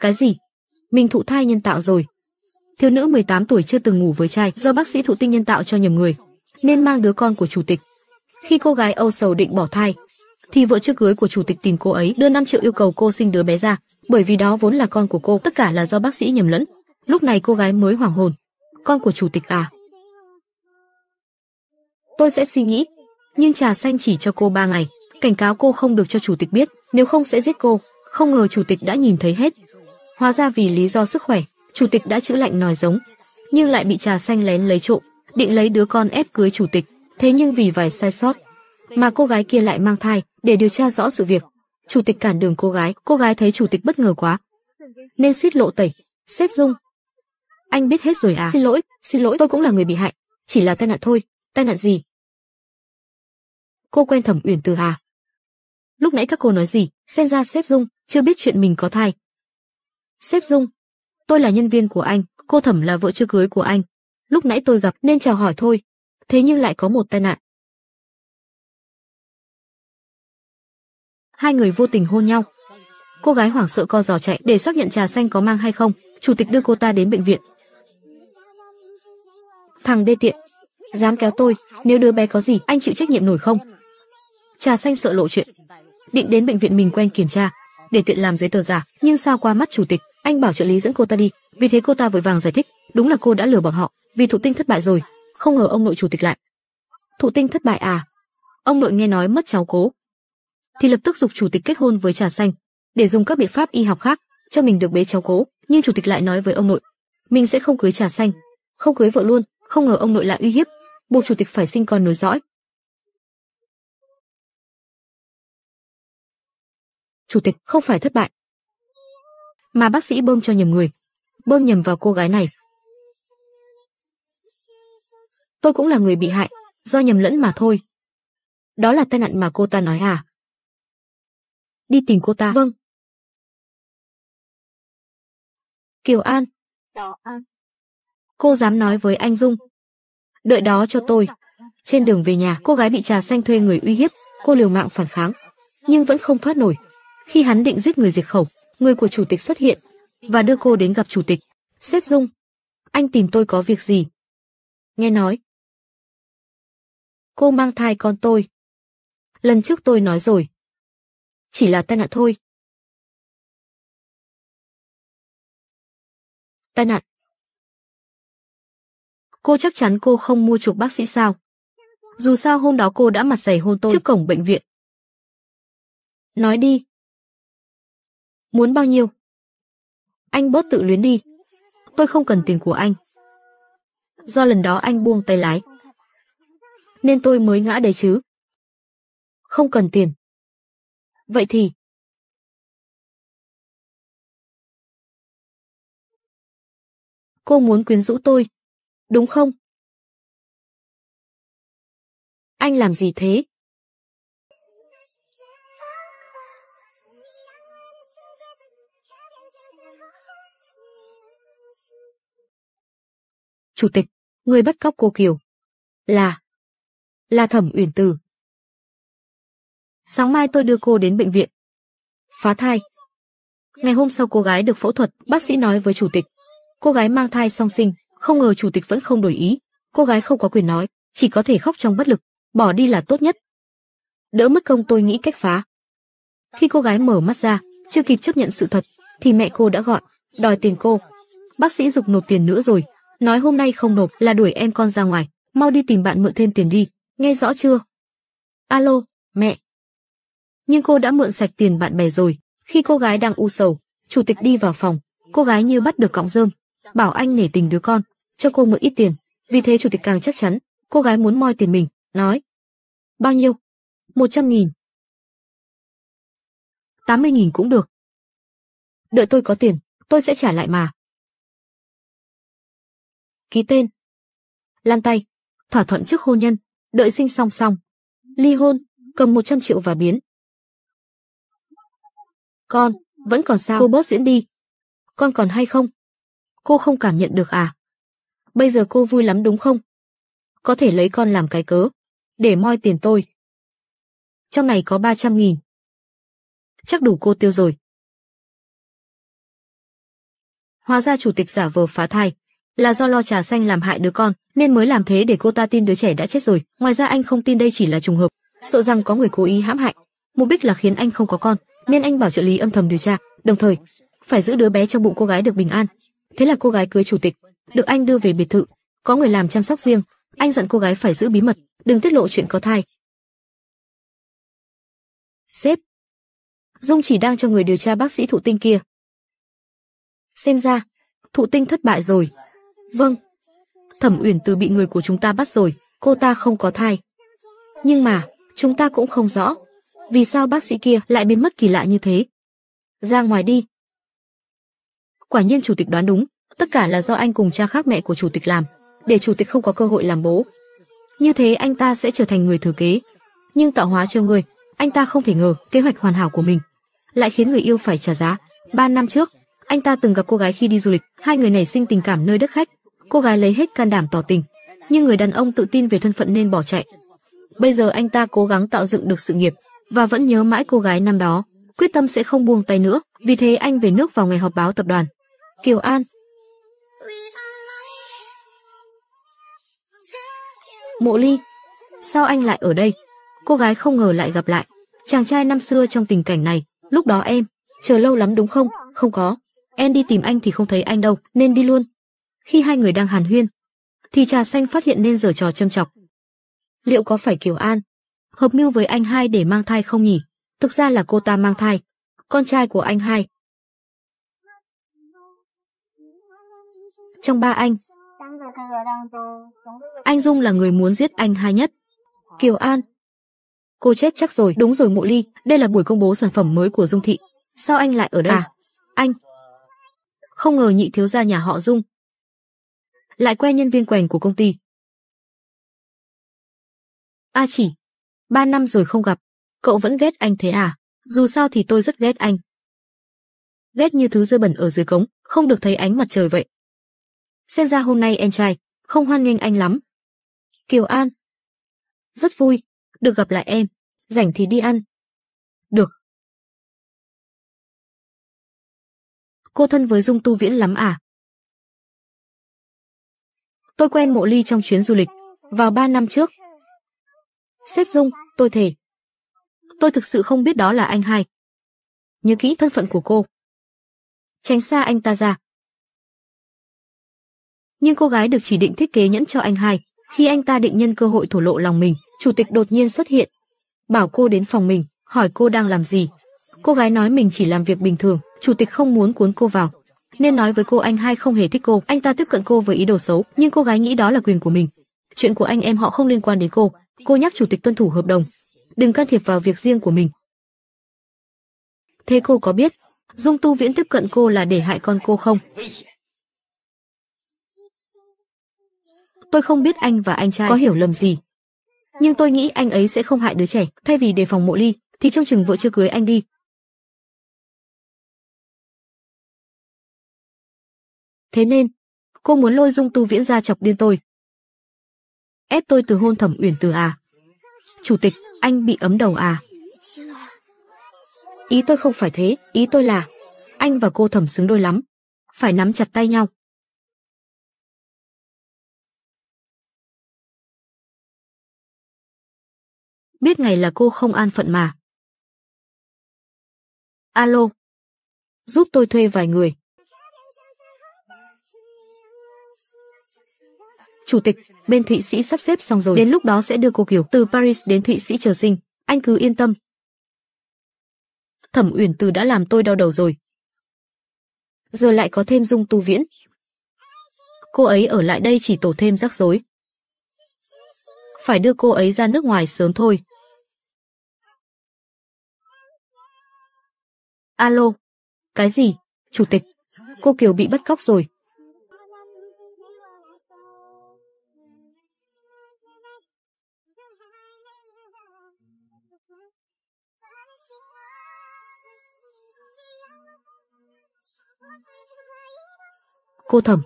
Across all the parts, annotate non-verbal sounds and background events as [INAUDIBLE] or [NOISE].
Cái gì? Mình thụ thai nhân tạo rồi. Thiếu nữ 18 tuổi chưa từng ngủ với trai do bác sĩ thụ tinh nhân tạo cho nhầm người, nên mang đứa con của chủ tịch. Khi cô gái Âu sầu định bỏ thai, thì vợ trước cưới của chủ tịch tìm cô ấy đưa 5 triệu yêu cầu cô sinh đứa bé ra, bởi vì đó vốn là con của cô, tất cả là do bác sĩ nhầm lẫn. Lúc này cô gái mới hoảng hồn. Con của chủ tịch à? Tôi sẽ suy nghĩ, nhưng trà xanh chỉ cho cô 3 ngày, cảnh cáo cô không được cho chủ tịch biết, nếu không sẽ giết cô. Không ngờ chủ tịch đã nhìn thấy hết, Hóa ra vì lý do sức khỏe, chủ tịch đã chữa lạnh nói giống, nhưng lại bị trà xanh lén lấy trộm, định lấy đứa con ép cưới chủ tịch, thế nhưng vì vài sai sót mà cô gái kia lại mang thai để điều tra rõ sự việc. Chủ tịch cản đường cô gái, cô gái thấy chủ tịch bất ngờ quá, nên suýt lộ tẩy, "Sếp Dung, anh biết hết rồi à? Xin lỗi, xin lỗi, tôi cũng là người bị hại, chỉ là tai nạn thôi, tai nạn gì?" Cô quen Thẩm Uyển Từ hà. Lúc nãy các cô nói gì, xem ra sếp Dung chưa biết chuyện mình có thai, Sếp Dung, tôi là nhân viên của anh, cô thẩm là vợ chưa cưới của anh. Lúc nãy tôi gặp nên chào hỏi thôi, thế nhưng lại có một tai nạn. Hai người vô tình hôn nhau. Cô gái hoảng sợ co giò chạy để xác nhận trà xanh có mang hay không. Chủ tịch đưa cô ta đến bệnh viện. Thằng đê tiện, dám kéo tôi, nếu đứa bé có gì anh chịu trách nhiệm nổi không? Trà xanh sợ lộ chuyện, định đến bệnh viện mình quen kiểm tra, để tiện làm giấy tờ giả, nhưng sao qua mắt chủ tịch. Anh bảo trợ lý dẫn cô ta đi, vì thế cô ta vội vàng giải thích, đúng là cô đã lừa bọn họ, vì thụ tinh thất bại rồi, không ngờ ông nội chủ tịch lại. Thụ tinh thất bại à? Ông nội nghe nói mất cháu cố, thì lập tức dục chủ tịch kết hôn với trà xanh, để dùng các biện pháp y học khác cho mình được bế cháu cố, nhưng chủ tịch lại nói với ông nội, mình sẽ không cưới trà xanh, không cưới vợ luôn, không ngờ ông nội lại uy hiếp, buộc chủ tịch phải sinh con nối dõi. Chủ tịch không phải thất bại, mà bác sĩ bơm cho nhầm người, bơm nhầm vào cô gái này. Tôi cũng là người bị hại, do nhầm lẫn mà thôi. Đó là tai nạn mà cô ta nói à? Đi tìm cô ta. Vâng. Kiều An. Đó An. À. Cô dám nói với anh Dung. Đợi đó cho tôi. Trên đường về nhà, cô gái bị trà xanh thuê người uy hiếp, cô liều mạng phản kháng, nhưng vẫn không thoát nổi. Khi hắn định giết người diệt khẩu, người của chủ tịch xuất hiện và đưa cô đến gặp chủ tịch. Sếp Dung, anh tìm tôi có việc gì? Nghe nói. Cô mang thai con tôi. Lần trước tôi nói rồi. Chỉ là tai nạn thôi. Tai nạn. Cô chắc chắn cô không mua chuộc bác sĩ sao? Dù sao hôm đó cô đã mặt dày hôn tôi trước cổng bệnh viện. Nói đi, Muốn bao nhiêu? Anh bớt tự luyến đi. Tôi không cần tiền của anh. Do lần đó anh buông tay lái. Nên tôi mới ngã đấy chứ. Không cần tiền. Vậy thì... Cô muốn quyến rũ tôi, đúng không? Anh làm gì thế? Chủ tịch, người bắt cóc cô Kiều. Là... Là thẩm uyển tử. Sáng mai tôi đưa cô đến bệnh viện. Phá thai. Ngày hôm sau cô gái được phẫu thuật, bác sĩ nói với chủ tịch. Cô gái mang thai song sinh, không ngờ chủ tịch vẫn không đổi ý. Cô gái không có quyền nói, chỉ có thể khóc trong bất lực, bỏ đi là tốt nhất. Đỡ mất công tôi nghĩ cách phá. Khi cô gái mở mắt ra, chưa kịp chấp nhận sự thật, thì mẹ cô đã gọi, đòi tiền cô. Bác sĩ dục nộp tiền nữa rồi, nói hôm nay không nộp là đuổi em con ra ngoài, mau đi tìm bạn mượn thêm tiền đi, nghe rõ chưa? Alo, mẹ. Nhưng cô đã mượn sạch tiền bạn bè rồi, khi cô gái đang u sầu, chủ tịch đi vào phòng, cô gái như bắt được cọng rơm, bảo anh nể tình đứa con, cho cô mượn ít tiền, vì thế chủ tịch càng chắc chắn, cô gái muốn moi tiền mình, nói. Bao nhiêu? Một trăm nghìn. Tám mươi nghìn cũng được. Đợi tôi có tiền, tôi sẽ trả lại mà ký tên. Lan tay, thỏa thuận trước hôn nhân, đợi sinh song song. Ly hôn, cầm 100 triệu và biến. Con, vẫn còn sao? Cô bớt diễn đi. Con còn hay không? Cô không cảm nhận được à? Bây giờ cô vui lắm đúng không? Có thể lấy con làm cái cớ, để moi tiền tôi. Trong này có 300 nghìn. Chắc đủ cô tiêu rồi. Hóa ra chủ tịch giả vờ phá thai, là do lo trà xanh làm hại đứa con, nên mới làm thế để cô ta tin đứa trẻ đã chết rồi. Ngoài ra anh không tin đây chỉ là trùng hợp, sợ rằng có người cố ý hãm hại. Mục đích là khiến anh không có con, nên anh bảo trợ lý âm thầm điều tra, đồng thời phải giữ đứa bé trong bụng cô gái được bình an. Thế là cô gái cưới chủ tịch, được anh đưa về biệt thự, có người làm chăm sóc riêng. Anh dặn cô gái phải giữ bí mật, đừng tiết lộ chuyện có thai. Sếp, Dung chỉ đang cho người điều tra bác sĩ thụ tinh kia. Xem ra, thụ tinh thất bại rồi. Vâng. Thẩm Uyển Từ bị người của chúng ta bắt rồi, cô ta không có thai. Nhưng mà, chúng ta cũng không rõ, vì sao bác sĩ kia lại biến mất kỳ lạ như thế. Ra ngoài đi. Quả nhiên chủ tịch đoán đúng, tất cả là do anh cùng cha khác mẹ của chủ tịch làm, để chủ tịch không có cơ hội làm bố. Như thế anh ta sẽ trở thành người thừa kế. Nhưng tạo hóa trêu người, anh ta không thể ngờ kế hoạch hoàn hảo của mình lại khiến người yêu phải trả giá. Ba năm trước, anh ta từng gặp cô gái khi đi du lịch, hai người nảy sinh tình cảm nơi đất khách, Cô gái lấy hết can đảm tỏ tình, nhưng người đàn ông tự tin về thân phận nên bỏ chạy. Bây giờ anh ta cố gắng tạo dựng được sự nghiệp và vẫn nhớ mãi cô gái năm đó, quyết tâm sẽ không buông tay nữa, vì thế anh về nước vào ngày họp báo tập đoàn. Kiều An Mộ Ly Sao anh lại ở đây? Cô gái không ngờ lại gặp lại. Chàng trai năm xưa trong tình cảnh này, lúc đó em, chờ lâu lắm đúng không? Không có. Em đi tìm anh thì không thấy anh đâu, nên đi luôn. Khi hai người đang hàn huyên, thì trà xanh phát hiện nên giở trò châm chọc. Liệu có phải Kiều An hợp mưu với anh hai để mang thai không nhỉ? Thực ra là cô ta mang thai, con trai của anh hai. Trong ba anh, anh Dung là người muốn giết anh hai nhất. Kiều An, cô chết chắc rồi, đúng rồi Mộ Ly, đây là buổi công bố sản phẩm mới của Dung Thị. Sao anh lại ở đây? À, anh. Không ngờ nhị thiếu gia nhà họ Dung lại quen nhân viên quèn của công ty. A à chỉ, ba năm rồi không gặp, cậu vẫn ghét anh thế à? Dù sao thì tôi rất ghét anh. Ghét như thứ rơi bẩn ở dưới cống, không được thấy ánh mặt trời vậy. Xem ra hôm nay em trai, không hoan nghênh anh lắm. Kiều An. Rất vui, được gặp lại em, rảnh thì đi ăn. Được. Cô thân với Dung Tu Viễn lắm à? Tôi quen Mộ Ly trong chuyến du lịch, vào 3 năm trước. xếp Dung, tôi thề. Tôi thực sự không biết đó là anh hai. Nhớ kỹ thân phận của cô. Tránh xa anh ta ra. Nhưng cô gái được chỉ định thiết kế nhẫn cho anh hai, khi anh ta định nhân cơ hội thổ lộ lòng mình, chủ tịch đột nhiên xuất hiện, bảo cô đến phòng mình, hỏi cô đang làm gì. Cô gái nói mình chỉ làm việc bình thường, chủ tịch không muốn cuốn cô vào nên nói với cô anh hai không hề thích cô. Anh ta tiếp cận cô với ý đồ xấu, nhưng cô gái nghĩ đó là quyền của mình. Chuyện của anh em họ không liên quan đến cô. Cô nhắc chủ tịch tuân thủ hợp đồng, đừng can thiệp vào việc riêng của mình. Thế cô có biết, Dung Tu Viễn tiếp cận cô là để hại con cô không? Tôi không biết anh và anh trai có hiểu lầm gì, nhưng tôi nghĩ anh ấy sẽ không hại đứa trẻ. Thay vì đề phòng mộ ly, thì trong chừng vợ chưa cưới anh đi, Thế nên, cô muốn lôi Dung Tu Viễn ra chọc điên tôi. Ép tôi từ hôn Thẩm Uyển Từ à? Chủ tịch, anh bị ấm đầu à? Ý tôi không phải thế, ý tôi là anh và cô Thẩm xứng đôi lắm, phải nắm chặt tay nhau. Biết ngày là cô không an phận mà. Alo, giúp tôi thuê vài người. Chủ tịch, bên Thụy Sĩ sắp xếp xong rồi, đến lúc đó sẽ đưa cô Kiều từ Paris đến Thụy Sĩ chờ sinh, anh cứ yên tâm. Thẩm Uyển Từ đã làm tôi đau đầu rồi. Giờ lại có thêm Dung Tu Viễn. Cô ấy ở lại đây chỉ tổ thêm rắc rối. Phải đưa cô ấy ra nước ngoài sớm thôi. Alo, cái gì? Chủ tịch, cô Kiều bị bắt cóc rồi. Cô thầm.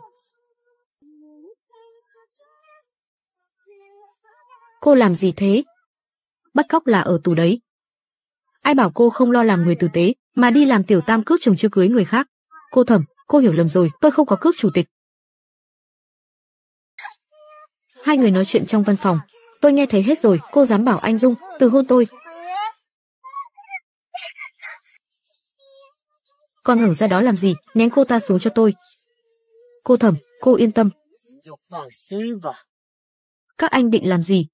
Cô làm gì thế? Bắt cóc là ở tù đấy. Ai bảo cô không lo làm người tử tế, mà đi làm tiểu tam cướp chồng chưa cưới người khác. Cô thầm, cô hiểu lầm rồi, tôi không có cướp chủ tịch. Hai người nói chuyện trong văn phòng. Tôi nghe thấy hết rồi, cô dám bảo anh Dung, từ hôn tôi. Con hưởng ra đó làm gì, ném cô ta xuống cho tôi, Cô thẩm, cô yên tâm. Các anh định làm gì?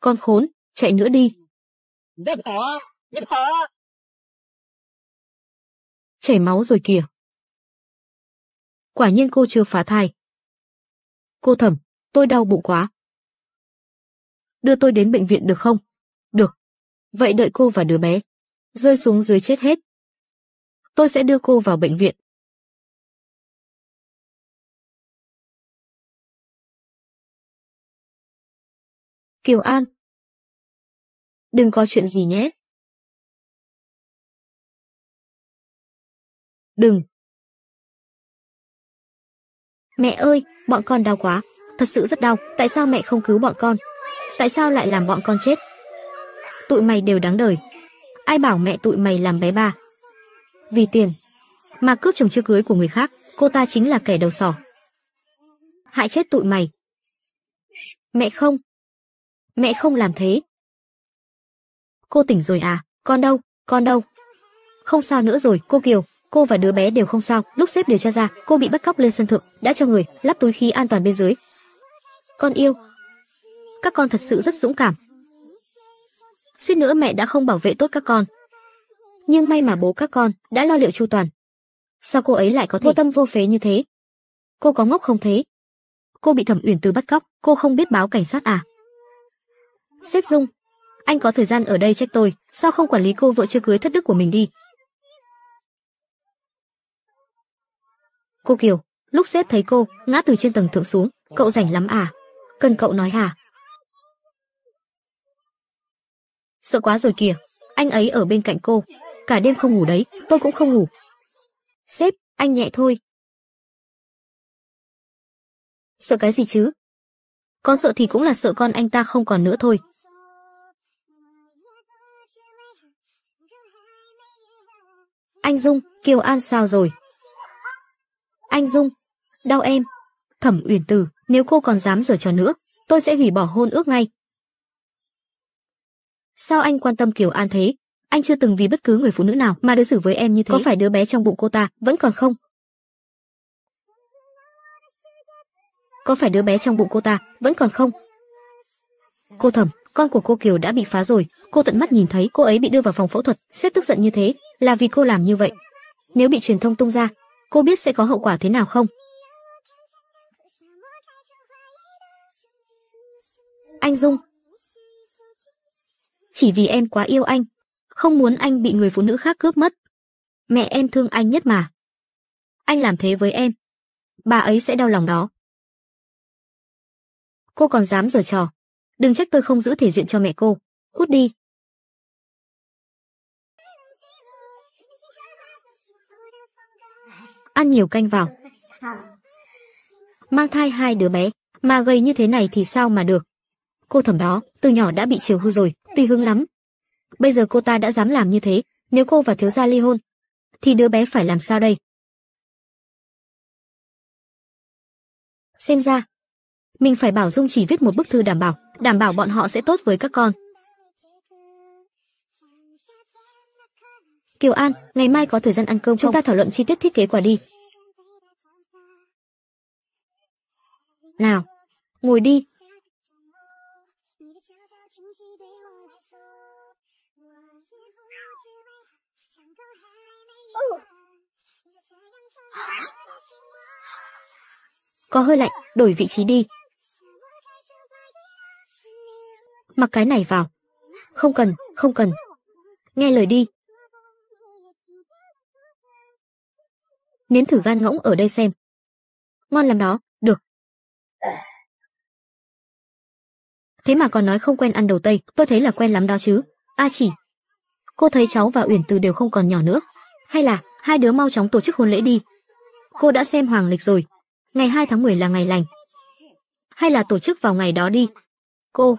Con khốn, chạy nữa đi. Chảy máu rồi kìa. Quả nhiên cô chưa phá thai. Cô thẩm, tôi đau bụng quá. Đưa tôi đến bệnh viện được không? Vậy đợi cô và đứa bé. Rơi xuống dưới chết hết. Tôi sẽ đưa cô vào bệnh viện. Kiều An. Đừng có chuyện gì nhé. Đừng. Mẹ ơi, bọn con đau quá. Thật sự rất đau. Tại sao mẹ không cứu bọn con? Tại sao lại làm bọn con chết? Tụi mày đều đáng đời. Ai bảo mẹ tụi mày làm bé ba? Vì tiền. Mà cướp chồng chưa cưới của người khác, cô ta chính là kẻ đầu sỏ. Hại chết tụi mày. Mẹ không. Mẹ không làm thế. Cô tỉnh rồi à? Con đâu? Con đâu? Không sao nữa rồi, cô Kiều, cô và đứa bé đều không sao. Lúc xếp điều tra ra, cô bị bắt cóc lên sân thượng, đã cho người lắp túi khí an toàn bên dưới. Con yêu, các con thật sự rất dũng cảm suýt nữa mẹ đã không bảo vệ tốt các con. Nhưng may mà bố các con đã lo liệu chu toàn. Sao cô ấy lại có thể vô tâm vô phế như thế? Cô có ngốc không thế? Cô bị Thẩm Uyển Từ bắt cóc, cô không biết báo cảnh sát à? Sếp Dung, anh có thời gian ở đây trách tôi, sao không quản lý cô vợ chưa cưới thất đức của mình đi? Cô Kiều, lúc sếp thấy cô ngã từ trên tầng thượng xuống, cậu rảnh lắm à? Cần cậu nói hả? À? Sợ quá rồi kìa, anh ấy ở bên cạnh cô, cả đêm không ngủ đấy, tôi cũng không ngủ. Sếp, anh nhẹ thôi. Sợ cái gì chứ? Con sợ thì cũng là sợ con anh ta không còn nữa thôi. Anh Dung, Kiều An sao rồi? Anh Dung, đau em. Thẩm Uyển Từ, nếu cô còn dám giở trò nữa, tôi sẽ hủy bỏ hôn ước ngay. Sao anh quan tâm Kiều An thế? Anh chưa từng vì bất cứ người phụ nữ nào mà đối xử với em như thế. Có phải đứa bé trong bụng cô ta vẫn còn không? Có phải đứa bé trong bụng cô ta vẫn còn không? Cô thầm, con của cô Kiều đã bị phá rồi. Cô tận mắt nhìn thấy cô ấy bị đưa vào phòng phẫu thuật. Sếp tức giận như thế là vì cô làm như vậy. Nếu bị truyền thông tung ra, cô biết sẽ có hậu quả thế nào không? Anh Dung, chỉ vì em quá yêu anh, không muốn anh bị người phụ nữ khác cướp mất. Mẹ em thương anh nhất mà. Anh làm thế với em, bà ấy sẽ đau lòng đó. Cô còn dám giở trò, đừng trách tôi không giữ thể diện cho mẹ cô, cút đi. Ăn nhiều canh vào. Mang thai hai đứa bé, mà gầy như thế này thì sao mà được. Cô thẩm đó, từ nhỏ đã bị chiều hư rồi, tuy hứng lắm. Bây giờ cô ta đã dám làm như thế, nếu cô và thiếu gia ly hôn, thì đứa bé phải làm sao đây? Xem ra, mình phải bảo Dung chỉ viết một bức thư đảm bảo, đảm bảo bọn họ sẽ tốt với các con. Kiều An, ngày mai có thời gian ăn cơm chúng ta thảo luận chi tiết thiết kế quả đi. Nào, ngồi đi, Có hơi lạnh, đổi vị trí đi. Mặc cái này vào. Không cần, không cần. Nghe lời đi. Nếm thử gan ngỗng ở đây xem. Ngon lắm đó, được. Thế mà còn nói không quen ăn đầu tây, tôi thấy là quen lắm đó chứ. A chỉ. Cô thấy cháu và Uyển Từ đều không còn nhỏ nữa. Hay là hai đứa mau chóng tổ chức hôn lễ đi. Cô đã xem hoàng lịch rồi, Ngày 2 tháng 10 là ngày lành. Hay là tổ chức vào ngày đó đi. Cô.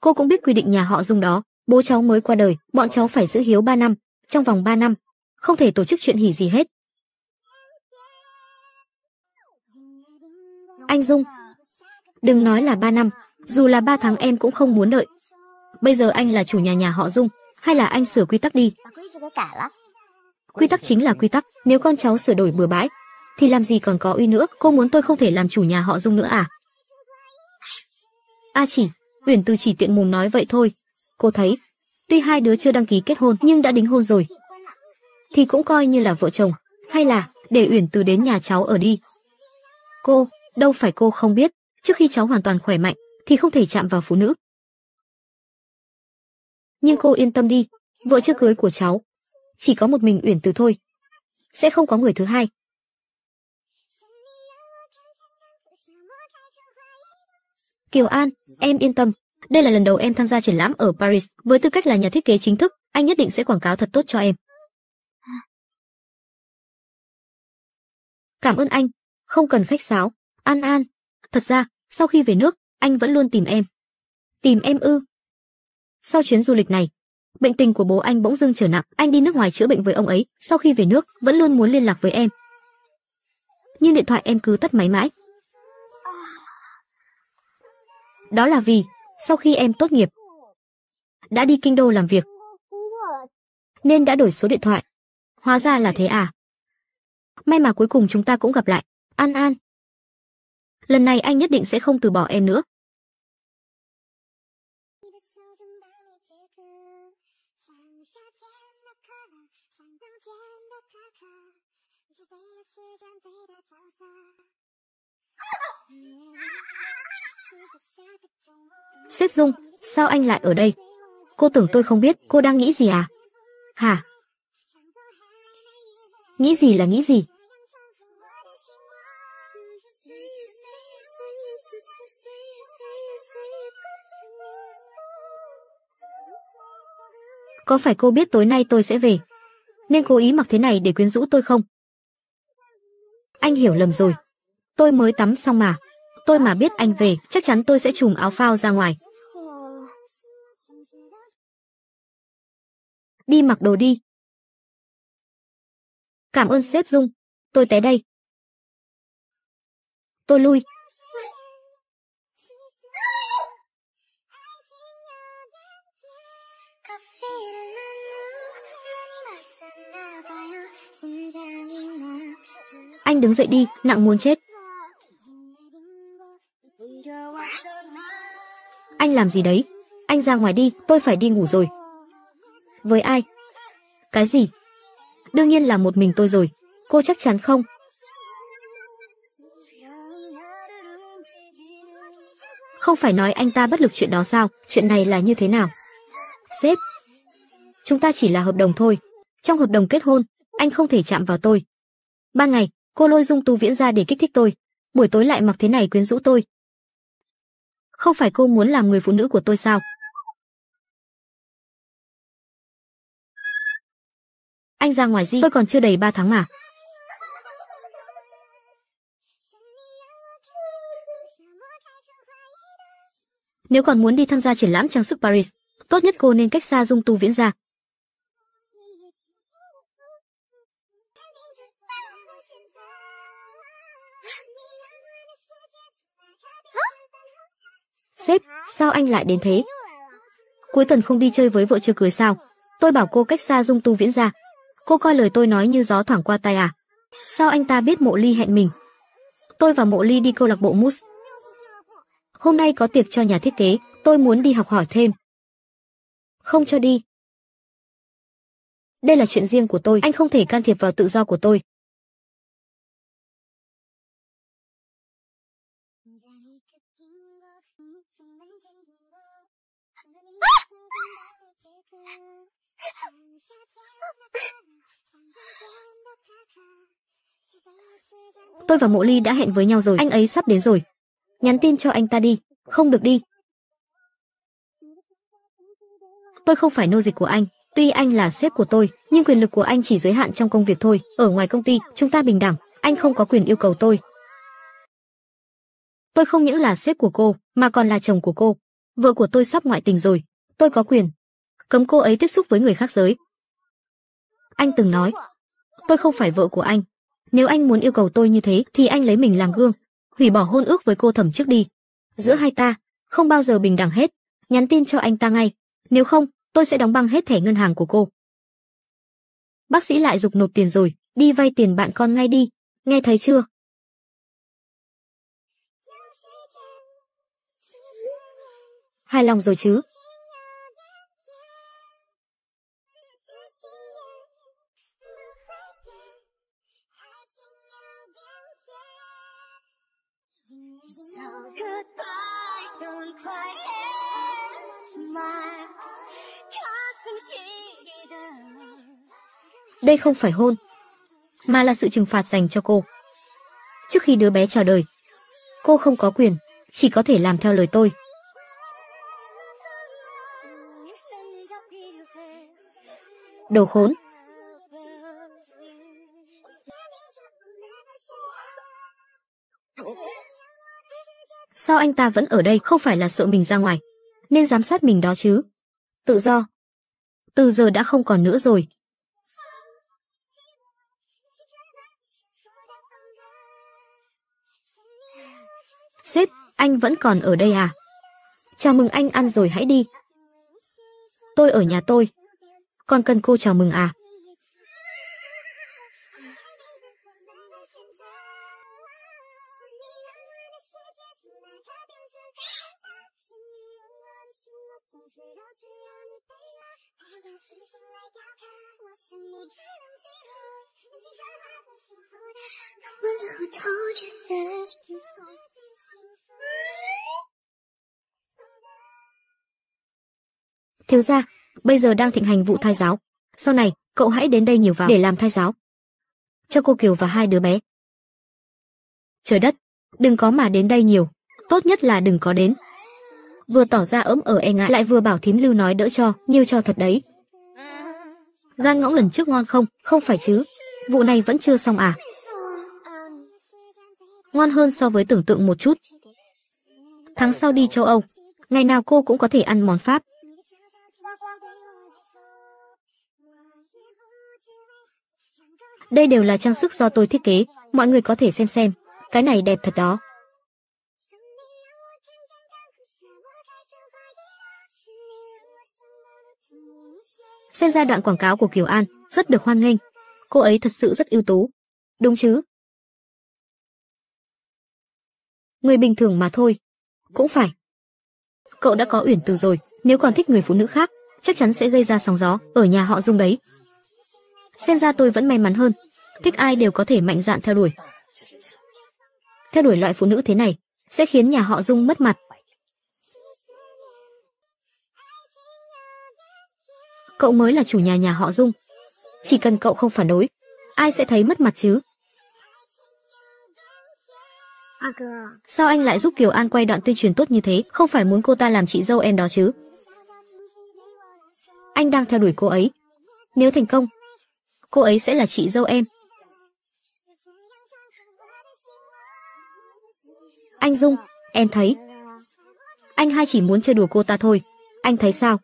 Cô cũng biết quy định nhà họ Dung đó, bố cháu mới qua đời, bọn cháu phải giữ hiếu 3 năm, trong vòng 3 năm, không thể tổ chức chuyện hỉ gì hết. Anh Dung, đừng nói là 3 năm, dù là 3 tháng em cũng không muốn đợi. Bây giờ anh là chủ nhà nhà họ Dung, hay là anh sửa quy tắc đi? Quy tắc chính là quy tắc, nếu con cháu sửa đổi bừa bãi, thì làm gì còn có uy nữa, cô muốn tôi không thể làm chủ nhà họ Dung nữa à? A chỉ, Uyển Từ chỉ tiện mồm nói vậy thôi. Cô thấy, tuy hai đứa chưa đăng ký kết hôn nhưng đã đính hôn rồi. Thì cũng coi như là vợ chồng, hay là để Uyển Từ đến nhà cháu ở đi. Cô, đâu phải cô không biết, trước khi cháu hoàn toàn khỏe mạnh thì không thể chạm vào phụ nữ. Nhưng cô yên tâm đi, vợ chưa cưới của cháu chỉ có một mình Uyển Từ thôi, sẽ không có người thứ hai. Kiều An, em yên tâm, đây là lần đầu em tham gia triển lãm ở Paris, với tư cách là nhà thiết kế chính thức, anh nhất định sẽ quảng cáo thật tốt cho em. Cảm ơn anh, không cần khách sáo, An An. Thật ra, sau khi về nước, anh vẫn luôn tìm em. Tìm em ư? Sau chuyến du lịch này, bệnh tình của bố anh bỗng dưng trở nặng, anh đi nước ngoài chữa bệnh với ông ấy, sau khi về nước, vẫn luôn muốn liên lạc với em. Nhưng điện thoại em cứ tắt máy mãi, Đó là vì, sau khi em tốt nghiệp, đã đi kinh đô làm việc, nên đã đổi số điện thoại. Hóa ra là thế à? May mà cuối cùng chúng ta cũng gặp lại. An An. Lần này anh nhất định sẽ không từ bỏ em nữa. [LAUGHS] Sếp Dung, sao anh lại ở đây? Cô tưởng tôi không biết cô đang nghĩ gì à? Hả? Nghĩ gì là nghĩ gì? Có phải cô biết tối nay tôi sẽ về? Nên cố ý mặc thế này để quyến rũ tôi không? Anh hiểu lầm rồi. Tôi mới tắm xong mà. Tôi mà biết anh về, chắc chắn tôi sẽ trùm áo phao ra ngoài. Đi mặc đồ đi. Cảm ơn sếp Dung, tôi té đây. Tôi lui. Anh đứng dậy đi, nặng muốn chết. Anh làm gì đấy? Anh ra ngoài đi, tôi phải đi ngủ rồi. Với ai? Cái gì? Đương nhiên là một mình tôi rồi. Cô chắc chắn không? Không phải nói anh ta bất lực chuyện đó sao? Chuyện này là như thế nào? Sếp, chúng ta chỉ là hợp đồng thôi. Trong hợp đồng kết hôn, anh không thể chạm vào tôi. Ban ngày, cô lôi Dung Tu Viễn ra để kích thích tôi, buổi tối lại mặc thế này quyến rũ tôi, không phải cô muốn làm người phụ nữ của tôi sao? Anh ra ngoài gì? Tôi còn chưa đầy 3 tháng mà. Nếu còn muốn đi tham gia triển lãm trang sức Paris, tốt nhất cô nên cách xa Dung Tu Viễn ra. Sếp, sao anh lại đến thế? Cuối tuần không đi chơi với vợ chưa cưới sao? Tôi bảo cô cách xa dung tu viễn ra. Cô coi lời tôi nói như gió thoảng qua tai à? Sao anh ta biết mộ ly hẹn mình? Tôi và mộ ly đi câu lạc bộ mus. Hôm nay có tiệc cho nhà thiết kế, tôi muốn đi học hỏi thêm. Không cho đi. Đây là chuyện riêng của tôi, anh không thể can thiệp vào tự do của tôi. Tôi và Mộ Ly đã hẹn với nhau rồi, anh ấy sắp đến rồi. Nhắn tin cho anh ta đi, không được đi. Tôi không phải nô dịch của anh, tuy anh là sếp của tôi, nhưng quyền lực của anh chỉ giới hạn trong công việc thôi, ở ngoài công ty, chúng ta bình đẳng, anh không có quyền yêu cầu tôi. Tôi không những là sếp của cô, mà còn là chồng của cô. Vợ của tôi sắp ngoại tình rồi, tôi có quyền, cấm cô ấy tiếp xúc với người khác giới. Anh từng nói, tôi không phải vợ của anh. Nếu anh muốn yêu cầu tôi như thế thì anh lấy mình làm gương, hủy bỏ hôn ước với cô thẩm trước đi. Giữa hai ta, không bao giờ bình đẳng hết, nhắn tin cho anh ta ngay, nếu không, tôi sẽ đóng băng hết thẻ ngân hàng của cô. Bác sĩ lại dục nộp tiền rồi, đi vay tiền bạn con ngay đi, nghe thấy chưa? Hài lòng rồi chứ? quite as Đây không phải hôn, mà là sự trừng phạt dành cho cô. Trước khi đứa bé chào đời, cô không có quyền, chỉ có thể làm theo lời tôi. Đồ khốn, sao anh ta vẫn ở đây không phải là sợ mình ra ngoài, nên giám sát mình đó chứ. Tự do. Từ giờ đã không còn nữa rồi. Sếp, anh vẫn còn ở đây à? Chào mừng anh ăn rồi hãy đi. Tôi ở nhà tôi. Còn cần cô chào mừng à? Thiếu gia, bây giờ đang thịnh hành vụ thai giáo. Sau này, cậu hãy đến đây nhiều vào để làm thai giáo. Cho cô Kiều và hai đứa bé. Trời đất, đừng có mà đến đây nhiều. Tốt nhất là đừng có đến. Vừa tỏ ra ấm ở e ngại lại vừa bảo thím lưu nói đỡ cho, nhiều cho thật đấy. Gan ngỗng lần trước ngon không? Không phải chứ. Vụ này vẫn chưa xong à? ngon hơn so với tưởng tượng một chút. Tháng sau đi châu Âu, ngày nào cô cũng có thể ăn món Pháp. Đây đều là trang sức do tôi thiết kế, mọi người có thể xem xem, cái này đẹp thật đó. Xem ra đoạn quảng cáo của Kiều An rất được hoan nghênh, cô ấy thật sự rất ưu tú. Đúng chứ? người bình thường mà thôi. Cũng phải. Cậu đã có Uyển Từ rồi, nếu còn thích người phụ nữ khác, chắc chắn sẽ gây ra sóng gió ở nhà họ Dung đấy. Xem ra tôi vẫn may mắn hơn, thích ai đều có thể mạnh dạn theo đuổi. Theo đuổi loại phụ nữ thế này sẽ khiến nhà họ Dung mất mặt. Cậu mới là chủ nhà nhà họ Dung. Chỉ cần cậu không phản đối, ai sẽ thấy mất mặt chứ? À, sao anh lại giúp Kiều An quay đoạn tuyên truyền tốt như thế, không phải muốn cô ta làm chị dâu em đó chứ? Anh đang theo đuổi cô ấy. Nếu thành công, cô ấy sẽ là chị dâu em. Anh Dung, em thấy. Anh hai chỉ muốn chơi đùa cô ta thôi. Anh thấy sao?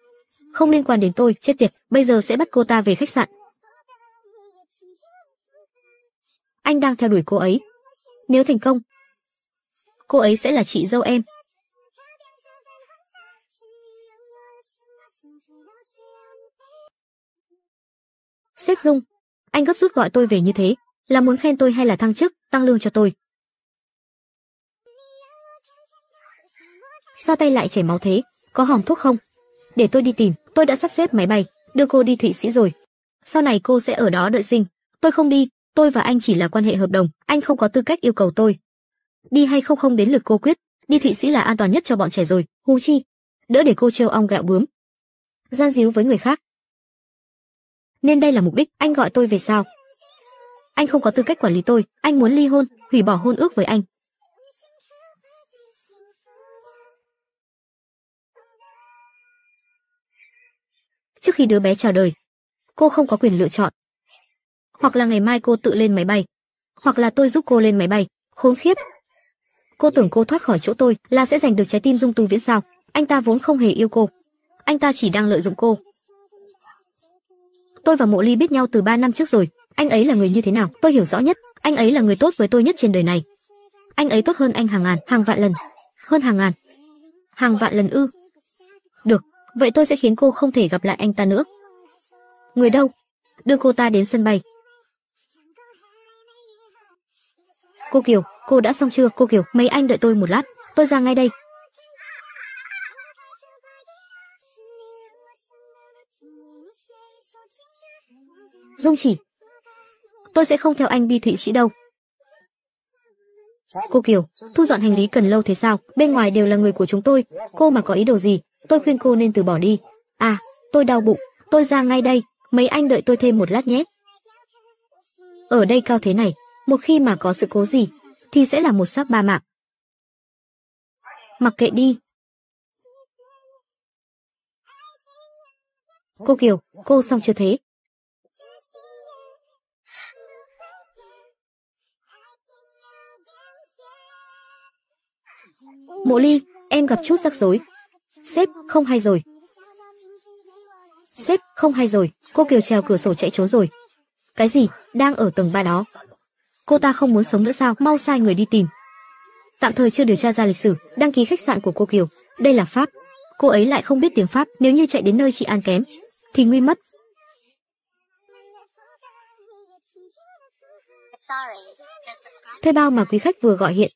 Không liên quan đến tôi, chết tiệt, bây giờ sẽ bắt cô ta về khách sạn. Anh đang theo đuổi cô ấy. Nếu thành công, cô ấy sẽ là chị dâu em. Sếp Dung, anh gấp rút gọi tôi về như thế, là muốn khen tôi hay là thăng chức, tăng lương cho tôi? Sao tay lại chảy máu thế, có hỏng thuốc không? Để tôi đi tìm, tôi đã sắp xếp máy bay, đưa cô đi Thụy Sĩ rồi. Sau này cô sẽ ở đó đợi sinh. Tôi không đi, tôi và anh chỉ là quan hệ hợp đồng, anh không có tư cách yêu cầu tôi đi hay không không đến lượt cô quyết, đi Thụy Sĩ là an toàn nhất cho bọn trẻ rồi, huống chi, đỡ để cô trêu ong gạo bướm. Gian díu với người khác. Nên đây là mục đích, anh gọi tôi về sao? Anh không có tư cách quản lý tôi, anh muốn ly hôn, hủy bỏ hôn ước với anh. Trước khi đứa bé chào đời, cô không có quyền lựa chọn. Hoặc là ngày mai cô tự lên máy bay, hoặc là tôi giúp cô lên máy bay, khốn khiếp, Cô tưởng cô thoát khỏi chỗ tôi là sẽ giành được trái tim Dung Tu Viễn sao? Anh ta vốn không hề yêu cô, anh ta chỉ đang lợi dụng cô. Tôi và Mộ Ly biết nhau từ 3 năm trước rồi, anh ấy là người như thế nào, tôi hiểu rõ nhất, anh ấy là người tốt với tôi nhất trên đời này. Anh ấy tốt hơn anh hàng ngàn, hàng vạn lần, hơn hàng ngàn, hàng vạn lần ư? Được, vậy tôi sẽ khiến cô không thể gặp lại anh ta nữa. Người đâu? Đưa cô ta đến sân bay. Cô Kiều, cô đã xong chưa? Cô Kiều, mấy anh đợi tôi một lát, tôi ra ngay đây. Dung chỉ, tôi sẽ không theo anh đi Thụy Sĩ đâu. Cô Kiều, thu dọn hành lý cần lâu thế sao? Bên ngoài đều là người của chúng tôi, cô mà có ý đồ gì, tôi khuyên cô nên từ bỏ đi. À, tôi đau bụng, tôi ra ngay đây, mấy anh đợi tôi thêm một lát nhé. Ở đây cao thế này, một khi mà có sự cố gì thì sẽ là một xác ba mạng. Mặc kệ đi. Cô Kiều, cô xong chưa thế? Mộ Ly, em gặp chút rắc rối. Sếp, không hay rồi. Sếp, không hay rồi, cô Kiều trèo cửa sổ chạy trốn rồi. Cái gì? Đang ở tầng ba đó cô ta không muốn sống nữa sao? Mau sai người đi tìm. Tạm thời chưa điều tra ra lịch sử, đăng ký khách sạn của cô Kiều, đây là Pháp. Cô ấy lại không biết tiếng Pháp, nếu như chạy đến nơi chị An kém thì nguy mất. Thuê bao mà quý khách vừa gọi hiện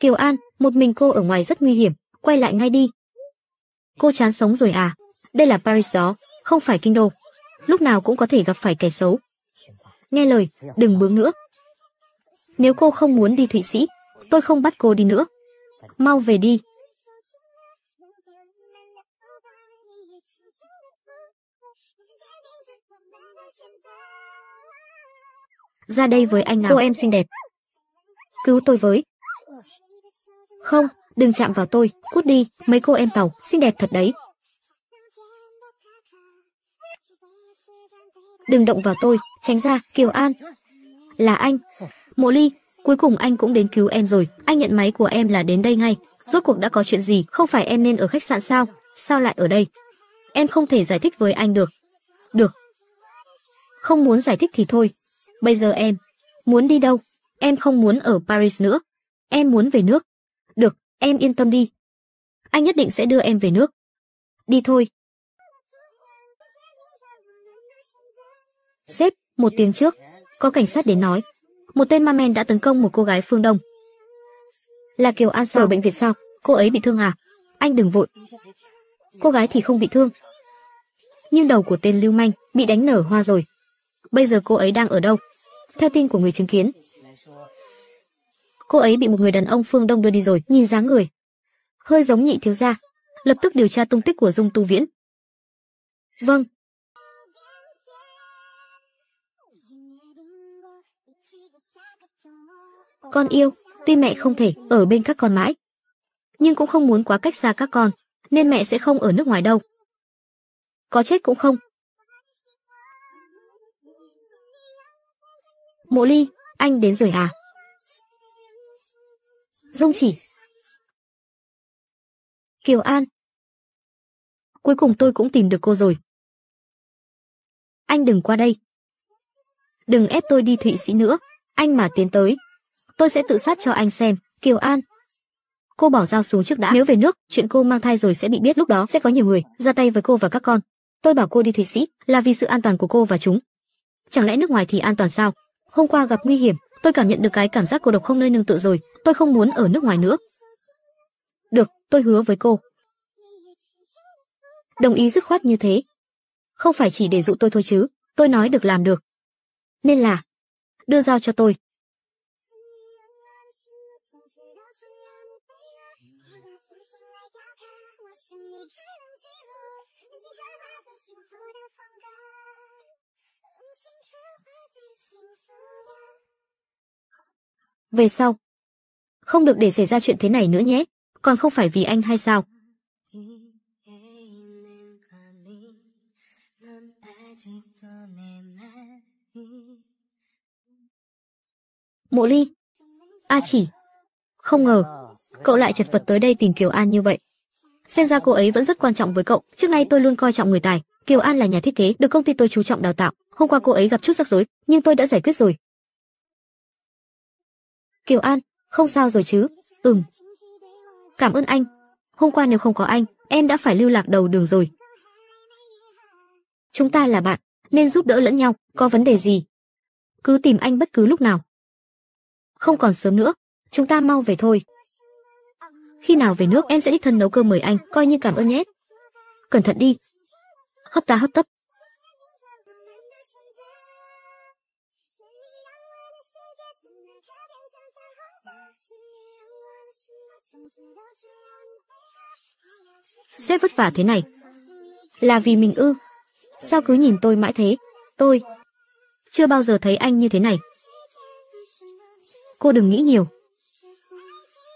Kiều An, một mình cô ở ngoài rất nguy hiểm, quay lại ngay đi. Cô chán sống rồi à? Đây là Paris đó, không phải kinh đô lúc nào cũng có thể gặp phải kẻ xấu. Nghe lời, đừng bướng nữa. Nếu cô không muốn đi Thụy Sĩ, tôi không bắt cô đi nữa. Mau về đi. Ra đây với anh nào. Cô em xinh đẹp. Cứu tôi với. Không, đừng chạm vào tôi, cút đi, mấy cô em tàu, xinh đẹp thật đấy, đừng động vào tôi, tránh ra, Kiều An. Là anh. Mộ Ly, cuối cùng anh cũng đến cứu em rồi, anh nhận máy của em là đến đây ngay. Rốt cuộc đã có chuyện gì, không phải em nên ở khách sạn sao, sao lại ở đây? Em không thể giải thích với anh được. Được. Không muốn giải thích thì thôi. Bây giờ em, muốn đi đâu? Em không muốn ở Paris nữa. Em muốn về nước. Được, em yên tâm đi. Anh nhất định sẽ đưa em về nước. Đi thôi. Sếp, một tiếng trước, có cảnh sát đến nói, một tên ma men đã tấn công một cô gái phương Đông. Là Kiều An sao? Ở bệnh viện sao? Cô ấy bị thương à? Anh đừng vội. Cô gái thì không bị thương. Nhưng đầu của tên lưu manh bị đánh nở hoa rồi. Bây giờ cô ấy đang ở đâu? Theo tin của người chứng kiến, cô ấy bị một người đàn ông phương Đông đưa đi rồi, nhìn dáng người. Hơi giống nhị thiếu gia. Lập tức điều tra tung tích của Dung Tu Viễn. Vâng, Con yêu, tuy mẹ không thể ở bên các con mãi, nhưng cũng không muốn quá cách xa các con, nên mẹ sẽ không ở nước ngoài đâu. Có chết cũng không. Mộ Ly, anh đến rồi à? Dung chỉ. Kiều An. Cuối cùng tôi cũng tìm được cô rồi. Anh đừng qua đây. Đừng ép tôi đi Thụy Sĩ nữa, anh mà tiến tới tôi sẽ tự sát cho anh xem, Kiều An. Cô bỏ dao xuống trước đã, nếu về nước, chuyện cô mang thai rồi sẽ bị biết lúc đó sẽ có nhiều người ra tay với cô và các con. Tôi bảo cô đi Thụy Sĩ là vì sự an toàn của cô và chúng. Chẳng lẽ nước ngoài thì an toàn sao? Hôm qua gặp nguy hiểm, tôi cảm nhận được cái cảm giác cô độc không nơi nương tựa rồi, tôi không muốn ở nước ngoài nữa. Được, tôi hứa với cô. Đồng ý dứt khoát như thế. Không phải chỉ để dụ tôi thôi chứ, tôi nói được làm được. Nên là, đưa dao cho tôi, Về sau, không được để xảy ra chuyện thế này nữa nhé, còn không phải vì anh hay sao? Mộ Ly, A chỉ, không ngờ, cậu lại chật vật tới đây tìm Kiều An như vậy. Xem ra cô ấy vẫn rất quan trọng với cậu, trước nay tôi luôn coi trọng người tài, Kiều An là nhà thiết kế được công ty tôi chú trọng đào tạo. Hôm qua cô ấy gặp chút rắc rối, nhưng tôi đã giải quyết rồi. Kiều An, không sao rồi chứ? Ừm. Cảm ơn anh. Hôm qua nếu không có anh, em đã phải lưu lạc đầu đường rồi. Chúng ta là bạn, nên giúp đỡ lẫn nhau, có vấn đề gì? Cứ tìm anh bất cứ lúc nào. Không còn sớm nữa, chúng ta mau về thôi. Khi nào về nước em sẽ đích thân nấu cơm mời anh, coi như cảm ơn nhé. Cẩn thận đi. Hấp ta hấp tấp, Sếp vất vả thế này. Là vì mình ư? Sao cứ nhìn tôi mãi thế? Tôi chưa bao giờ thấy anh như thế này. Cô đừng nghĩ nhiều.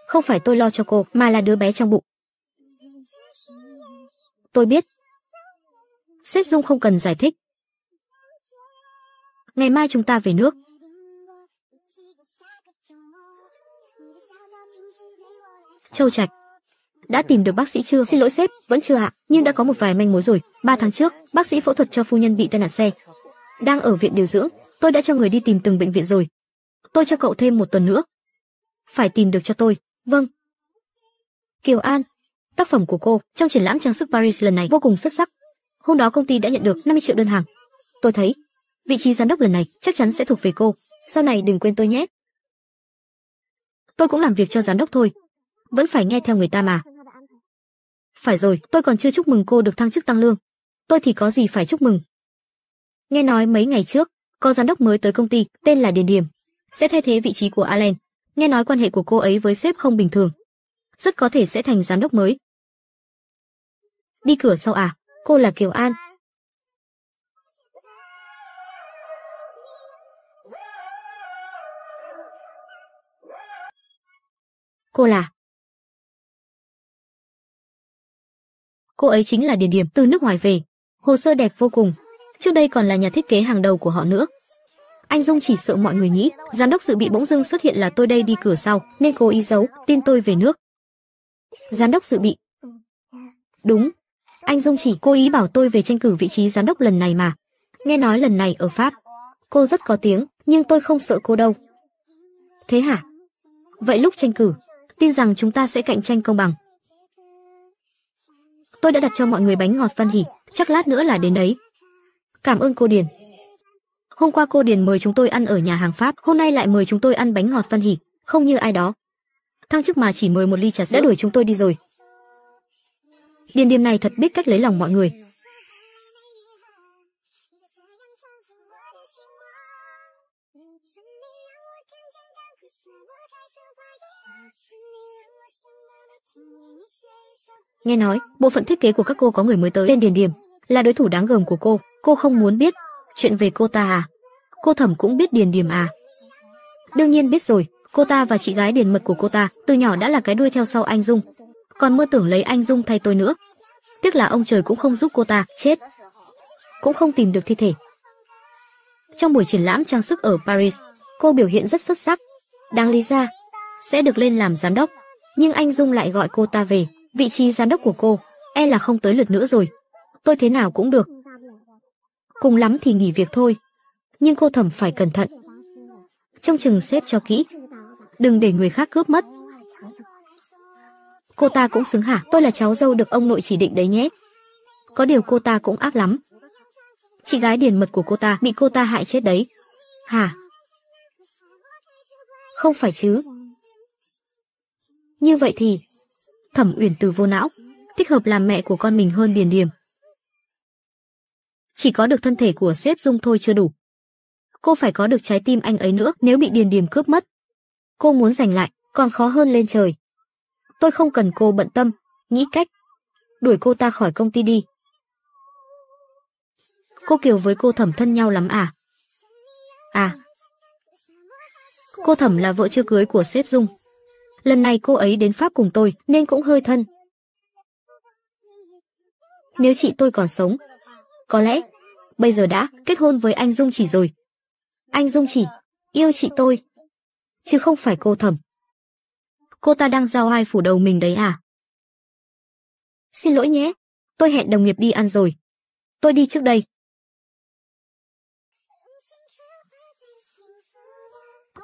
Không phải tôi lo cho cô, mà là đứa bé trong bụng. Tôi biết. Sếp Dung không cần giải thích. Ngày mai chúng ta về nước. Châu Trạch đã tìm được bác sĩ chưa? Xin lỗi sếp, vẫn chưa ạ, nhưng đã có một vài manh mối rồi. Ba tháng trước, bác sĩ phẫu thuật cho phu nhân bị tai nạn xe, đang ở viện điều dưỡng, tôi đã cho người đi tìm từng bệnh viện rồi. Tôi cho cậu thêm một tuần nữa. Phải tìm được cho tôi. Vâng. Kiều An, tác phẩm của cô trong triển lãm trang sức Paris lần này vô cùng xuất sắc. Hôm đó công ty đã nhận được 50 triệu đơn hàng. Tôi thấy, vị trí giám đốc lần này chắc chắn sẽ thuộc về cô. Sau này đừng quên tôi nhé. Tôi cũng làm việc cho giám đốc thôi. Vẫn phải nghe theo người ta mà. Phải rồi, tôi còn chưa chúc mừng cô được thăng chức tăng lương. Tôi thì có gì phải chúc mừng. Nghe nói mấy ngày trước, có giám đốc mới tới công ty, tên là Điền Điềm, sẽ thay thế vị trí của Allen. Nghe nói quan hệ của cô ấy với sếp không bình thường, rất có thể sẽ thành giám đốc mới. Đi cửa sau à, cô là Kiều An. Cô là Cô ấy chính là Điền Điểm từ nước ngoài về, hồ sơ đẹp vô cùng. Trước đây còn là nhà thiết kế hàng đầu của họ nữa. Anh Dung chỉ sợ mọi người nghĩ giám đốc dự bị bỗng dưng xuất hiện là tôi đây đi cửa sau, nên cố ý giấu, tin tôi về nước. Giám đốc dự bị. Đúng. Anh Dung chỉ cố ý bảo tôi về tranh cử vị trí giám đốc lần này mà. Nghe nói lần này ở Pháp, cô rất có tiếng, nhưng tôi không sợ cô đâu. Thế hả? Vậy lúc tranh cử, tin rằng chúng ta sẽ cạnh tranh công bằng tôi đã đặt cho mọi người bánh ngọt văn hỉ, chắc lát nữa là đến đấy. Cảm ơn cô Điền. Hôm qua cô Điền mời chúng tôi ăn ở nhà hàng Pháp, hôm nay lại mời chúng tôi ăn bánh ngọt văn hỉ, không như ai đó. Thăng chức mà chỉ mời một ly trà sữa đã đuổi chúng tôi đi rồi. Điền Điềm này thật biết cách lấy lòng mọi người. Nghe nói, bộ phận thiết kế của các cô có người mới tới tên Điền Điềm là đối thủ đáng gờm của cô, cô không muốn biết. Chuyện về cô ta à? Cô Thẩm cũng biết Điền Điềm à? Đương nhiên biết rồi, cô ta và chị gái Điền Mật của cô ta từ nhỏ đã là cái đuôi theo sau anh Dung, còn mơ tưởng lấy anh Dung thay tôi nữa. Tiếc là ông trời cũng không giúp cô ta, chết. Cũng không tìm được thi thể. Trong buổi triển lãm trang sức ở Paris, cô biểu hiện rất xuất sắc. Đáng lý ra, sẽ được lên làm giám đốc, nhưng anh Dung lại gọi cô ta về, vị trí giám đốc của cô e là không tới lượt nữa rồi tôi thế nào cũng được cùng lắm thì nghỉ việc thôi nhưng cô thẩm phải cẩn thận trông chừng xếp cho kỹ đừng để người khác cướp mất cô ta cũng xứng hả tôi là cháu dâu được ông nội chỉ định đấy nhé có điều cô ta cũng ác lắm chị gái điền mật của cô ta bị cô ta hại chết đấy hả không phải chứ như vậy thì Thẩm Uyển Từ vô não, thích hợp làm mẹ của con mình hơn Điền Điềm. Chỉ có được thân thể của sếp Dung thôi chưa đủ. Cô phải có được trái tim anh ấy nữa nếu bị Điền Điềm cướp mất. Cô muốn giành lại, còn khó hơn lên trời. Tôi không cần cô bận tâm, nghĩ cách. Đuổi cô ta khỏi công ty đi. Cô Kiều với cô thẩm thân nhau lắm à? À. Cô thẩm là vợ chưa cưới của sếp Dung lần này cô ấy đến Pháp cùng tôi nên cũng hơi thân. Nếu chị tôi còn sống, có lẽ bây giờ đã kết hôn với anh Dung Chỉ rồi. Anh Dung Chỉ yêu chị tôi, chứ không phải cô Thẩm. Cô ta đang giao ai phủ đầu mình đấy à? Xin lỗi nhé, tôi hẹn đồng nghiệp đi ăn rồi. Tôi đi trước đây.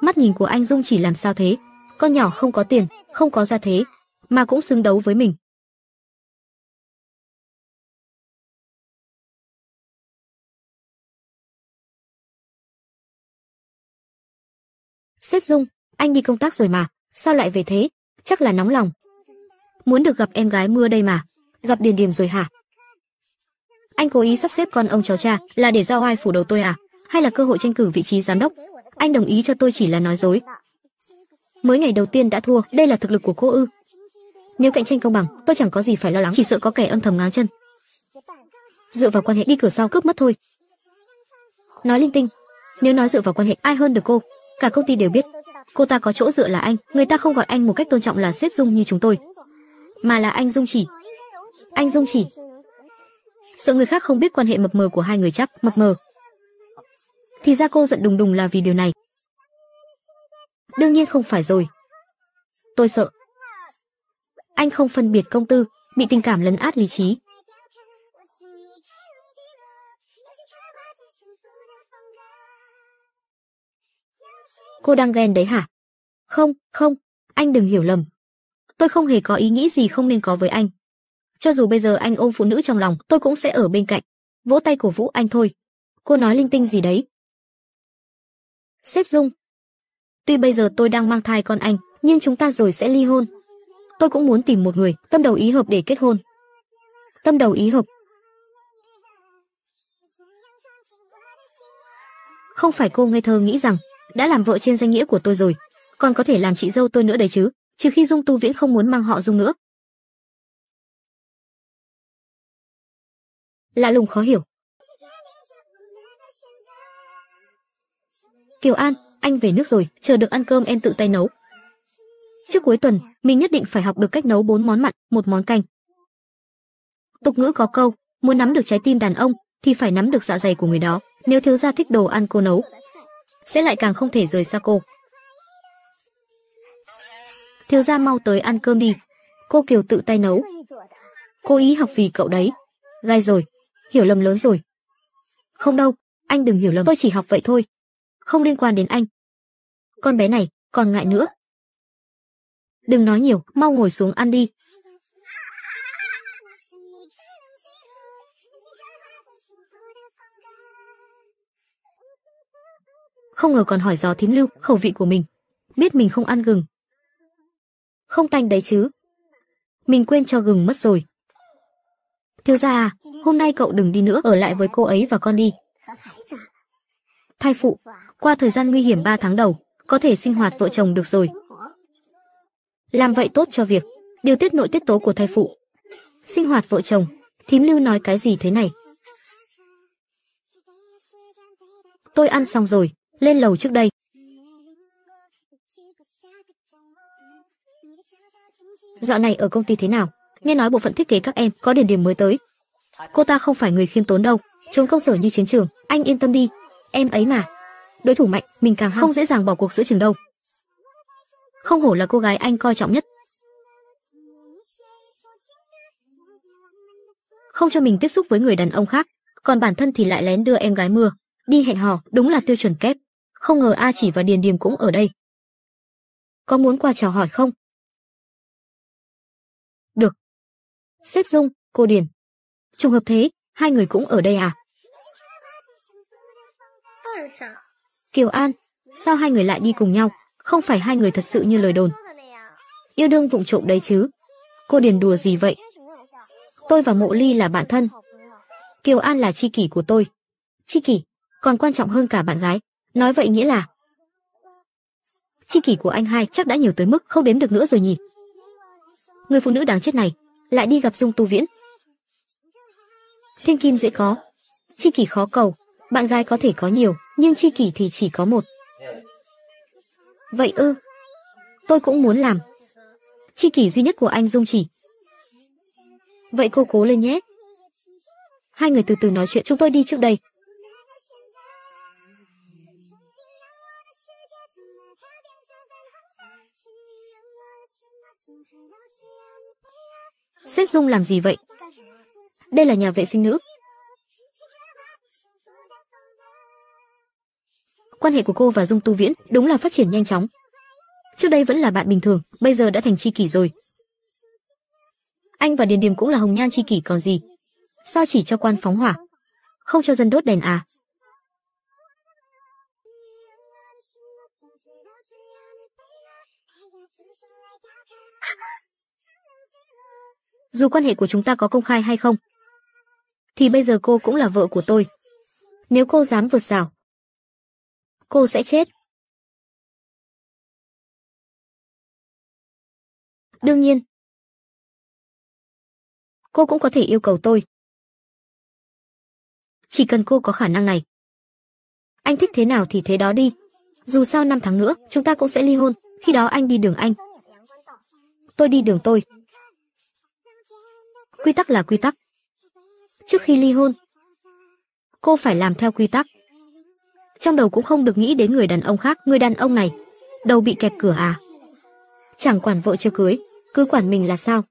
Mắt nhìn của anh Dung chỉ làm sao thế? con nhỏ không có tiền, không có gia thế, mà cũng xứng đấu với mình. Sếp Dung, anh đi công tác rồi mà, sao lại về thế? Chắc là nóng lòng. Muốn được gặp em gái mưa đây mà, gặp Điền Điềm rồi hả? Anh cố ý sắp xếp con ông cháu cha là để giao ai phủ đầu tôi à? Hay là cơ hội tranh cử vị trí giám đốc? Anh đồng ý cho tôi chỉ là nói dối, mới ngày đầu tiên đã thua, đây là thực lực của cô ư? Nếu cạnh tranh công bằng, tôi chẳng có gì phải lo lắng, chỉ sợ có kẻ âm thầm ngáng chân. Dựa vào quan hệ đi cửa sau cướp mất thôi. Nói linh tinh, nếu nói dựa vào quan hệ ai hơn được cô, cả công ty đều biết. Cô ta có chỗ dựa là anh, người ta không gọi anh một cách tôn trọng là xếp dung như chúng tôi, mà là anh Dung Chỉ. Anh Dung Chỉ. Sợ người khác không biết quan hệ mập mờ của hai người chắc, mập mờ. Thì ra cô giận đùng đùng là vì điều này. Đương nhiên không phải rồi. Tôi sợ. Anh không phân biệt công tư, bị tình cảm lấn át lý trí. Cô đang ghen đấy hả? Không, không, anh đừng hiểu lầm. Tôi không hề có ý nghĩ gì không nên có với anh. Cho dù bây giờ anh ôm phụ nữ trong lòng, tôi cũng sẽ ở bên cạnh. Vỗ tay cổ vũ anh thôi. Cô nói linh tinh gì đấy? Sếp Dung, Tuy bây giờ tôi đang mang thai con anh, nhưng chúng ta rồi sẽ ly hôn. Tôi cũng muốn tìm một người tâm đầu ý hợp để kết hôn. Tâm đầu ý hợp. Không phải cô ngây thơ nghĩ rằng đã làm vợ trên danh nghĩa của tôi rồi, còn có thể làm chị dâu tôi nữa đấy chứ, trừ khi Dung Tu Viễn không muốn mang họ Dung nữa. Lạ lùng khó hiểu. Kiều An, anh về nước rồi, chờ được ăn cơm em tự tay nấu. Trước cuối tuần, mình nhất định phải học được cách nấu bốn món mặn, một món canh. Tục ngữ có câu, muốn nắm được trái tim đàn ông thì phải nắm được dạ dày của người đó, nếu thiếu gia thích đồ ăn cô nấu, sẽ lại càng không thể rời xa cô. Thiếu gia mau tới ăn cơm đi, cô Kiều tự tay nấu. Cô ý học vì cậu đấy. Gai rồi, hiểu lầm lớn rồi. Không đâu, anh đừng hiểu lầm, tôi chỉ học vậy thôi, không liên quan đến anh. Con bé này, còn ngại nữa. Đừng nói nhiều, mau ngồi xuống ăn đi. Không ngờ còn hỏi gió thím lưu, khẩu vị của mình. Biết mình không ăn gừng. Không tanh đấy chứ. Mình quên cho gừng mất rồi. Thiếu gia à, hôm nay cậu đừng đi nữa, ở lại với cô ấy và con đi. Thai phụ, qua thời gian nguy hiểm 3 tháng đầu, có thể sinh hoạt vợ chồng được rồi. Làm vậy tốt cho việc điều tiết nội tiết tố của thai phụ. Sinh hoạt vợ chồng, thím Lưu nói cái gì thế này? Tôi ăn xong rồi, lên lầu trước đây. Dạo này ở công ty thế nào? Nghe nói bộ phận thiết kế các em có điểm điểm mới tới. Cô ta không phải người khiêm tốn đâu, trốn công sở như chiến trường, anh yên tâm đi. Em ấy mà, đối thủ mạnh, mình càng không dễ dàng bỏ cuộc giữa chừng đâu. Không hổ là cô gái anh coi trọng nhất. Không cho mình tiếp xúc với người đàn ông khác, còn bản thân thì lại lén đưa em gái mưa đi hẹn hò, đúng là tiêu chuẩn kép. Không ngờ A Chỉ và Điền Điềm cũng ở đây. Có muốn qua chào hỏi không? Được. Sếp Dung, cô Điền. Trùng hợp thế, hai người cũng ở đây à? Kiều An, sao hai người lại đi cùng nhau? Không phải hai người thật sự như lời đồn. Yêu đương vụng trộm đấy chứ. Cô điền đùa gì vậy? Tôi và Mộ Ly là bạn thân. Kiều An là tri kỷ của tôi. Tri kỷ, còn quan trọng hơn cả bạn gái. Nói vậy nghĩa là... Tri kỷ của anh hai chắc đã nhiều tới mức không đếm được nữa rồi nhỉ. Người phụ nữ đáng chết này lại đi gặp Dung Tu Viễn. Thiên kim dễ có, tri kỷ khó cầu, bạn gái có thể có nhiều, nhưng tri kỷ thì chỉ có một. Vậy ư? Tôi cũng muốn làm. Tri kỷ duy nhất của anh Dung chỉ. Vậy cô cố lên nhé. Hai người từ từ nói chuyện chúng tôi đi trước đây. Sếp Dung làm gì vậy? Đây là nhà vệ sinh nữ, quan hệ của cô và Dung Tu Viễn đúng là phát triển nhanh chóng. Trước đây vẫn là bạn bình thường, bây giờ đã thành tri kỷ rồi. Anh và Điền Điềm cũng là hồng nhan tri kỷ còn gì. Sao chỉ cho quan phóng hỏa, không cho dân đốt đèn à? Dù quan hệ của chúng ta có công khai hay không, thì bây giờ cô cũng là vợ của tôi. Nếu cô dám vượt rào, Cô sẽ chết. Đương nhiên. Cô cũng có thể yêu cầu tôi. Chỉ cần cô có khả năng này. Anh thích thế nào thì thế đó đi. Dù sao năm tháng nữa, chúng ta cũng sẽ ly hôn. Khi đó anh đi đường anh. Tôi đi đường tôi. Quy tắc là quy tắc. Trước khi ly hôn, cô phải làm theo quy tắc trong đầu cũng không được nghĩ đến người đàn ông khác, người đàn ông này, đầu bị kẹt cửa à? Chẳng quản vợ chưa cưới, cứ quản mình là sao?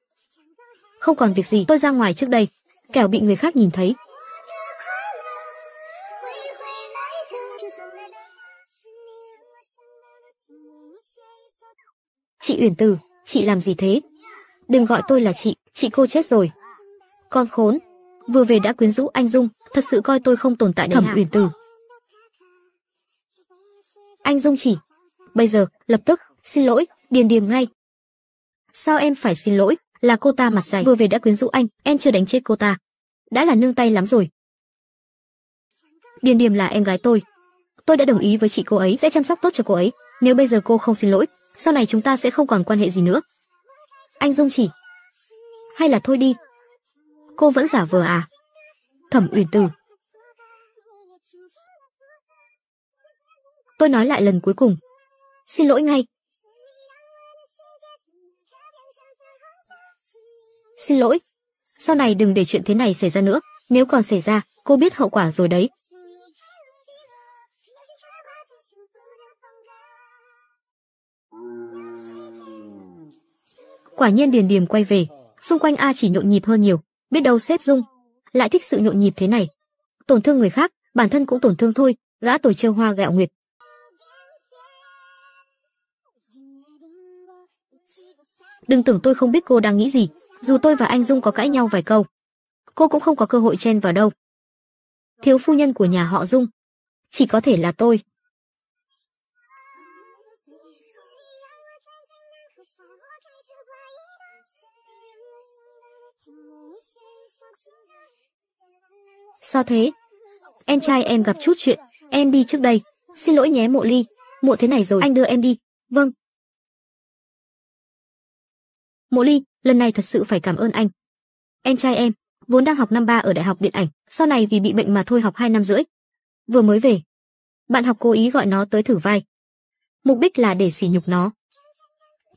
Không còn việc gì, tôi ra ngoài trước đây, kẻo bị người khác nhìn thấy. Chị Uyển Từ, chị làm gì thế? Đừng gọi tôi là chị, chị cô chết rồi. Con khốn, vừa về đã quyến rũ anh Dung, thật sự coi tôi không tồn tại đâu. Thẩm Uyển Từ, anh Dung chỉ. Bây giờ, lập tức, xin lỗi, điền điềm ngay. Sao em phải xin lỗi? Là cô ta mặt dày vừa về đã quyến rũ anh, em chưa đánh chết cô ta. Đã là nương tay lắm rồi. Điền điềm là em gái tôi. Tôi đã đồng ý với chị cô ấy sẽ chăm sóc tốt cho cô ấy. Nếu bây giờ cô không xin lỗi, sau này chúng ta sẽ không còn quan hệ gì nữa. Anh Dung chỉ. Hay là thôi đi. Cô vẫn giả vờ à? Thẩm Uyển Tử Tôi nói lại lần cuối cùng. Xin lỗi ngay. Xin lỗi. Sau này đừng để chuyện thế này xảy ra nữa. Nếu còn xảy ra, cô biết hậu quả rồi đấy. Quả nhiên Điền Điềm quay về, xung quanh A chỉ nhộn nhịp hơn nhiều, biết đâu xếp Dung lại thích sự nhộn nhịp thế này. Tổn thương người khác, bản thân cũng tổn thương thôi, gã tồi trêu hoa gẹo nguyệt, Đừng tưởng tôi không biết cô đang nghĩ gì, dù tôi và anh Dung có cãi nhau vài câu, cô cũng không có cơ hội chen vào đâu. Thiếu phu nhân của nhà họ Dung, chỉ có thể là tôi. Sao thế? Em trai em gặp chút chuyện, em đi trước đây. Xin lỗi nhé mộ ly, muộn thế này rồi anh đưa em đi. Vâng, Mộ Ly, lần này thật sự phải cảm ơn anh. Em trai em, vốn đang học năm ba ở Đại học Điện ảnh, sau này vì bị bệnh mà thôi học hai năm rưỡi. Vừa mới về. Bạn học cố ý gọi nó tới thử vai. Mục đích là để sỉ nhục nó.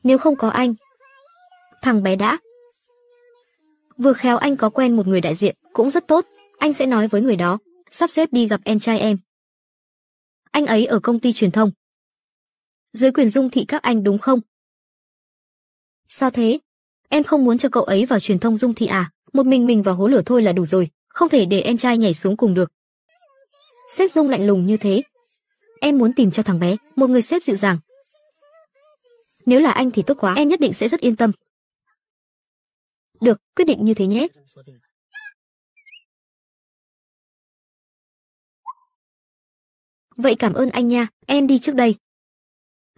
Nếu không có anh. Thằng bé đã. Vừa khéo anh có quen một người đại diện, cũng rất tốt. Anh sẽ nói với người đó, sắp xếp đi gặp em trai em. Anh ấy ở công ty truyền thông. Dưới quyền dung thị các anh đúng không? Sao thế? Em không muốn cho cậu ấy vào truyền thông dung thị à? Một mình mình vào hố lửa thôi là đủ rồi, không thể để em trai nhảy xuống cùng được. Sếp Dung lạnh lùng như thế. Em muốn tìm cho thằng bé một người sếp dịu dàng. Nếu là anh thì tốt quá, em nhất định sẽ rất yên tâm. Được, quyết định như thế nhé. Vậy cảm ơn anh nha, em đi trước đây.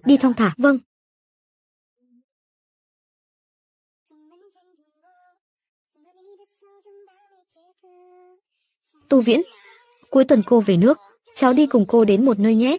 Đi thong thả, vâng. Tu Viễn, cuối tuần cô về nước, cháu đi cùng cô đến một nơi nhé.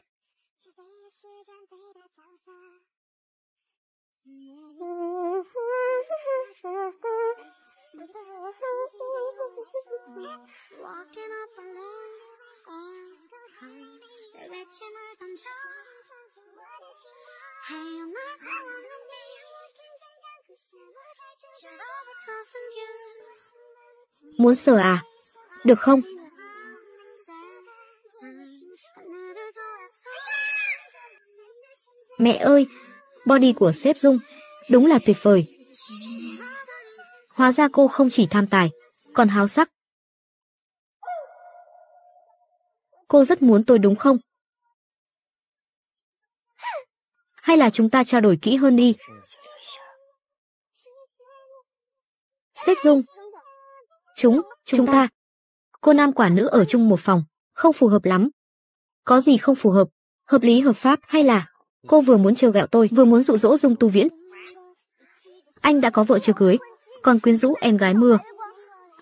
Muốn sờ à? Được không? Mẹ ơi, body của sếp Dung, đúng là tuyệt vời. Hóa ra cô không chỉ tham tài, còn háo sắc. Cô rất muốn tôi đúng không? Hay là chúng ta trao đổi kỹ hơn đi? Sếp Dung Chúng, chúng ta Cô nam quả nữ ở chung một phòng Không phù hợp lắm Có gì không phù hợp Hợp lý hợp pháp hay là Cô vừa muốn trêu gẹo tôi, vừa muốn dụ dỗ Dung Tu Viễn. Anh đã có vợ chưa cưới, còn quyến rũ em gái mưa.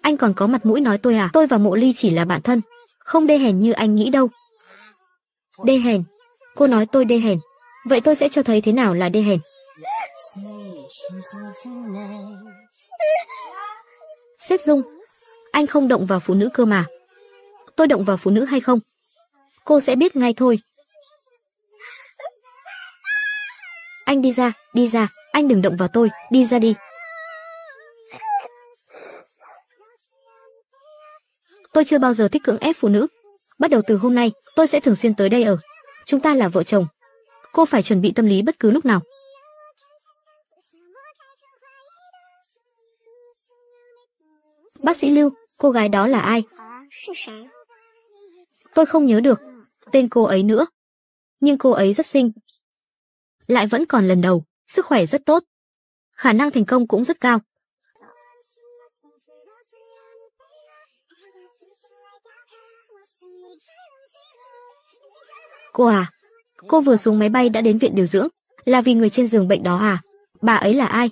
Anh còn có mặt mũi nói tôi à, tôi và Mộ Ly chỉ là bạn thân, không đê hèn như anh nghĩ đâu. Đê hèn? Cô nói tôi đê hèn. Vậy tôi sẽ cho thấy thế nào là đê hèn. Sếp Dung, anh không động vào phụ nữ cơ mà. Tôi động vào phụ nữ hay không? Cô sẽ biết ngay thôi. Anh đi ra, đi ra, anh đừng động vào tôi, đi ra đi. Tôi chưa bao giờ thích cưỡng ép phụ nữ. Bắt đầu từ hôm nay, tôi sẽ thường xuyên tới đây ở. Chúng ta là vợ chồng. Cô phải chuẩn bị tâm lý bất cứ lúc nào. Bác sĩ Lưu, cô gái đó là ai? Tôi không nhớ được tên cô ấy nữa. Nhưng cô ấy rất xinh, lại vẫn còn lần đầu, sức khỏe rất tốt. Khả năng thành công cũng rất cao. Cô à, cô vừa xuống máy bay đã đến viện điều dưỡng, là vì người trên giường bệnh đó à? Bà ấy là ai?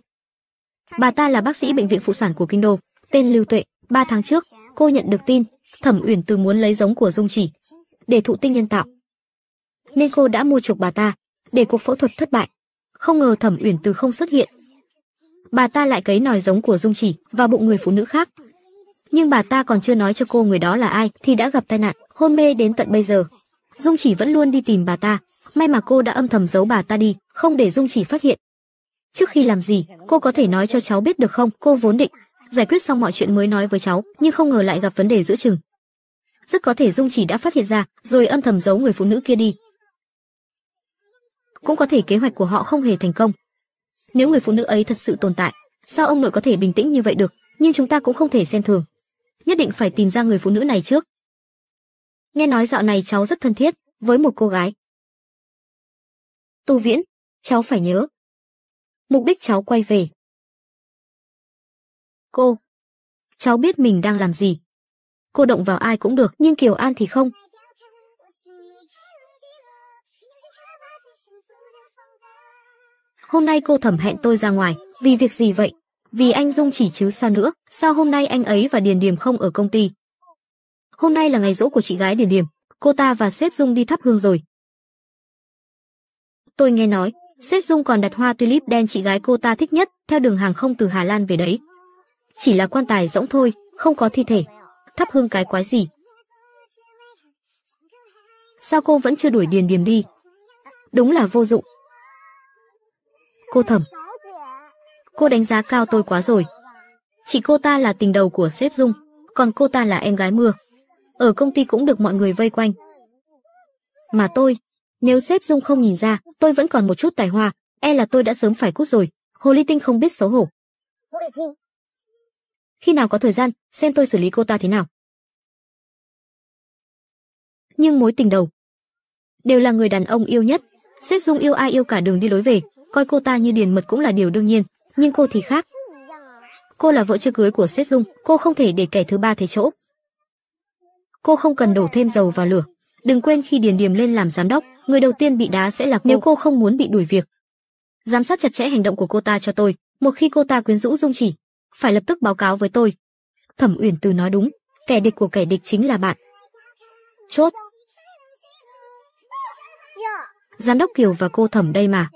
Bà ta là bác sĩ bệnh viện phụ sản của Kinh Đô, tên Lưu Tuệ. Ba tháng trước, cô nhận được tin, Thẩm Uyển từ muốn lấy giống của Dung Chỉ để thụ tinh nhân tạo. Nên cô đã mua chuộc bà ta, để cuộc phẫu thuật thất bại. Không ngờ Thẩm Uyển Từ không xuất hiện. Bà ta lại cấy nòi giống của Dung Chỉ vào bụng người phụ nữ khác. Nhưng bà ta còn chưa nói cho cô người đó là ai thì đã gặp tai nạn, hôn mê đến tận bây giờ. Dung Chỉ vẫn luôn đi tìm bà ta, may mà cô đã âm thầm giấu bà ta đi, không để Dung Chỉ phát hiện. Trước khi làm gì, cô có thể nói cho cháu biết được không? Cô vốn định giải quyết xong mọi chuyện mới nói với cháu, nhưng không ngờ lại gặp vấn đề giữa chừng. Rất có thể Dung Chỉ đã phát hiện ra, rồi âm thầm giấu người phụ nữ kia đi, cũng có thể kế hoạch của họ không hề thành công. Nếu người phụ nữ ấy thật sự tồn tại, sao ông nội có thể bình tĩnh như vậy được, nhưng chúng ta cũng không thể xem thường. Nhất định phải tìm ra người phụ nữ này trước. Nghe nói dạo này cháu rất thân thiết với một cô gái. Tu Viễn, cháu phải nhớ. Mục đích cháu quay về. Cô, cháu biết mình đang làm gì. Cô động vào ai cũng được, nhưng Kiều An thì không, Hôm nay cô thẩm hẹn tôi ra ngoài, vì việc gì vậy? Vì anh Dung chỉ chứ sao nữa, sao hôm nay anh ấy và Điền Điềm không ở công ty? Hôm nay là ngày rỗ của chị gái Điền Điềm, cô ta và sếp Dung đi thắp hương rồi. Tôi nghe nói, sếp Dung còn đặt hoa tulip đen chị gái cô ta thích nhất theo đường hàng không từ Hà Lan về đấy. Chỉ là quan tài rỗng thôi, không có thi thể. Thắp hương cái quái gì? Sao cô vẫn chưa đuổi Điền Điềm đi? Đúng là vô dụng, Cô thẩm, Cô đánh giá cao tôi quá rồi. Chị cô ta là tình đầu của sếp Dung, còn cô ta là em gái mưa. Ở công ty cũng được mọi người vây quanh. Mà tôi, nếu sếp Dung không nhìn ra, tôi vẫn còn một chút tài hoa, e là tôi đã sớm phải cút rồi. Hồ Ly Tinh không biết xấu hổ. Khi nào có thời gian, xem tôi xử lý cô ta thế nào. Nhưng mối tình đầu đều là người đàn ông yêu nhất, sếp Dung yêu ai yêu cả đường đi lối về, coi cô ta như điền mật cũng là điều đương nhiên, nhưng cô thì khác. Cô là vợ chưa cưới của sếp Dung, cô không thể để kẻ thứ ba thế chỗ. Cô không cần đổ thêm dầu vào lửa. Đừng quên khi Điền Điềm lên làm giám đốc, người đầu tiên bị đá sẽ là cô. Nếu cô không muốn bị đuổi việc, giám sát chặt chẽ hành động của cô ta cho tôi, một khi cô ta quyến rũ Dung Chỉ, phải lập tức báo cáo với tôi. Thẩm Uyển Từ nói đúng, kẻ địch của kẻ địch chính là bạn. Chốt. Giám đốc Kiều và cô Thẩm đây mà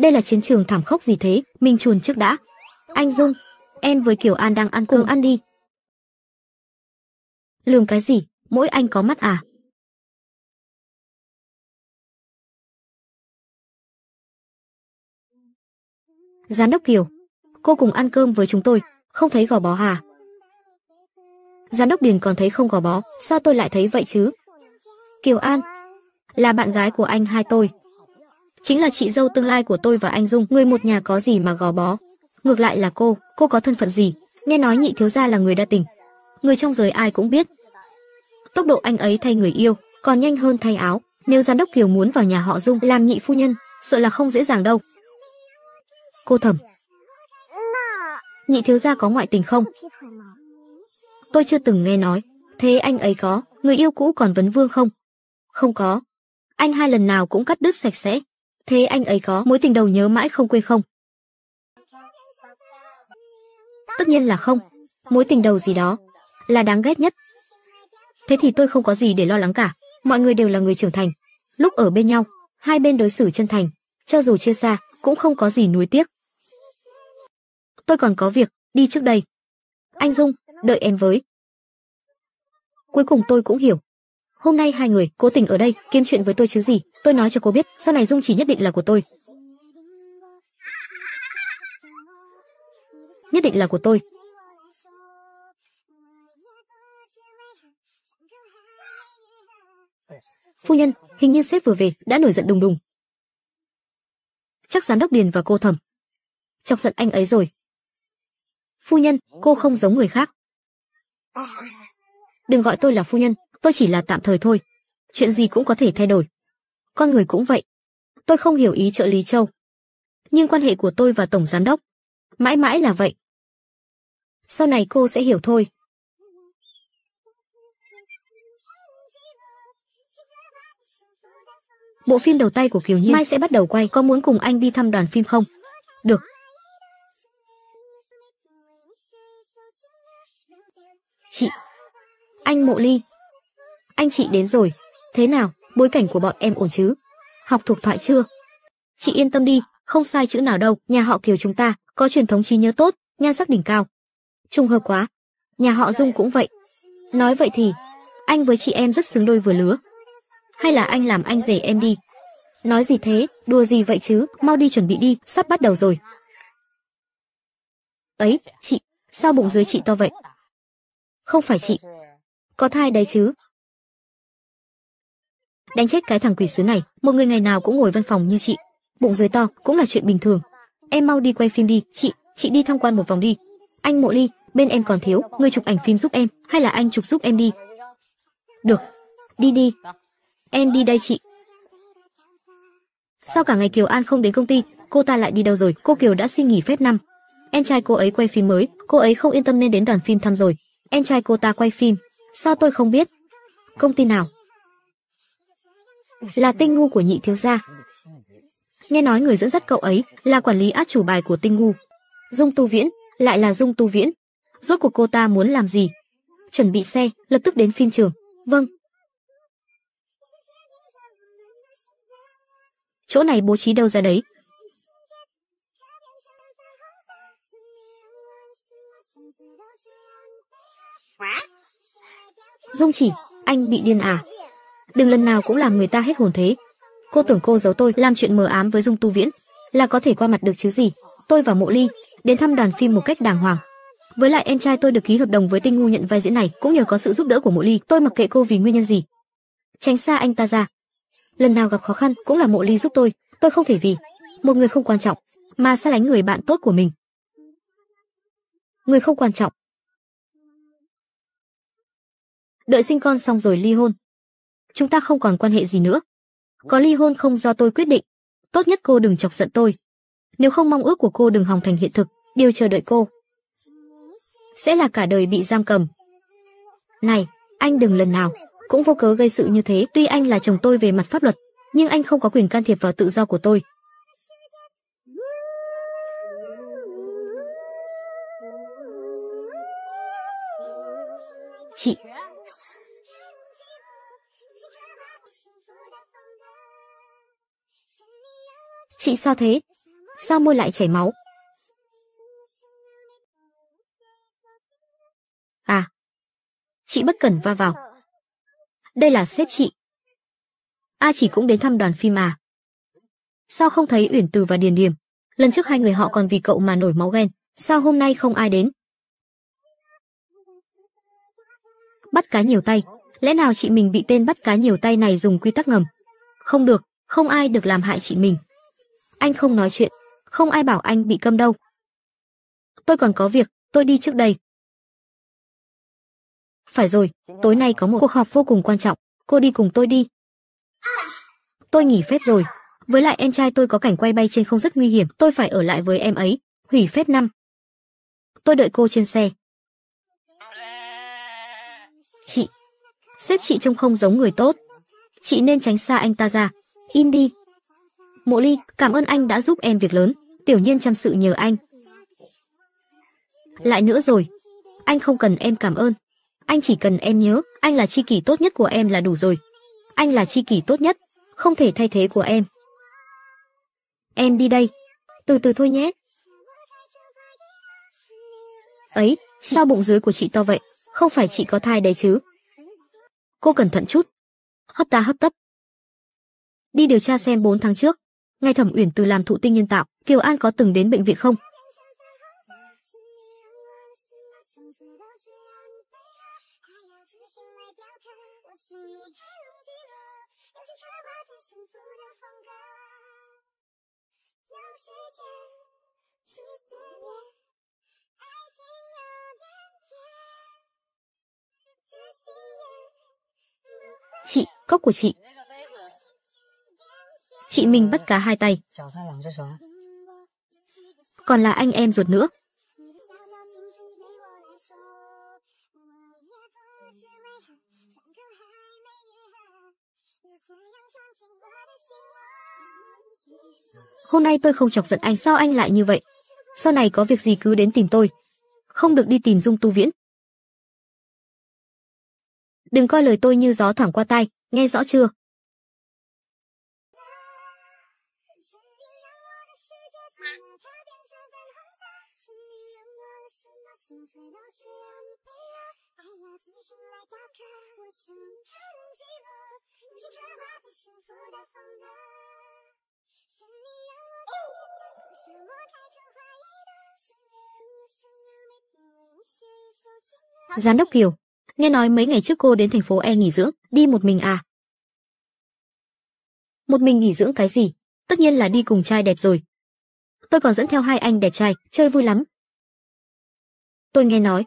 đây là chiến trường thảm khốc gì thế mình chuồn trước đã anh dung em với kiều an đang ăn cùng ăn đi lường cái gì mỗi anh có mắt à giám đốc kiều cô cùng ăn cơm với chúng tôi không thấy gò bó hà? giám đốc điền còn thấy không gò bó sao tôi lại thấy vậy chứ kiều an là bạn gái của anh hai tôi chính là chị dâu tương lai của tôi và anh Dung, người một nhà có gì mà gò bó. Ngược lại là cô, cô có thân phận gì? Nghe nói nhị thiếu gia là người đa tình, người trong giới ai cũng biết. Tốc độ anh ấy thay người yêu, còn nhanh hơn thay áo. Nếu giám đốc Kiều muốn vào nhà họ Dung làm nhị phu nhân, sợ là không dễ dàng đâu. Cô thầm. Nhị thiếu gia có ngoại tình không? Tôi chưa từng nghe nói. Thế anh ấy có, người yêu cũ còn vấn vương không? Không có. Anh hai lần nào cũng cắt đứt sạch sẽ, thế anh ấy có mối tình đầu nhớ mãi không quên không? Tất nhiên là không. Mối tình đầu gì đó là đáng ghét nhất. Thế thì tôi không có gì để lo lắng cả, mọi người đều là người trưởng thành. Lúc ở bên nhau, hai bên đối xử chân thành, cho dù chia xa cũng không có gì nuối tiếc. Tôi còn có việc, đi trước đây. Anh Dung, đợi em với. Cuối cùng tôi cũng hiểu, hôm nay hai người cố tình ở đây kiếm chuyện với tôi chứ gì tôi nói cho cô biết sau này dung chỉ nhất định là của tôi nhất định là của tôi phu nhân hình như sếp vừa về đã nổi giận đùng đùng chắc giám đốc điền và cô thẩm chọc giận anh ấy rồi phu nhân cô không giống người khác đừng gọi tôi là phu nhân tôi chỉ là tạm thời thôi. Chuyện gì cũng có thể thay đổi. Con người cũng vậy. Tôi không hiểu ý trợ lý Châu. Nhưng quan hệ của tôi và Tổng Giám Đốc, mãi mãi là vậy. Sau này cô sẽ hiểu thôi. Bộ phim đầu tay của Kiều Nhiên mai sẽ bắt đầu quay, có muốn cùng anh đi thăm đoàn phim không? Được. Chị, anh Mộ Ly, anh chị đến rồi. Thế nào, bối cảnh của bọn em ổn chứ? Học thuộc thoại chưa? Chị yên tâm đi, không sai chữ nào đâu, nhà họ Kiều chúng ta có truyền thống trí nhớ tốt, nhan sắc đỉnh cao. Trùng hợp quá, nhà họ Dung cũng vậy. Nói vậy thì, anh với chị em rất xứng đôi vừa lứa. Hay là anh làm anh rể em đi. Nói gì thế, đùa gì vậy chứ, mau đi chuẩn bị đi, sắp bắt đầu rồi. Ấy, chị, sao bụng dưới chị to vậy? Không phải chị, có thai đấy chứ, đánh chết cái thằng quỷ sứ này một người ngày nào cũng ngồi văn phòng như chị bụng dưới to cũng là chuyện bình thường em mau đi quay phim đi chị chị đi tham quan một vòng đi anh mộ ly bên em còn thiếu người chụp ảnh phim giúp em hay là anh chụp giúp em đi được đi đi em đi đây chị sau cả ngày kiều an không đến công ty cô ta lại đi đâu rồi cô kiều đã xin nghỉ phép năm em trai cô ấy quay phim mới cô ấy không yên tâm nên đến đoàn phim thăm rồi em trai cô ta quay phim sao tôi không biết công ty nào là tinh ngu của nhị thiếu gia. Nghe nói người dẫn dắt cậu ấy là quản lý át chủ bài của tinh ngu. Dung Tu Viễn, lại là Dung Tu Viễn. Rốt cuộc cô ta muốn làm gì? Chuẩn bị xe, lập tức đến phim trường. Vâng. Chỗ này bố trí đâu ra đấy? Dung chỉ, anh bị điên à? đừng lần nào cũng làm người ta hết hồn thế. Cô tưởng cô giấu tôi làm chuyện mờ ám với Dung Tu Viễn là có thể qua mặt được chứ gì? Tôi và Mộ Ly đến thăm đoàn phim một cách đàng hoàng. Với lại em trai tôi được ký hợp đồng với Tinh Ngu nhận vai diễn này cũng nhờ có sự giúp đỡ của Mộ Ly, tôi mặc kệ cô vì nguyên nhân gì. Tránh xa anh ta ra. Lần nào gặp khó khăn cũng là Mộ Ly giúp tôi, tôi không thể vì một người không quan trọng mà xa lánh người bạn tốt của mình. Người không quan trọng. Đợi sinh con xong rồi ly hôn, chúng ta không còn quan hệ gì nữa. Có ly hôn không do tôi quyết định, tốt nhất cô đừng chọc giận tôi. Nếu không mong ước của cô đừng hòng thành hiện thực, điều chờ đợi cô sẽ là cả đời bị giam cầm. Này, anh đừng lần nào cũng vô cớ gây sự như thế, tuy anh là chồng tôi về mặt pháp luật, nhưng anh không có quyền can thiệp vào tự do của tôi. Chị, Chị sao thế? Sao môi lại chảy máu? À, chị bất cẩn va vào. Đây là sếp chị. A chỉ cũng đến thăm đoàn phim à. Sao không thấy Uyển Từ và Điền Điềm? Lần trước hai người họ còn vì cậu mà nổi máu ghen, sao hôm nay không ai đến? Bắt cá nhiều tay, lẽ nào chị mình bị tên bắt cá nhiều tay này dùng quy tắc ngầm? Không được, không ai được làm hại chị mình. Anh không nói chuyện, không ai bảo anh bị câm đâu. Tôi còn có việc, tôi đi trước đây. Phải rồi, tối nay có một cuộc họp vô cùng quan trọng, cô đi cùng tôi đi. Tôi nghỉ phép rồi, với lại em trai tôi có cảnh quay bay trên không rất nguy hiểm, tôi phải ở lại với em ấy, hủy phép năm. Tôi đợi cô trên xe. Chị, sếp chị trông không giống người tốt. Chị nên tránh xa anh ta ra. In đi. Mộ Ly, cảm ơn anh đã giúp em việc lớn, tiểu nhiên chăm sự nhờ anh. Lại nữa rồi, anh không cần em cảm ơn. Anh chỉ cần em nhớ, anh là chi kỷ tốt nhất của em là đủ rồi. Anh là chi kỷ tốt nhất, không thể thay thế của em. Em đi đây. Từ từ thôi nhé. Ấy, sao bụng dưới của chị to vậy? Không phải chị có thai đấy chứ? Cô cẩn thận chút. Hấp ta hấp tấp. Đi điều tra xem 4 tháng trước, ngay Thẩm Uyển từ làm thụ tinh nhân tạo, Kiều An có từng đến bệnh viện không? Chị, cốc của chị, chị mình bắt cá hai tay. Còn là anh em ruột nữa. Hôm nay tôi không chọc giận anh sao anh lại như vậy? Sau này có việc gì cứ đến tìm tôi. Không được đi tìm Dung Tu Viễn. Đừng coi lời tôi như gió thoảng qua tai, nghe rõ chưa? 只能看极了你刻画在幸福的风格。是你让我看见那颗沙漠开成花一朵，是你让我想要每天为你写一首情歌。Giám đốc Kiều, nghe nói mấy ngày trước cô đến thành phố E nghỉ dưỡng, đi một mình à? Một mình nghỉ dưỡng cái gì? Tất nhiên là đi cùng trai đẹp rồi. Tôi còn dẫn theo hai anh đẹp trai, chơi vui lắm. Tôi nghe nói,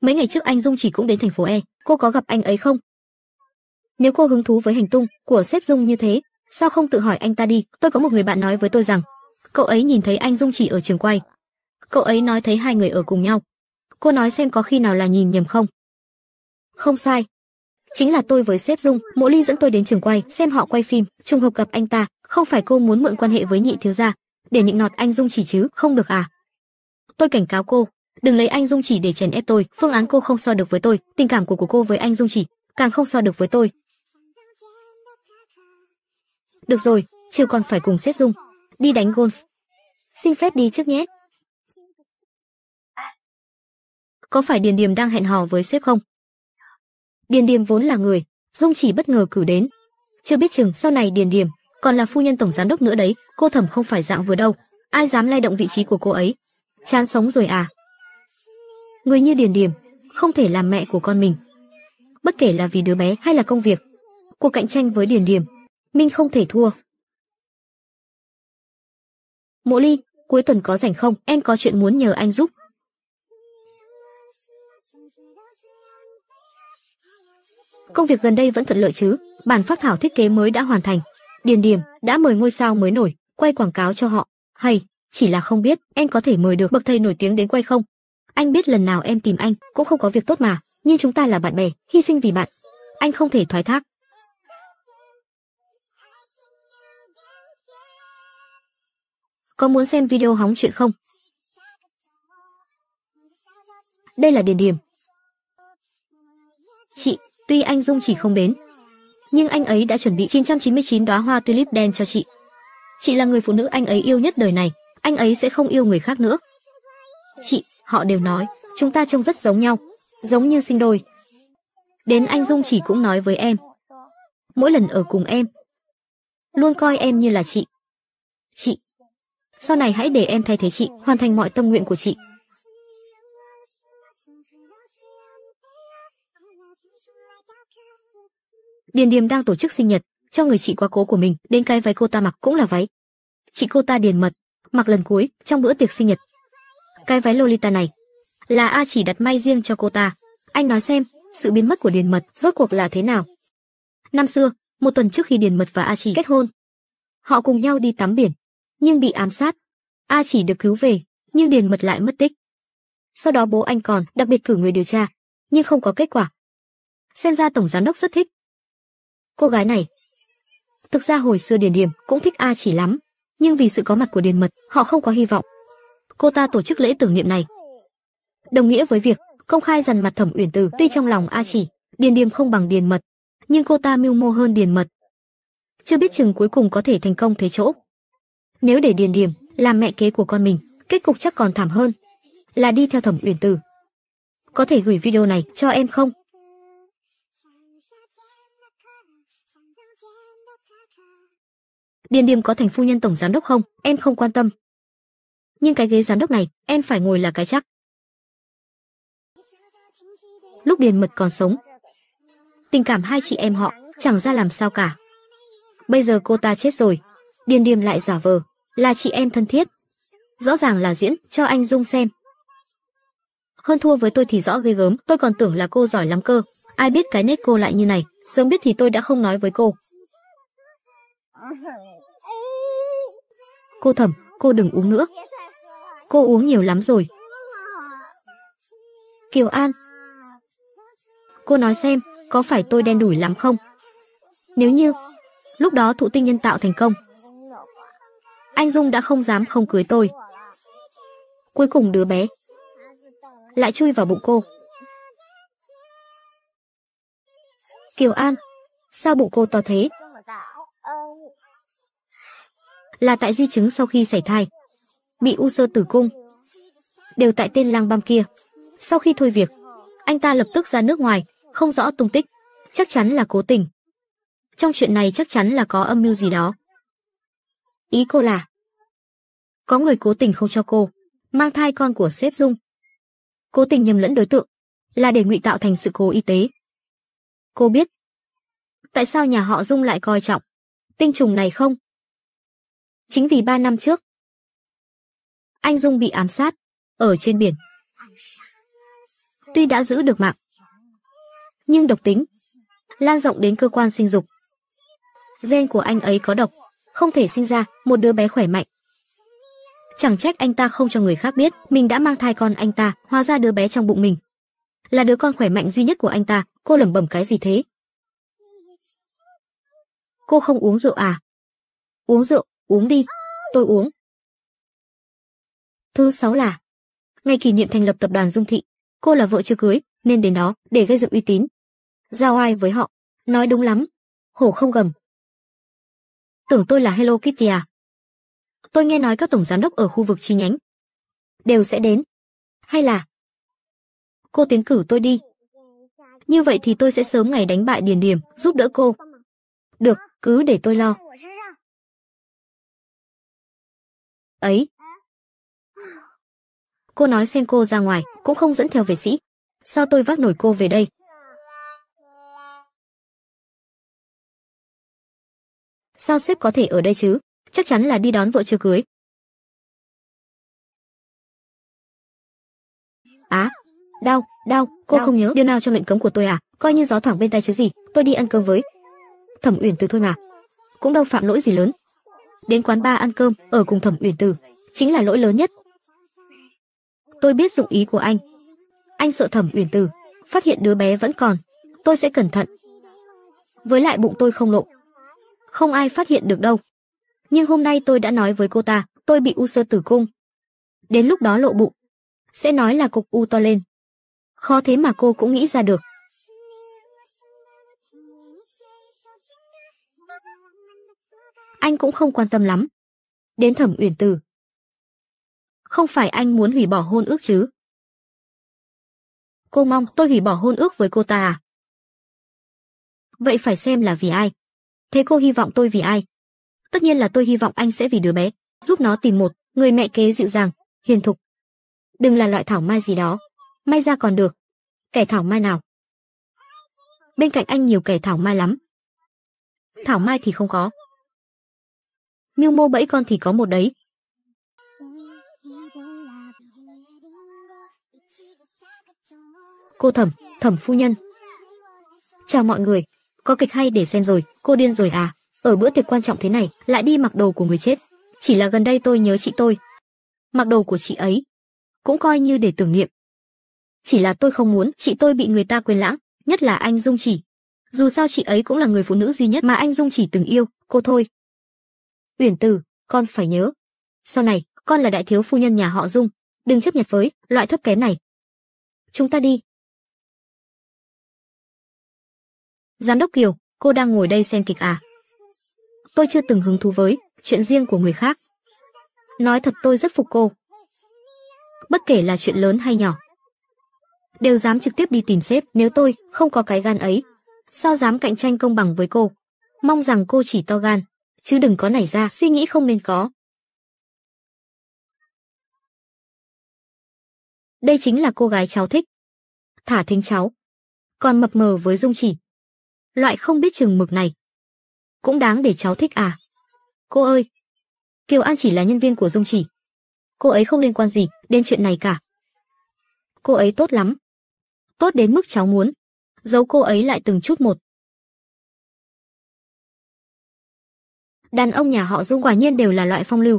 mấy ngày trước anh Dung chỉ cũng đến thành phố E, cô có gặp anh ấy không? Nếu cô hứng thú với hành tung của sếp Dung như thế, sao không tự hỏi anh ta đi? Tôi có một người bạn nói với tôi rằng, cậu ấy nhìn thấy anh Dung chỉ ở trường quay. Cậu ấy nói thấy hai người ở cùng nhau. Cô nói xem có khi nào là nhìn nhầm không? Không sai. Chính là tôi với sếp Dung, Mộ Ly dẫn tôi đến trường quay xem họ quay phim, trùng hợp gặp anh ta, không phải cô muốn mượn quan hệ với nhị thiếu gia để nhịn nọt anh Dung chỉ chứ, không được à? Tôi cảnh cáo cô, đừng lấy anh Dung chỉ để chèn ép tôi, phương án cô không so được với tôi, tình cảm của của cô với anh Dung chỉ càng không so được với tôi, được rồi, chiều còn phải cùng xếp Dung đi đánh golf. Xin phép đi trước nhé. Có phải Điền Điềm đang hẹn hò với sếp không? Điền Điềm vốn là người, Dung chỉ bất ngờ cử đến. Chưa biết chừng sau này Điền Điềm còn là phu nhân tổng giám đốc nữa đấy, cô thẩm không phải dạng vừa đâu, ai dám lay động vị trí của cô ấy. Chán sống rồi à? Người như Điền Điềm không thể làm mẹ của con mình. Bất kể là vì đứa bé hay là công việc, cuộc cạnh tranh với Điền Điềm Minh không thể thua. Mộ Ly, cuối tuần có rảnh không? Em có chuyện muốn nhờ anh giúp. Công việc gần đây vẫn thuận lợi chứ? Bản phát thảo thiết kế mới đã hoàn thành. Điền Điềm đã mời ngôi sao mới nổi quay quảng cáo cho họ. Hay, chỉ là không biết em có thể mời được bậc thầy nổi tiếng đến quay không? Anh biết lần nào em tìm anh cũng không có việc tốt mà, nhưng chúng ta là bạn bè, hy sinh vì bạn, anh không thể thoái thác. Có muốn xem video hóng chuyện không? Đây là Điền Điểm. Chị, tuy anh Dung chỉ không đến, nhưng anh ấy đã chuẩn bị 999 đóa hoa tulip đen cho chị. Chị là người phụ nữ anh ấy yêu nhất đời này, anh ấy sẽ không yêu người khác nữa. Chị, họ đều nói, chúng ta trông rất giống nhau, giống như sinh đôi. Đến anh Dung chỉ cũng nói với em, mỗi lần ở cùng em, luôn coi em như là chị. Chị, sau này hãy để em thay thế chị, hoàn thành mọi tâm nguyện của chị. Điền Điềm đang tổ chức sinh nhật cho người chị quá cố của mình, đến cái váy cô ta mặc cũng là váy. Chị cô ta điền mật, mặc lần cuối trong bữa tiệc sinh nhật. Cái váy Lolita này là A chỉ đặt may riêng cho cô ta. Anh nói xem, sự biến mất của điền mật rốt cuộc là thế nào? Năm xưa, một tuần trước khi điền mật và A chỉ kết hôn, họ cùng nhau đi tắm biển nhưng bị ám sát. A chỉ được cứu về, nhưng Điền Mật lại mất tích. Sau đó bố anh còn đặc biệt cử người điều tra, nhưng không có kết quả. Xem ra tổng giám đốc rất thích. Cô gái này. Thực ra hồi xưa Điền Điềm cũng thích A chỉ lắm, nhưng vì sự có mặt của Điền Mật, họ không có hy vọng. Cô ta tổ chức lễ tưởng niệm này. Đồng nghĩa với việc công khai dằn mặt Thẩm Uyển Từ, tuy trong lòng A chỉ, Điền Điềm không bằng Điền Mật, nhưng cô ta mưu mô hơn Điền Mật. Chưa biết chừng cuối cùng có thể thành công thế chỗ. Nếu để Điền Điềm làm mẹ kế của con mình, kết cục chắc còn thảm hơn, là đi theo Thẩm Uyển Từ Có thể gửi video này cho em không? Điền Điềm có thành phu nhân tổng giám đốc không? Em không quan tâm. Nhưng cái ghế giám đốc này, em phải ngồi là cái chắc. Lúc Điền Mật còn sống, tình cảm hai chị em họ chẳng ra làm sao cả. Bây giờ cô ta chết rồi, Điềm Điềm lại giả vờ là chị em thân thiết. Rõ ràng là diễn cho anh Dung xem. Hơn thua với tôi thì rõ ghê gớm, tôi còn tưởng là cô giỏi lắm cơ. Ai biết cái nét cô lại như này, sớm biết thì tôi đã không nói với cô. Cô thầm, cô đừng uống nữa. Cô uống nhiều lắm rồi. Kiều An. Cô nói xem, có phải tôi đen đủi lắm không? Nếu như, lúc đó thụ tinh nhân tạo thành công, anh Dung đã không dám không cưới tôi. Cuối cùng đứa bé lại chui vào bụng cô. Kiều An, sao bụng cô to thế? Là tại di chứng sau khi sảy thai, bị u sơ tử cung, đều tại tên lang băm kia. Sau khi thôi việc, anh ta lập tức ra nước ngoài, không rõ tung tích, chắc chắn là cố tình. Trong chuyện này chắc chắn là có âm mưu gì đó. Ý cô là có người cố tình không cho cô mang thai con của sếp Dung. Cố tình nhầm lẫn đối tượng là để ngụy tạo thành sự cố y tế. Cô biết tại sao nhà họ Dung lại coi trọng tinh trùng này không? Chính vì ba năm trước anh Dung bị ám sát ở trên biển. Tuy đã giữ được mạng, nhưng độc tính lan rộng đến cơ quan sinh dục. Gen của anh ấy có độc không thể sinh ra một đứa bé khỏe mạnh. Chẳng trách anh ta không cho người khác biết mình đã mang thai con anh ta, hóa ra đứa bé trong bụng mình là đứa con khỏe mạnh duy nhất của anh ta, cô lẩm bẩm cái gì thế? Cô không uống rượu à? Uống rượu, uống đi, tôi uống. Thứ sáu là ngày kỷ niệm thành lập tập đoàn Dung Thị, cô là vợ chưa cưới nên đến đó để gây dựng uy tín. Giao ai với họ, nói đúng lắm, hổ không gầm, tưởng tôi là Hello Kitty à? Tôi nghe nói các tổng giám đốc ở khu vực chi nhánh đều sẽ đến. Hay là cô tiến cử tôi đi. Như vậy thì tôi sẽ sớm ngày đánh bại Điền Điểm, giúp đỡ cô. Được, cứ để tôi lo. Ấy. Cô nói xem cô ra ngoài, cũng không dẫn theo vệ sĩ. Sao tôi vác nổi cô về đây? sao sếp có thể ở đây chứ? Chắc chắn là đi đón vợ chưa cưới. Á, đau, đau, cô đau. không nhớ điều nào trong lệnh cấm của tôi à? Coi như gió thoảng bên tay chứ gì, tôi đi ăn cơm với. Thẩm Uyển Từ thôi mà, cũng đâu phạm lỗi gì lớn. Đến quán ba ăn cơm, ở cùng Thẩm Uyển Từ, chính là lỗi lớn nhất. Tôi biết dụng ý của anh. Anh sợ Thẩm Uyển Từ, phát hiện đứa bé vẫn còn, tôi sẽ cẩn thận. Với lại bụng tôi không lộ, không ai phát hiện được đâu. Nhưng hôm nay tôi đã nói với cô ta, tôi bị u sơ tử cung. Đến lúc đó lộ bụng, sẽ nói là cục u to lên. Khó thế mà cô cũng nghĩ ra được. Anh cũng không quan tâm lắm. Đến thẩm uyển từ. Không phải anh muốn hủy bỏ hôn ước chứ? Cô mong tôi hủy bỏ hôn ước với cô ta à? Vậy phải xem là vì ai? Thế cô hy vọng tôi vì ai? Tất nhiên là tôi hy vọng anh sẽ vì đứa bé, giúp nó tìm một người mẹ kế dịu dàng, hiền thục. Đừng là loại thảo mai gì đó, may ra còn được. Kẻ thảo mai nào? Bên cạnh anh nhiều kẻ thảo mai lắm. Thảo mai thì không có. miu mô bẫy con thì có một đấy, cô thẩm, thẩm phu nhân. Chào mọi người, có kịch hay để xem rồi, cô điên rồi à? Ở bữa tiệc quan trọng thế này, lại đi mặc đồ của người chết. Chỉ là gần đây tôi nhớ chị tôi. Mặc đồ của chị ấy, cũng coi như để tưởng niệm. Chỉ là tôi không muốn chị tôi bị người ta quên lãng, nhất là anh Dung Chỉ. Dù sao chị ấy cũng là người phụ nữ duy nhất mà anh Dung Chỉ từng yêu, cô thôi. Uyển Từ, con phải nhớ. Sau này, con là đại thiếu phu nhân nhà họ Dung, đừng chấp nhận với loại thấp kém này. Chúng ta đi. Giám đốc Kiều, cô đang ngồi đây xem kịch à? Tôi chưa từng hứng thú với chuyện riêng của người khác. Nói thật tôi rất phục cô. Bất kể là chuyện lớn hay nhỏ. Đều dám trực tiếp đi tìm sếp nếu tôi không có cái gan ấy. Sao dám cạnh tranh công bằng với cô? Mong rằng cô chỉ to gan, chứ đừng có nảy ra suy nghĩ không nên có. Đây chính là cô gái cháu thích. Thả thính cháu. Còn mập mờ với Dung chỉ loại không biết chừng mực này. Cũng đáng để cháu thích à. Cô ơi! Kiều An chỉ là nhân viên của Dung Chỉ. Cô ấy không liên quan gì đến chuyện này cả. Cô ấy tốt lắm. Tốt đến mức cháu muốn. Giấu cô ấy lại từng chút một. Đàn ông nhà họ Dung quả nhiên đều là loại phong lưu.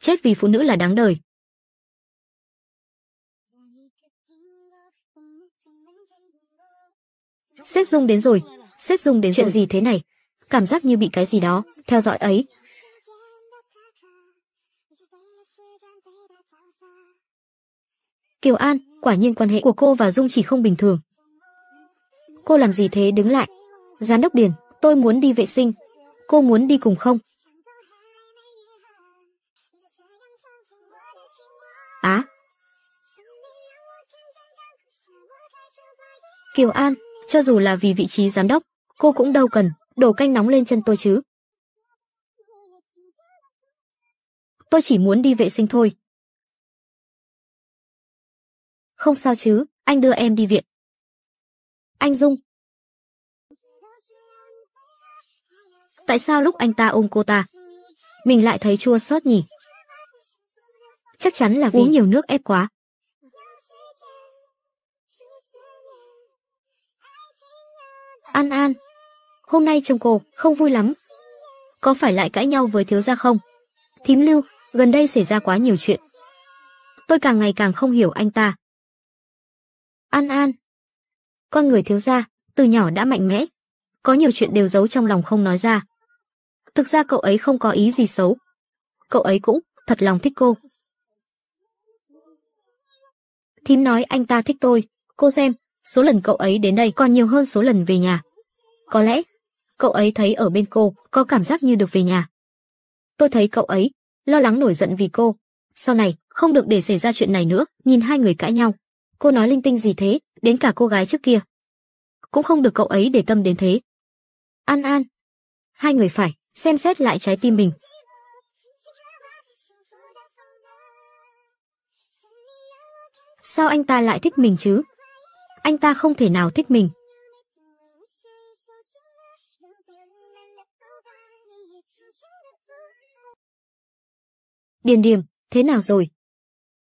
Chết vì phụ nữ là đáng đời. Sếp Dung đến rồi, sếp dùng đến chuyện gì thế này cảm giác như bị cái gì đó theo dõi ấy kiều an quả nhiên quan hệ của cô và dung chỉ không bình thường cô làm gì thế đứng lại giám đốc điền tôi muốn đi vệ sinh cô muốn đi cùng không á kiều an cho dù là vì vị trí giám đốc, cô cũng đâu cần đổ canh nóng lên chân tôi chứ. Tôi chỉ muốn đi vệ sinh thôi. Không sao chứ, anh đưa em đi viện. Anh Dung. Tại sao lúc anh ta ôm cô ta, mình lại thấy chua xót nhỉ? Chắc chắn là vì uống nhiều nước ép quá. An An. Hôm nay chồng cô không vui lắm. Có phải lại cãi nhau với thiếu gia không? Thím Lưu, gần đây xảy ra quá nhiều chuyện. Tôi càng ngày càng không hiểu anh ta. An An. Con người thiếu gia, từ nhỏ đã mạnh mẽ. Có nhiều chuyện đều giấu trong lòng không nói ra. Thực ra cậu ấy không có ý gì xấu. Cậu ấy cũng thật lòng thích cô. Thím nói anh ta thích tôi. Cô xem, số lần cậu ấy đến đây còn nhiều hơn số lần về nhà. Có lẽ, cậu ấy thấy ở bên cô có cảm giác như được về nhà. Tôi thấy cậu ấy lo lắng nổi giận vì cô. Sau này, không được để xảy ra chuyện này nữa, nhìn hai người cãi nhau. Cô nói linh tinh gì thế, đến cả cô gái trước kia. Cũng không được cậu ấy để tâm đến thế. An An. Hai người phải, xem xét lại trái tim mình. Sao anh ta lại thích mình chứ? Anh ta không thể nào thích mình. Điền Điềm, thế nào rồi?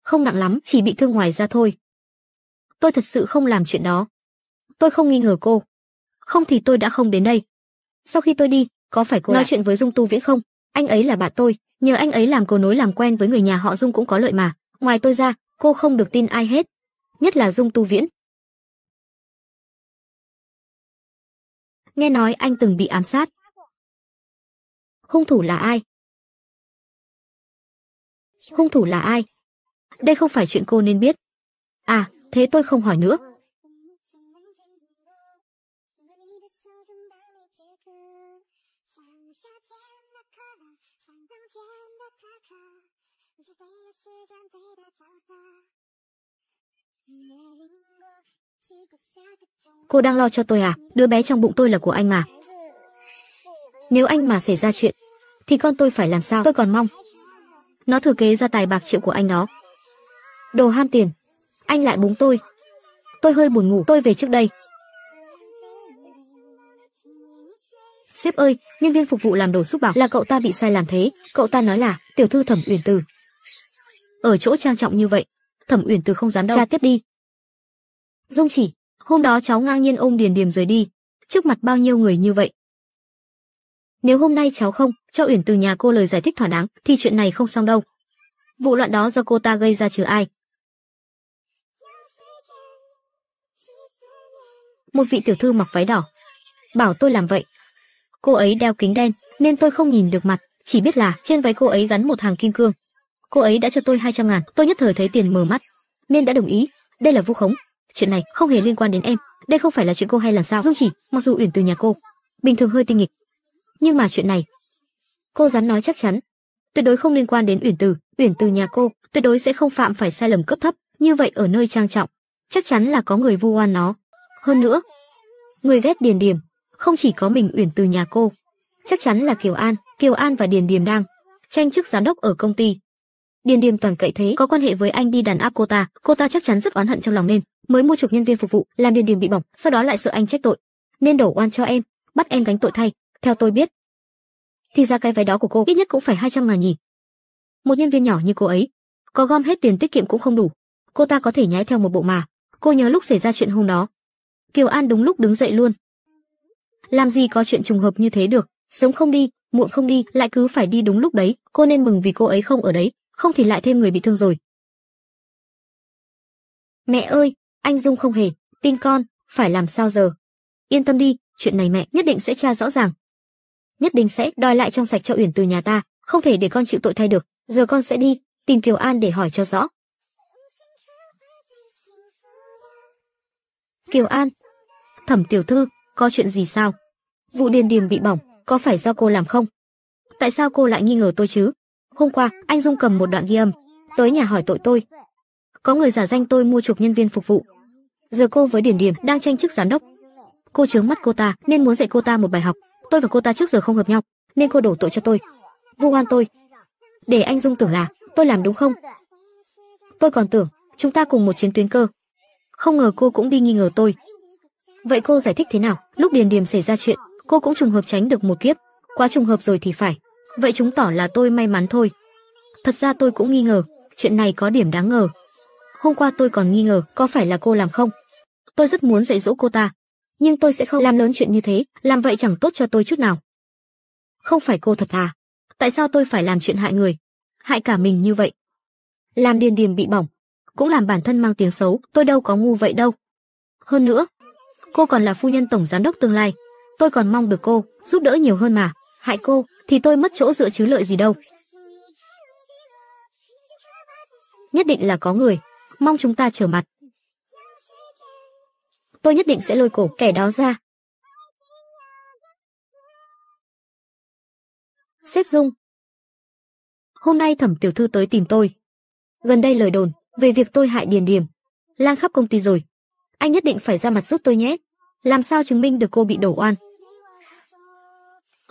Không nặng lắm, chỉ bị thương ngoài da thôi. Tôi thật sự không làm chuyện đó. Tôi không nghi ngờ cô. Không thì tôi đã không đến đây. Sau khi tôi đi, có phải cô nói lại? chuyện với Dung Tu Viễn không? Anh ấy là bạn tôi, nhờ anh ấy làm cầu nối làm quen với người nhà họ Dung cũng có lợi mà. Ngoài tôi ra, cô không được tin ai hết. Nhất là Dung Tu Viễn. Nghe nói anh từng bị ám sát. Hung thủ là ai? hung thủ là ai? Đây không phải chuyện cô nên biết. À, thế tôi không hỏi nữa. Cô đang lo cho tôi à? Đứa bé trong bụng tôi là của anh mà. Nếu anh mà xảy ra chuyện, thì con tôi phải làm sao? Tôi còn mong nó thừa kế ra tài bạc triệu của anh nó. Đồ ham tiền. Anh lại búng tôi. Tôi hơi buồn ngủ, tôi về trước đây. Sếp ơi, nhân viên phục vụ làm đồ xúc bảo là cậu ta bị sai làm thế, cậu ta nói là tiểu thư Thẩm Uyển Từ. Ở chỗ trang trọng như vậy, Thẩm Uyển Từ không dám đâu. cha tiếp đi. Dung Chỉ, hôm đó cháu ngang nhiên ôm Điền Điềm rời đi, trước mặt bao nhiêu người như vậy, nếu hôm nay cháu không cho Uyển từ nhà cô lời giải thích thỏa đáng, thì chuyện này không xong đâu. Vụ loạn đó do cô ta gây ra chứ ai. Một vị tiểu thư mặc váy đỏ. Bảo tôi làm vậy. Cô ấy đeo kính đen, nên tôi không nhìn được mặt, chỉ biết là trên váy cô ấy gắn một hàng kim cương. Cô ấy đã cho tôi 200 ngàn, tôi nhất thời thấy tiền mờ mắt, nên đã đồng ý. Đây là vu khống. Chuyện này không hề liên quan đến em, đây không phải là chuyện cô hay làm sao? Dung chỉ, mặc dù Uyển từ nhà cô, bình thường hơi tinh nghịch, nhưng mà chuyện này, cô dám nói chắc chắn, tuyệt đối không liên quan đến Uyển Từ, Uyển Từ nhà cô, tuyệt đối sẽ không phạm phải sai lầm cấp thấp, như vậy ở nơi trang trọng, chắc chắn là có người vu oan nó. Hơn nữa, người ghét Điền Điềm, không chỉ có mình Uyển Từ nhà cô, chắc chắn là Kiều An, Kiều An và Điền Điềm đang tranh chức giám đốc ở công ty. Điền Điềm toàn cậy thế có quan hệ với anh đi đàn áp cô ta, cô ta chắc chắn rất oán hận trong lòng nên mới mua chuộc nhân viên phục vụ, làm Điền Điềm bị bỏng, sau đó lại sợ anh trách tội, nên đổ oan cho em, bắt em gánh tội thay. Theo tôi biết, thì ra cái váy đó của cô ít nhất cũng phải 200 ngàn nhỉ. Một nhân viên nhỏ như cô ấy, có gom hết tiền tiết kiệm cũng không đủ. Cô ta có thể nhái theo một bộ mà. Cô nhớ lúc xảy ra chuyện hôm đó. Kiều An đúng lúc đứng dậy luôn. Làm gì có chuyện trùng hợp như thế được, Sống không đi, muộn không đi, lại cứ phải đi đúng lúc đấy, cô nên mừng vì cô ấy không ở đấy, không thì lại thêm người bị thương rồi. Mẹ ơi, anh Dung không hề, tin con, phải làm sao giờ? Yên tâm đi, chuyện này mẹ nhất định sẽ tra rõ ràng, nhất định sẽ đòi lại trong sạch cho Uyển từ nhà ta, không thể để con chịu tội thay được, giờ con sẽ đi tìm Kiều An để hỏi cho rõ. Kiều An, Thẩm tiểu thư, có chuyện gì sao? Vụ Điền Điềm bị bỏng, có phải do cô làm không? Tại sao cô lại nghi ngờ tôi chứ? Hôm qua, anh Dung cầm một đoạn ghi âm, tới nhà hỏi tội tôi. Có người giả danh tôi mua chuộc nhân viên phục vụ. Giờ cô với Điền Điềm đang tranh chức giám đốc. Cô chướng mắt cô ta nên muốn dạy cô ta một bài học, tôi và cô ta trước giờ không hợp nhau, nên cô đổ tội cho tôi. Vu oan tôi. Để anh Dung tưởng là tôi làm đúng không? Tôi còn tưởng chúng ta cùng một chiến tuyến cơ. Không ngờ cô cũng đi nghi ngờ tôi. Vậy cô giải thích thế nào? Lúc Điền Điềm xảy ra chuyện, cô cũng trùng hợp tránh được một kiếp. Quá trùng hợp rồi thì phải. Vậy chứng tỏ là tôi may mắn thôi. Thật ra tôi cũng nghi ngờ, chuyện này có điểm đáng ngờ. Hôm qua tôi còn nghi ngờ có phải là cô làm không? Tôi rất muốn dạy dỗ cô ta, nhưng tôi sẽ không làm lớn chuyện như thế, làm vậy chẳng tốt cho tôi chút nào. Không phải cô thật à? Tại sao tôi phải làm chuyện hại người? Hại cả mình như vậy. Làm điền điềm bị bỏng, cũng làm bản thân mang tiếng xấu, tôi đâu có ngu vậy đâu. Hơn nữa, cô còn là phu nhân tổng giám đốc tương lai, tôi còn mong được cô giúp đỡ nhiều hơn mà, hại cô thì tôi mất chỗ dựa chứ lợi gì đâu. Nhất định là có người, mong chúng ta trở mặt tôi nhất định sẽ lôi cổ kẻ đó ra. xếp Dung Hôm nay thẩm tiểu thư tới tìm tôi. Gần đây lời đồn về việc tôi hại Điền Điềm. Lan khắp công ty rồi. Anh nhất định phải ra mặt giúp tôi nhé. Làm sao chứng minh được cô bị đổ oan?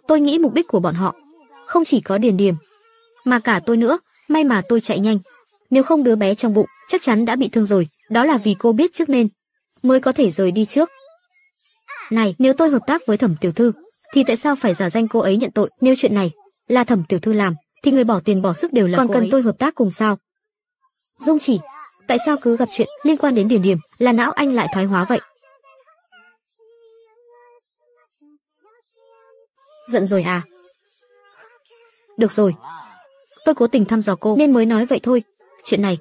Tôi nghĩ mục đích của bọn họ không chỉ có Điền Điềm, mà cả tôi nữa. May mà tôi chạy nhanh. Nếu không đứa bé trong bụng chắc chắn đã bị thương rồi. Đó là vì cô biết trước nên mới có thể rời đi trước. Này, nếu tôi hợp tác với Thẩm tiểu thư, thì tại sao phải giả danh cô ấy nhận tội? Nếu chuyện này là Thẩm tiểu thư làm, thì người bỏ tiền bỏ sức đều là Còn cô cần ấy. tôi hợp tác cùng sao? Dung Chỉ, tại sao cứ gặp chuyện liên quan đến điểm điểm là não anh lại thoái hóa vậy? Giận rồi à? Được rồi. Tôi cố tình thăm dò cô nên mới nói vậy thôi. Chuyện này,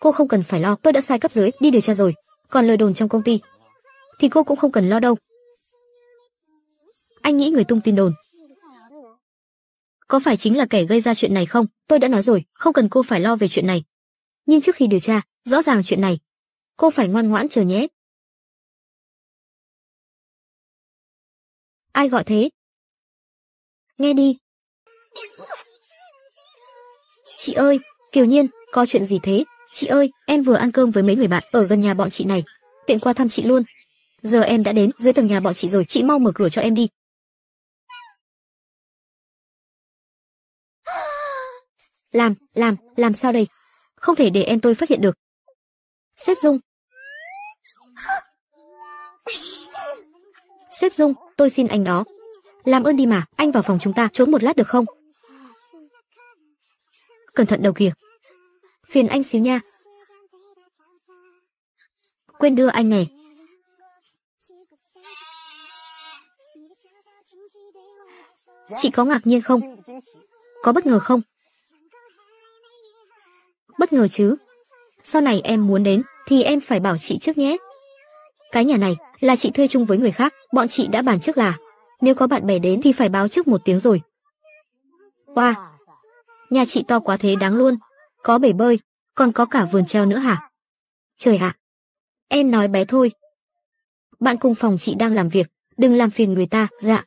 cô không cần phải lo, tôi đã sai cấp dưới đi điều tra rồi còn lời đồn trong công ty thì cô cũng không cần lo đâu. Anh nghĩ người tung tin đồn có phải chính là kẻ gây ra chuyện này không? Tôi đã nói rồi, không cần cô phải lo về chuyện này. Nhưng trước khi điều tra, rõ ràng chuyện này, cô phải ngoan ngoãn chờ nhé. Ai gọi thế? Nghe đi. Chị ơi, Kiều Nhiên, có chuyện gì thế? Chị ơi, em vừa ăn cơm với mấy người bạn ở gần nhà bọn chị này, tiện qua thăm chị luôn. Giờ em đã đến dưới tầng nhà bọn chị rồi, chị mau mở cửa cho em đi. [GASPS] Làm, làm, làm sao đây? Không thể để em tôi phát hiện được. Sếp Dung. [LAUGHS] Sếp Dung, tôi xin anh đó. Làm ơn đi mà, anh vào phòng chúng ta trốn một lát được không? Cẩn thận đầu kìa. Phiền anh xíu nha. Quên đưa anh này. Chị có ngạc nhiên không? Có bất ngờ không? Bất ngờ chứ. Sau này em muốn đến thì em phải bảo chị trước nhé. Cái nhà này là chị thuê chung với người khác, bọn chị đã bàn trước là nếu có bạn bè đến thì phải báo trước một tiếng rồi. Wow, nhà chị to quá thế đáng luôn có bể bơi, còn có cả vườn treo nữa hả? Trời ạ! em nói bé thôi. Bạn cùng phòng chị đang làm việc, đừng làm phiền người ta, dạ.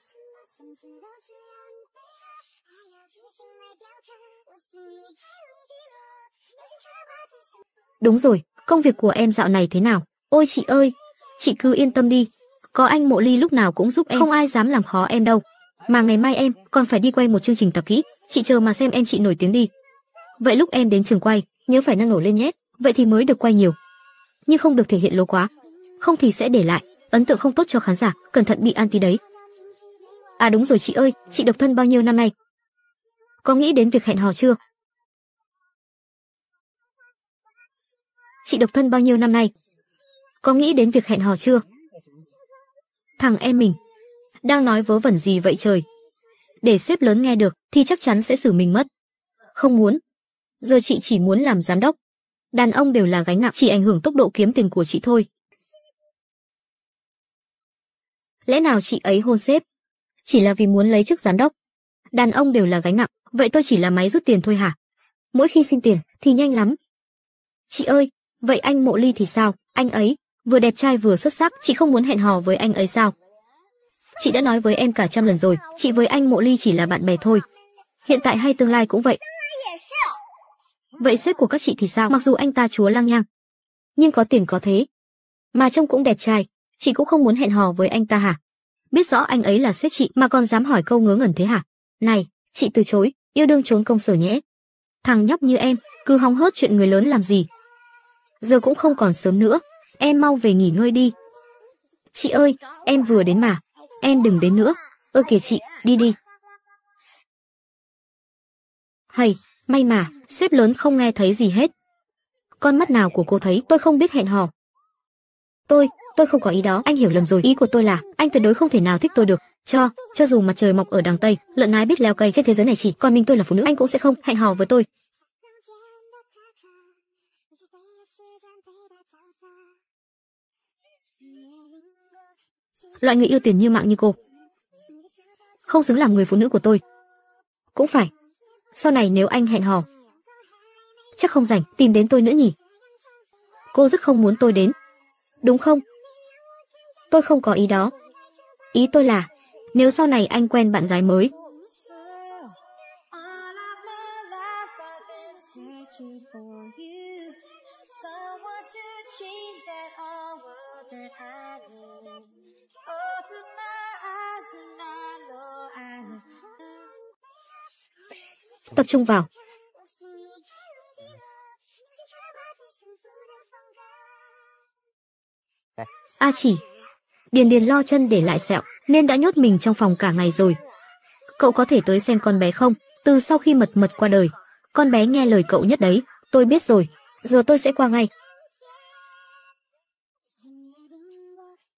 Đúng rồi, công việc của em dạo này thế nào? Ôi chị ơi, chị cứ yên tâm đi. Có anh Mộ Ly lúc nào cũng giúp em, không ai dám làm khó em đâu. Mà ngày mai em còn phải đi quay một chương trình tập kỹ, chị chờ mà xem em chị nổi tiếng đi vậy lúc em đến trường quay nhớ phải năng nổ lên nhé vậy thì mới được quay nhiều nhưng không được thể hiện lố quá không thì sẽ để lại ấn tượng không tốt cho khán giả cẩn thận bị anti đấy à đúng rồi chị ơi chị độc thân bao nhiêu năm nay có nghĩ đến việc hẹn hò chưa chị độc thân bao nhiêu năm nay có nghĩ đến việc hẹn hò chưa thằng em mình đang nói vớ vẩn gì vậy trời để sếp lớn nghe được thì chắc chắn sẽ xử mình mất không muốn giờ chị chỉ muốn làm giám đốc. Đàn ông đều là gánh nặng chỉ ảnh hưởng tốc độ kiếm tiền của chị thôi. Lẽ nào chị ấy hôn sếp? Chỉ là vì muốn lấy chức giám đốc. Đàn ông đều là gánh nặng, vậy tôi chỉ là máy rút tiền thôi hả? Mỗi khi xin tiền thì nhanh lắm. Chị ơi, vậy anh Mộ Ly thì sao? Anh ấy vừa đẹp trai vừa xuất sắc, chị không muốn hẹn hò với anh ấy sao? Chị đã nói với em cả trăm lần rồi, chị với anh Mộ Ly chỉ là bạn bè thôi. Hiện tại hay tương lai cũng vậy, Vậy sếp của các chị thì sao? Mặc dù anh ta chúa lang nhang, nhưng có tiền có thế, mà trông cũng đẹp trai, chị cũng không muốn hẹn hò với anh ta hả? Biết rõ anh ấy là sếp chị mà còn dám hỏi câu ngớ ngẩn thế hả? Này, chị từ chối, yêu đương trốn công sở nhé. Thằng nhóc như em, cứ hóng hớt chuyện người lớn làm gì. Giờ cũng không còn sớm nữa, em mau về nghỉ ngơi đi. Chị ơi, em vừa đến mà, em đừng đến nữa. Ơ kìa chị, đi đi. Hầy, may mà, sếp lớn không nghe thấy gì hết. Con mắt nào của cô thấy tôi không biết hẹn hò. Tôi, tôi không có ý đó, anh hiểu lầm rồi, ý của tôi là anh tuyệt đối không thể nào thích tôi được. Cho, cho dù mặt trời mọc ở đằng tây, lợn nái biết leo cây trên thế giới này chỉ còn mình tôi là phụ nữ, anh cũng sẽ không hẹn hò với tôi. Loại người yêu tiền như mạng như cô, không xứng làm người phụ nữ của tôi. Cũng phải. Sau này nếu anh hẹn hò, chắc không rảnh tìm đến tôi nữa nhỉ. Cô rất không muốn tôi đến. Đúng không? Tôi không có ý đó. Ý tôi là, nếu sau này anh quen bạn gái mới. Tập trung vào, A à chỉ, Điền Điền lo chân để lại sẹo, nên đã nhốt mình trong phòng cả ngày rồi. Cậu có thể tới xem con bé không? Từ sau khi mật mật qua đời, con bé nghe lời cậu nhất đấy, tôi biết rồi, giờ tôi sẽ qua ngay.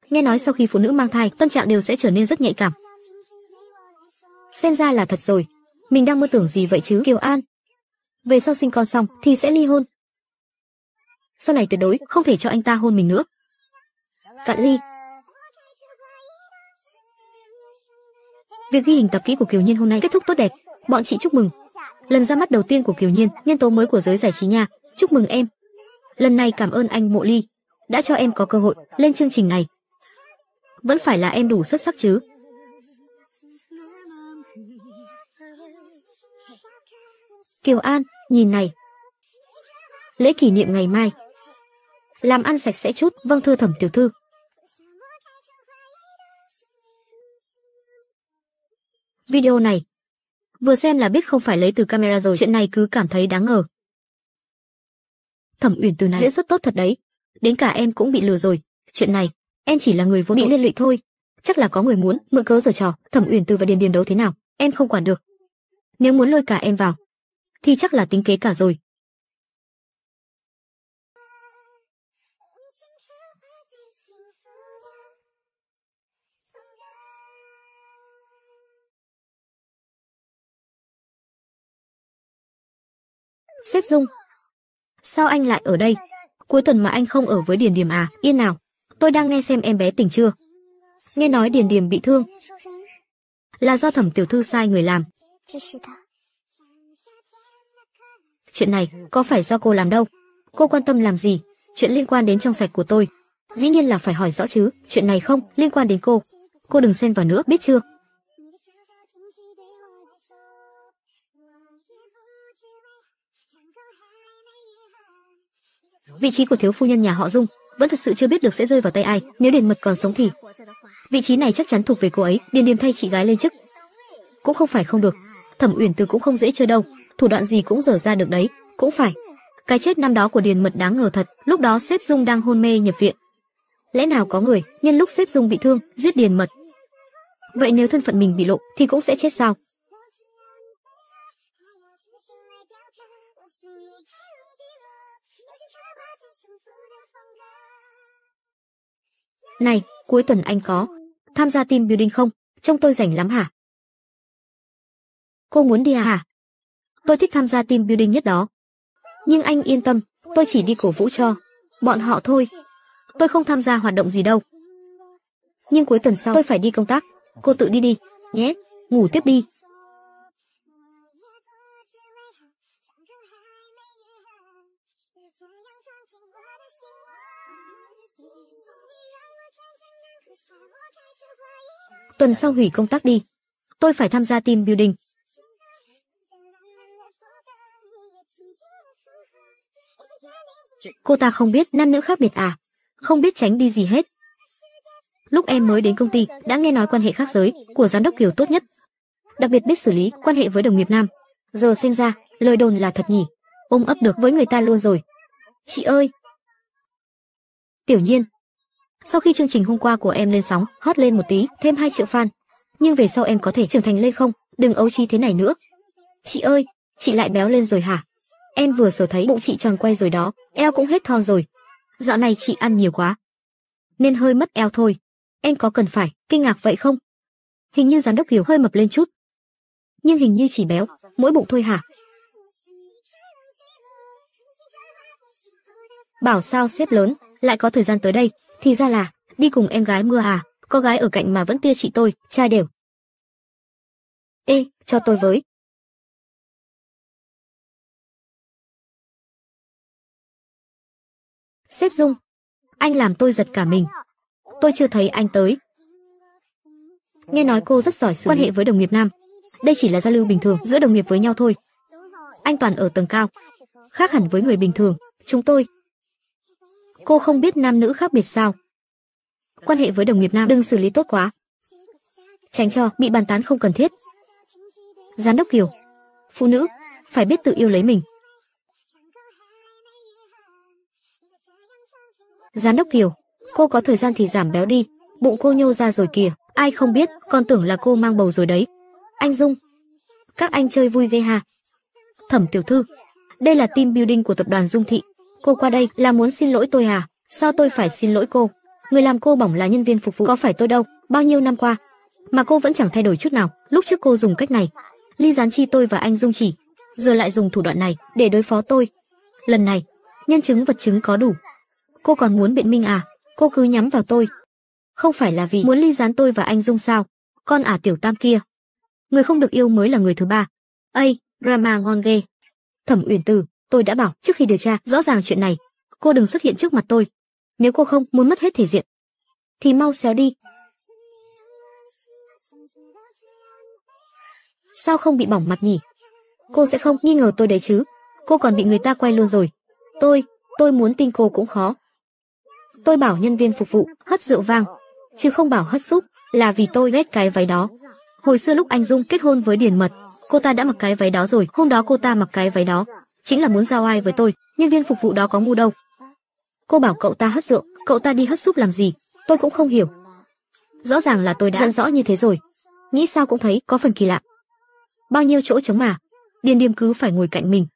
Nghe nói sau khi phụ nữ mang thai, tâm trạng đều sẽ trở nên rất nhạy cảm. Xem ra là thật rồi, mình đang mơ tưởng gì vậy chứ Kiều An? Về sau sinh con xong thì sẽ ly hôn. Sau này tuyệt đối không thể cho anh ta hôn mình nữa. Cạn ly Việc ghi hình tập kỹ của Kiều Nhiên hôm nay kết thúc tốt đẹp Bọn chị chúc mừng Lần ra mắt đầu tiên của Kiều Nhiên Nhân tố mới của giới giải trí nha Chúc mừng em Lần này cảm ơn anh Mộ Ly Đã cho em có cơ hội lên chương trình này Vẫn phải là em đủ xuất sắc chứ Kiều An, nhìn này. Lễ kỷ niệm ngày mai. Làm ăn sạch sẽ chút, vâng thưa thẩm tiểu thư. video này. Vừa xem là biết không phải lấy từ camera rồi chuyện này cứ cảm thấy đáng ngờ. Thẩm Uyển từ này diễn xuất tốt thật đấy, đến cả em cũng bị lừa rồi, chuyện này, em chỉ là người vô bị liên lụy thôi, chắc là có người muốn mượn cớ giở trò, Thẩm Uyển từ và Điền Điền đấu thế nào, em không quản được. Nếu muốn lôi cả em vào, thì chắc là tính kế cả rồi. Sếp Dung, sao anh lại ở đây? Cuối tuần mà anh không ở với Điền Điềm à? Yên nào, tôi đang nghe xem em bé tỉnh chưa. Nghe nói Điền Điềm bị thương. Là do thẩm tiểu thư sai người làm. Chuyện này có phải do cô làm đâu. Cô quan tâm làm gì? Chuyện liên quan đến trong sạch của tôi. Dĩ nhiên là phải hỏi rõ chứ, chuyện này không liên quan đến cô. Cô đừng xen vào nữa, biết chưa? vị trí của thiếu phu nhân nhà họ dung vẫn thật sự chưa biết được sẽ rơi vào tay ai nếu điền mật còn sống thì vị trí này chắc chắn thuộc về cô ấy điền điềm thay chị gái lên chức cũng không phải không được thẩm uyển từ cũng không dễ chơi đâu thủ đoạn gì cũng dở ra được đấy cũng phải cái chết năm đó của điền mật đáng ngờ thật lúc đó xếp dung đang hôn mê nhập viện lẽ nào có người nhân lúc xếp dung bị thương giết điền mật vậy nếu thân phận mình bị lộ thì cũng sẽ chết sao Này, cuối tuần anh có tham gia team building không? Trông tôi rảnh lắm hả? Cô muốn đi à hả? Tôi thích tham gia team building nhất đó. Nhưng anh yên tâm, tôi chỉ đi cổ vũ cho bọn họ thôi. Tôi không tham gia hoạt động gì đâu. Nhưng cuối tuần sau tôi phải đi công tác, cô tự đi đi, nhé, ngủ tiếp đi. tuần sau hủy công tác đi. Tôi phải tham gia team building. Cô ta không biết nam nữ khác biệt à, không biết tránh đi gì hết. Lúc em mới đến công ty, đã nghe nói quan hệ khác giới của giám đốc Kiều tốt nhất. Đặc biệt biết xử lý quan hệ với đồng nghiệp nam. Giờ xem ra, lời đồn là thật nhỉ. Ôm ấp được với người ta luôn rồi. Chị ơi! Tiểu nhiên, sau khi chương trình hôm qua của em lên sóng, hot lên một tí, thêm 2 triệu fan. Nhưng về sau em có thể trưởng thành lên không? Đừng ấu trí thế này nữa. Chị ơi, chị lại béo lên rồi hả? Em vừa sở thấy bụng chị tròn quay rồi đó, eo cũng hết thon rồi. Dạo này chị ăn nhiều quá. Nên hơi mất eo thôi. Em có cần phải kinh ngạc vậy không? Hình như giám đốc Hiểu hơi mập lên chút. Nhưng hình như chỉ béo, mỗi bụng thôi hả? Bảo sao xếp lớn, lại có thời gian tới đây thì ra là đi cùng em gái mưa à, có gái ở cạnh mà vẫn tia chị tôi, cha đều. Ê, cho tôi với. Sếp Dung, anh làm tôi giật cả mình. Tôi chưa thấy anh tới. Nghe nói cô rất giỏi xử quan hệ với đồng nghiệp nam. Đây chỉ là giao lưu bình thường giữa đồng nghiệp với nhau thôi. Anh toàn ở tầng cao, khác hẳn với người bình thường, chúng tôi Cô không biết nam nữ khác biệt sao? Quan hệ với đồng nghiệp nam đừng xử lý tốt quá. Tránh cho bị bàn tán không cần thiết. Giám đốc Kiều, phụ nữ phải biết tự yêu lấy mình. Giám đốc Kiều, cô có thời gian thì giảm béo đi, bụng cô nhô ra rồi kìa, ai không biết, còn tưởng là cô mang bầu rồi đấy. Anh Dung, các anh chơi vui ghê ha. Thẩm tiểu thư, đây là team building của tập đoàn Dung Thị, Cô qua đây là muốn xin lỗi tôi à? Sao tôi phải xin lỗi cô? Người làm cô bỏng là nhân viên phục vụ có phải tôi đâu, bao nhiêu năm qua mà cô vẫn chẳng thay đổi chút nào. Lúc trước cô dùng cách này, ly gián chi tôi và anh Dung chỉ, giờ lại dùng thủ đoạn này để đối phó tôi. Lần này, nhân chứng vật chứng có đủ. Cô còn muốn biện minh à? Cô cứ nhắm vào tôi. Không phải là vì muốn ly gián tôi và anh Dung sao? Con ả à, tiểu tam kia, người không được yêu mới là người thứ ba. Ây, Rama Hoang Ghê. Thẩm Uyển Tử, Tôi đã bảo trước khi điều tra rõ ràng chuyện này, cô đừng xuất hiện trước mặt tôi. Nếu cô không muốn mất hết thể diện, thì mau xéo đi. Sao không bị bỏng mặt nhỉ? Cô sẽ không nghi ngờ tôi đấy chứ. Cô còn bị người ta quay luôn rồi. Tôi, tôi muốn tin cô cũng khó. Tôi bảo nhân viên phục vụ hất rượu vang, chứ không bảo hất súp là vì tôi ghét cái váy đó. Hồi xưa lúc anh Dung kết hôn với Điền Mật, cô ta đã mặc cái váy đó rồi, hôm đó cô ta mặc cái váy đó chính là muốn giao ai với tôi, nhân viên phục vụ đó có ngu đâu. Cô bảo cậu ta hất rượu, cậu ta đi hất súp làm gì, tôi cũng không hiểu. Rõ ràng là tôi đã dặn rõ như thế rồi. Nghĩ sao cũng thấy có phần kỳ lạ. Bao nhiêu chỗ chống mà, Điền Điềm cứ phải ngồi cạnh mình.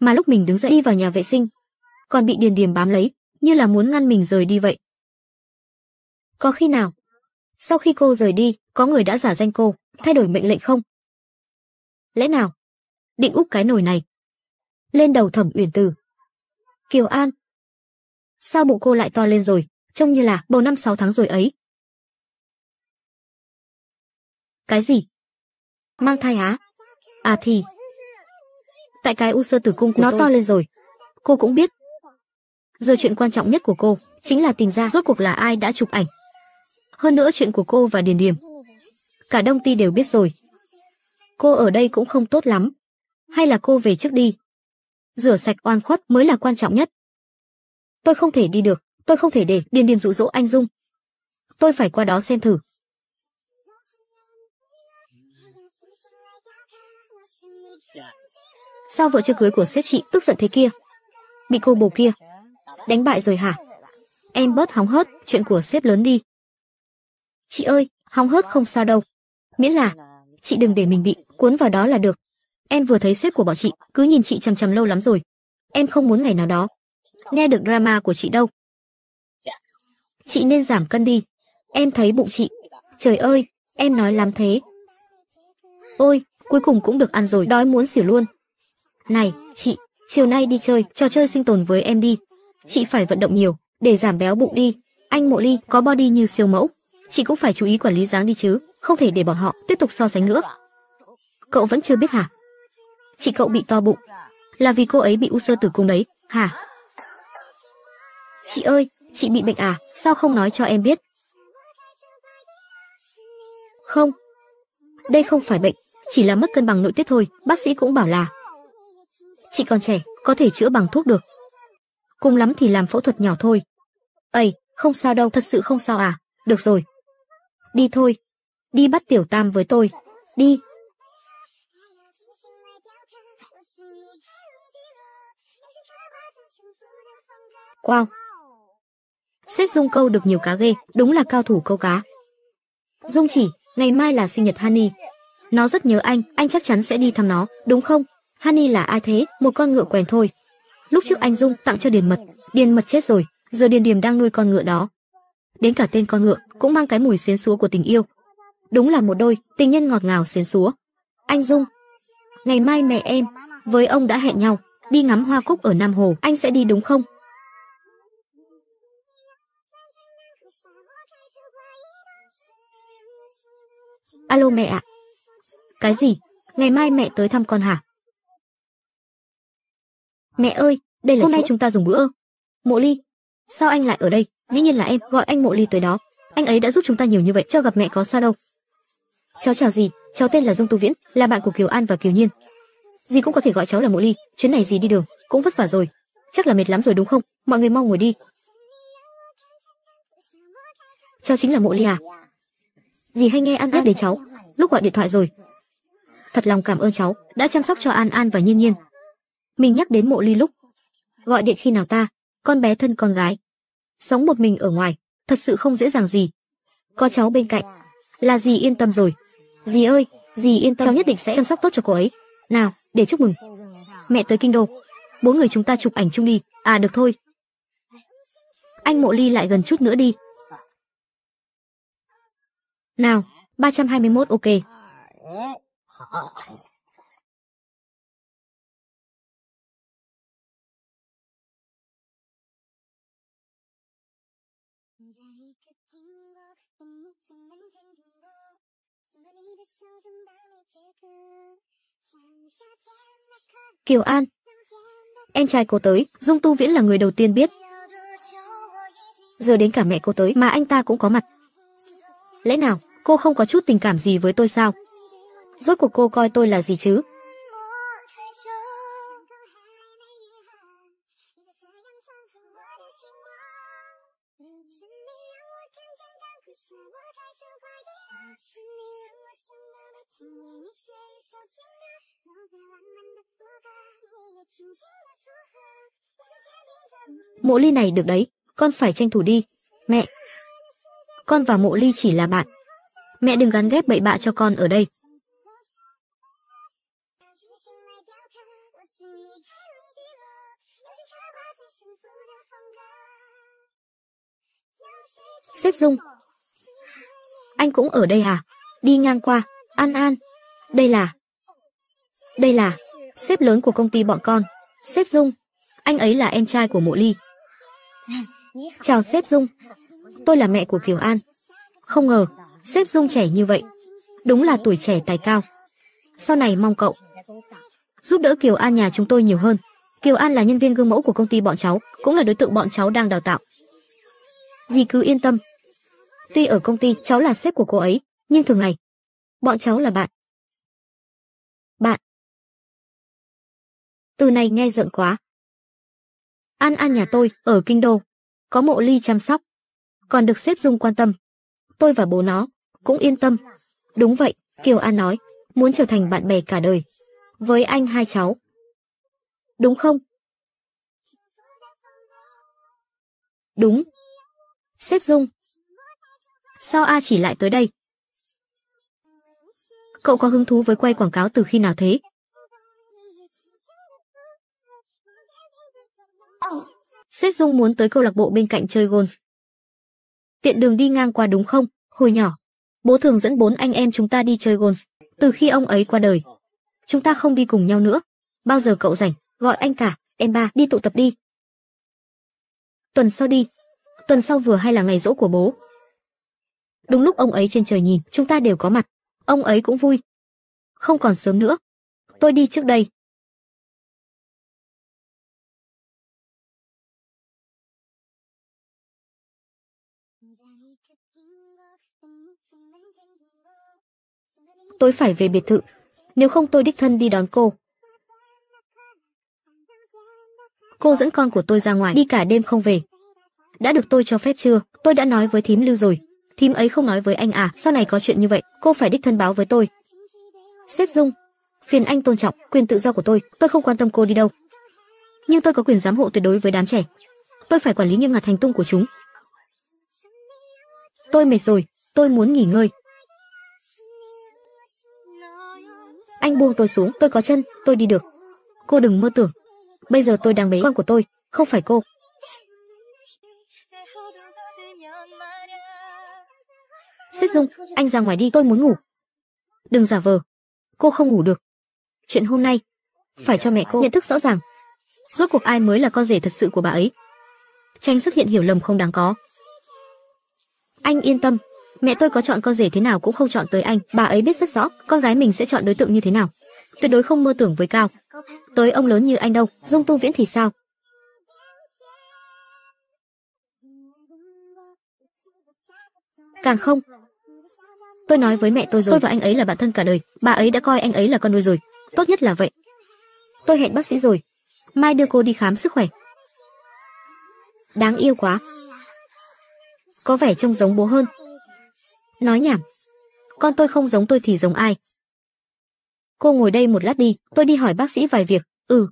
Mà lúc mình đứng dậy đi vào nhà vệ sinh, còn bị Điền Điềm bám lấy, như là muốn ngăn mình rời đi vậy. Có khi nào? Sau khi cô rời đi, có người đã giả danh cô, thay đổi mệnh lệnh không? Lẽ nào? Định úp cái nồi này, lên đầu Thẩm Uyển Tử. Kiều An, sao bụng cô lại to lên rồi, trông như là bầu năm sáu tháng rồi ấy. Cái gì? Mang thai á À thì, tại cái u sơ tử cung của nó tôi. to lên rồi. Cô cũng biết. Giờ chuyện quan trọng nhất của cô chính là tìm ra rốt cuộc là ai đã chụp ảnh. Hơn nữa chuyện của cô và Điền Điềm, cả Đông Ty đều biết rồi. Cô ở đây cũng không tốt lắm, hay là cô về trước đi, rửa sạch oan khuất mới là quan trọng nhất. Tôi không thể đi được, tôi không thể để điên điên dụ dỗ anh Dung. Tôi phải qua đó xem thử. Sao vợ chưa cưới của sếp chị tức giận thế kia? Bị cô bồ kia. Đánh bại rồi hả? Em bớt hóng hớt, chuyện của sếp lớn đi. Chị ơi, hóng hớt không sao đâu. Miễn là, chị đừng để mình bị cuốn vào đó là được. Em vừa thấy sếp của bọn chị, cứ nhìn chị chằm chằm lâu lắm rồi. Em không muốn ngày nào đó nghe được drama của chị đâu. Chị nên giảm cân đi. Em thấy bụng chị. Trời ơi, em nói làm thế. Ôi, cuối cùng cũng được ăn rồi, đói muốn xỉu luôn. Này, chị, chiều nay đi chơi, trò chơi sinh tồn với em đi. Chị phải vận động nhiều, để giảm béo bụng đi. Anh Mộ Ly có body như siêu mẫu. Chị cũng phải chú ý quản lý dáng đi chứ, không thể để bọn họ tiếp tục so sánh nữa. Cậu vẫn chưa biết hả? chị cậu bị to bụng. Là vì cô ấy bị u sơ tử cung đấy, hả? Chị ơi, chị bị bệnh à, sao không nói cho em biết? Không. Đây không phải bệnh, chỉ là mất cân bằng nội tiết thôi, bác sĩ cũng bảo là. Chị còn trẻ, có thể chữa bằng thuốc được. Cùng lắm thì làm phẫu thuật nhỏ thôi. Ây, không sao đâu, thật sự không sao à, được rồi. Đi thôi, đi bắt tiểu tam với tôi, đi. Wow! Sếp Dung câu được nhiều cá ghê, đúng là cao thủ câu cá. Dung chỉ, ngày mai là sinh nhật Hani. Nó rất nhớ anh, anh chắc chắn sẽ đi thăm nó, đúng không? Hani là ai thế, một con ngựa quèn thôi. Lúc trước anh Dung tặng cho Điền Mật, Điền Mật chết rồi, giờ Điền Điềm đang nuôi con ngựa đó. Đến cả tên con ngựa cũng mang cái mùi xiến xúa của tình yêu. Đúng là một đôi tình nhân ngọt ngào xiến xúa. Anh Dung, ngày mai mẹ em với ông đã hẹn nhau đi ngắm hoa cúc ở Nam Hồ, anh sẽ đi đúng không? Alo mẹ ạ. Cái gì? Ngày mai mẹ tới thăm con hả? Mẹ ơi, đây là hôm chỗ... nay chúng ta dùng bữa ơ. Mộ Ly, sao anh lại ở đây? Dĩ nhiên là em gọi anh Mộ Ly tới đó. Anh ấy đã giúp chúng ta nhiều như vậy, cho gặp mẹ có sao đâu. Cháu chào gì, cháu tên là Dung Tu Viễn, là bạn của Kiều An và Kiều Nhiên. Dì cũng có thể gọi cháu là Mộ Ly, chuyến này dì đi đường, cũng vất vả rồi. Chắc là mệt lắm rồi đúng không? Mọi người mau ngồi đi. Cháu chính là Mộ Ly à? dì hay nghe An nhắc đến cháu, lúc gọi điện thoại rồi. Thật lòng cảm ơn cháu đã chăm sóc cho An An và Nhiên Nhiên. Mình nhắc đến Mộ Ly lúc gọi điện khi nào ta, con bé thân con gái. Sống một mình ở ngoài, thật sự không dễ dàng gì. Có cháu bên cạnh, là dì yên tâm rồi. Dì ơi, dì yên tâm, cháu nhất định sẽ chăm sóc tốt cho cô ấy. Nào, để chúc mừng. Mẹ tới kinh đô, bốn người chúng ta chụp ảnh chung đi. À được thôi. Anh Mộ Ly lại gần chút nữa đi, nào, 321 ok. Kiều An Em trai cô tới, Dung Tu Viễn là người đầu tiên biết. Giờ đến cả mẹ cô tới mà anh ta cũng có mặt. Lẽ nào? cô không có chút tình cảm gì với tôi sao? Rốt cuộc cô coi tôi là gì chứ? Mộ ly này được đấy, con phải tranh thủ đi. Mẹ, con và mộ ly chỉ là bạn, mẹ đừng gắn ghép bậy bạ cho con ở đây. Sếp Dung Anh cũng ở đây à? Đi ngang qua, An An Đây là Đây là Sếp lớn của công ty bọn con Sếp Dung Anh ấy là em trai của Mộ Ly Chào sếp Dung Tôi là mẹ của Kiều An Không ngờ sếp dung trẻ như vậy. Đúng là tuổi trẻ tài cao. Sau này mong cậu giúp đỡ Kiều An nhà chúng tôi nhiều hơn. Kiều An là nhân viên gương mẫu của công ty bọn cháu, cũng là đối tượng bọn cháu đang đào tạo. Dì cứ yên tâm. Tuy ở công ty cháu là sếp của cô ấy, nhưng thường ngày bọn cháu là bạn. Bạn. Từ này nghe giận quá. An An nhà tôi ở kinh đô, có mộ ly chăm sóc, còn được sếp dung quan tâm, tôi và bố nó cũng yên tâm. Đúng vậy, Kiều An nói, muốn trở thành bạn bè cả đời. Với anh hai cháu. Đúng không? Đúng. xếp Dung. Sao A chỉ lại tới đây? Cậu có hứng thú với quay quảng cáo từ khi nào thế? xếp Dung muốn tới câu lạc bộ bên cạnh chơi golf tiện đường đi ngang qua đúng không? Hồi nhỏ, bố thường dẫn bốn anh em chúng ta đi chơi golf. Từ khi ông ấy qua đời, chúng ta không đi cùng nhau nữa. Bao giờ cậu rảnh, gọi anh cả, em ba đi tụ tập đi. Tuần sau đi. Tuần sau vừa hay là ngày rỗ của bố. Đúng lúc ông ấy trên trời nhìn, chúng ta đều có mặt. Ông ấy cũng vui. Không còn sớm nữa. Tôi đi trước đây. tôi phải về biệt thự, nếu không tôi đích thân đi đón cô. Cô dẫn con của tôi ra ngoài đi cả đêm không về. Đã được tôi cho phép chưa? Tôi đã nói với thím Lưu rồi. Thím ấy không nói với anh à, sau này có chuyện như vậy, cô phải đích thân báo với tôi. xếp Dung, phiền anh tôn trọng quyền tự do của tôi, tôi không quan tâm cô đi đâu. Nhưng tôi có quyền giám hộ tuyệt đối với đám trẻ. Tôi phải quản lý nghiêm ngặt hành tung của chúng. Tôi mệt rồi, tôi muốn nghỉ ngơi. Anh buông tôi xuống, tôi có chân, tôi đi được. Cô đừng mơ tưởng. Bây giờ tôi đang bế con của tôi, không phải cô. Xếp Dung, anh ra ngoài đi, tôi muốn ngủ. Đừng giả vờ. Cô không ngủ được. Chuyện hôm nay, phải cho mẹ cô nhận thức rõ ràng. Rốt cuộc ai mới là con rể thật sự của bà ấy. Tranh xuất hiện hiểu lầm không đáng có. Anh yên tâm, mẹ tôi có chọn con rể thế nào cũng không chọn tới anh bà ấy biết rất rõ con gái mình sẽ chọn đối tượng như thế nào tuyệt đối không mơ tưởng với cao tới ông lớn như anh đâu dung tu viễn thì sao càng không tôi nói với mẹ tôi rồi tôi và anh ấy là bạn thân cả đời bà ấy đã coi anh ấy là con nuôi rồi tốt nhất là vậy tôi hẹn bác sĩ rồi mai đưa cô đi khám sức khỏe đáng yêu quá có vẻ trông giống bố hơn Nói nhảm. Con tôi không giống tôi thì giống ai. Cô ngồi đây một lát đi, tôi đi hỏi bác sĩ vài việc. Ừ.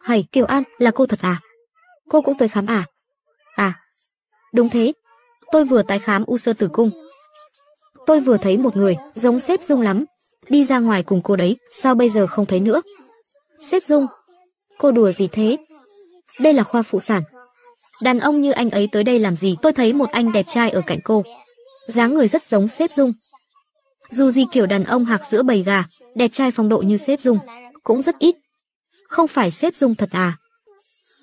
Hay, Kiều An, là cô thật à? Cô cũng tới khám à? À, đúng thế. Tôi vừa tái khám u sơ tử cung. Tôi vừa thấy một người, giống sếp dung lắm, đi ra ngoài cùng cô đấy, sao bây giờ không thấy nữa? Sếp Dung, cô đùa gì thế? Đây là khoa phụ sản. Đàn ông như anh ấy tới đây làm gì? Tôi thấy một anh đẹp trai ở cạnh cô. Dáng người rất giống sếp Dung. Dù gì kiểu đàn ông hạc giữa bầy gà, đẹp trai phong độ như sếp Dung, cũng rất ít. Không phải sếp Dung thật à?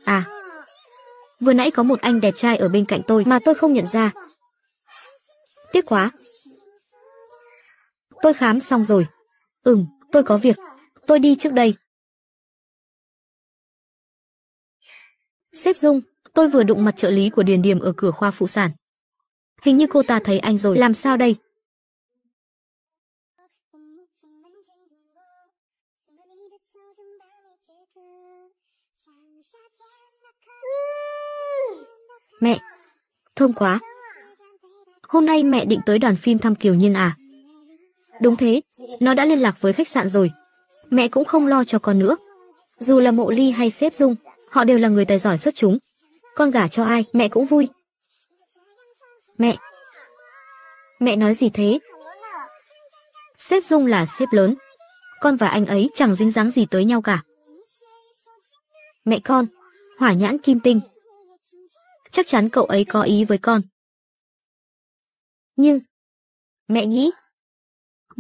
À, vừa nãy có một anh đẹp trai ở bên cạnh tôi mà tôi không nhận ra. Tiếc quá, Tôi khám xong rồi. Ừm, tôi có việc. Tôi đi trước đây. Sếp Dung, tôi vừa đụng mặt trợ lý của Điền Điềm ở cửa khoa phụ sản. Hình như cô ta thấy anh rồi, làm sao đây? Mẹ, thơm quá. Hôm nay mẹ định tới đoàn phim thăm Kiều Nhiên à? Đúng thế, nó đã liên lạc với khách sạn rồi. Mẹ cũng không lo cho con nữa. Dù là mộ ly hay xếp dung, họ đều là người tài giỏi xuất chúng. Con gả cho ai, mẹ cũng vui. Mẹ! Mẹ nói gì thế? Xếp dung là xếp lớn. Con và anh ấy chẳng dính dáng gì tới nhau cả. Mẹ con! Hỏa nhãn kim tinh! Chắc chắn cậu ấy có ý với con. Nhưng... Mẹ nghĩ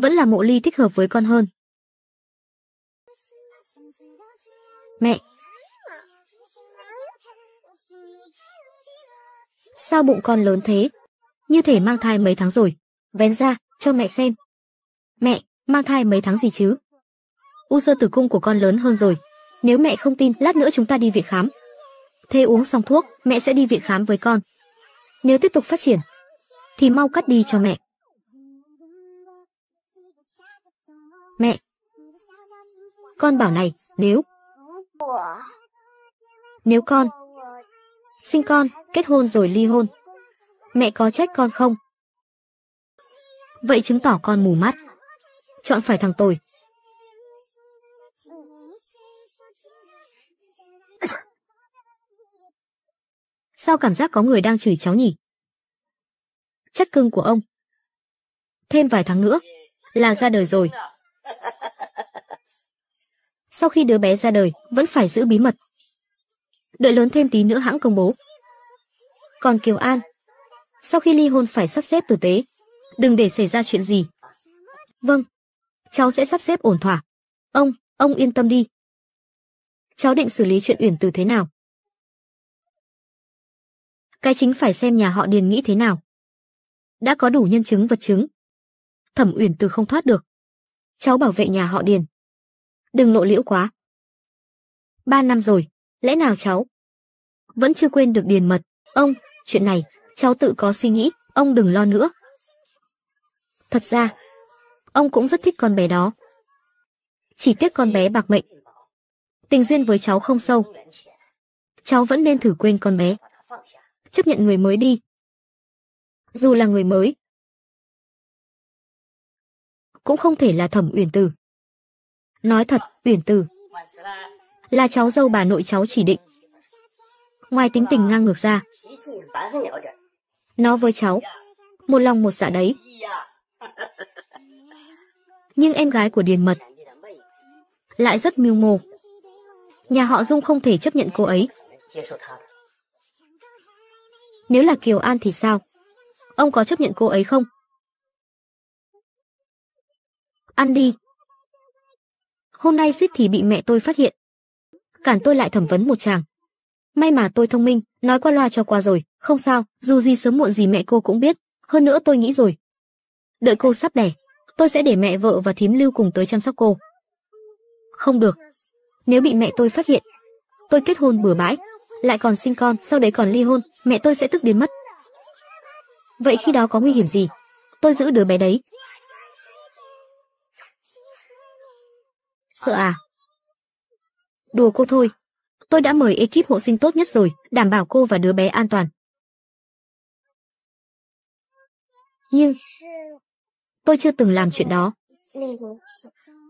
vẫn là mộ ly thích hợp với con hơn. Mẹ! Sao bụng con lớn thế? Như thể mang thai mấy tháng rồi. Vén ra, cho mẹ xem. Mẹ, mang thai mấy tháng gì chứ? U sơ tử cung của con lớn hơn rồi. Nếu mẹ không tin, lát nữa chúng ta đi viện khám. Thế uống xong thuốc, mẹ sẽ đi viện khám với con. Nếu tiếp tục phát triển, thì mau cắt đi cho mẹ. Mẹ! Con bảo này, nếu... Nếu con... Sinh con, kết hôn rồi ly hôn. Mẹ có trách con không? Vậy chứng tỏ con mù mắt. Chọn phải thằng tồi. Sao cảm giác có người đang chửi cháu nhỉ? Chất cưng của ông. Thêm vài tháng nữa là ra đời rồi. Sau khi đứa bé ra đời, vẫn phải giữ bí mật. Đợi lớn thêm tí nữa hãng công bố. Còn Kiều An, sau khi ly hôn phải sắp xếp tử tế, đừng để xảy ra chuyện gì. Vâng, cháu sẽ sắp xếp ổn thỏa. Ông, ông yên tâm đi. Cháu định xử lý chuyện Uyển Từ thế nào? Cái chính phải xem nhà họ Điền nghĩ thế nào. Đã có đủ nhân chứng vật chứng. Thẩm Uyển Từ không thoát được cháu bảo vệ nhà họ Điền. Đừng lộ liễu quá. Ba năm rồi, lẽ nào cháu vẫn chưa quên được Điền Mật? Ông, chuyện này, cháu tự có suy nghĩ, ông đừng lo nữa. Thật ra, ông cũng rất thích con bé đó. Chỉ tiếc con bé bạc mệnh. Tình duyên với cháu không sâu. Cháu vẫn nên thử quên con bé. Chấp nhận người mới đi. Dù là người mới, cũng không thể là Thẩm Uyển Tử. Nói thật, Uyển Tử là cháu dâu bà nội cháu chỉ định. Ngoài tính tình ngang ngược ra, nó với cháu một lòng một dạ đấy. Nhưng em gái của Điền Mật lại rất mưu mô. Nhà họ Dung không thể chấp nhận cô ấy. Nếu là Kiều An thì sao? Ông có chấp nhận cô ấy không? ăn đi. Hôm nay suýt thì bị mẹ tôi phát hiện. Cản tôi lại thẩm vấn một chàng. May mà tôi thông minh, nói qua loa cho qua rồi, không sao, dù gì sớm muộn gì mẹ cô cũng biết, hơn nữa tôi nghĩ rồi. Đợi cô sắp đẻ, tôi sẽ để mẹ vợ và thím lưu cùng tới chăm sóc cô. Không được. Nếu bị mẹ tôi phát hiện, tôi kết hôn bừa bãi, lại còn sinh con, sau đấy còn ly hôn, mẹ tôi sẽ tức đến mất. Vậy khi đó có nguy hiểm gì? Tôi giữ đứa bé đấy, sợ à? Đùa cô thôi. Tôi đã mời ekip hộ sinh tốt nhất rồi, đảm bảo cô và đứa bé an toàn. Nhưng tôi chưa từng làm chuyện đó.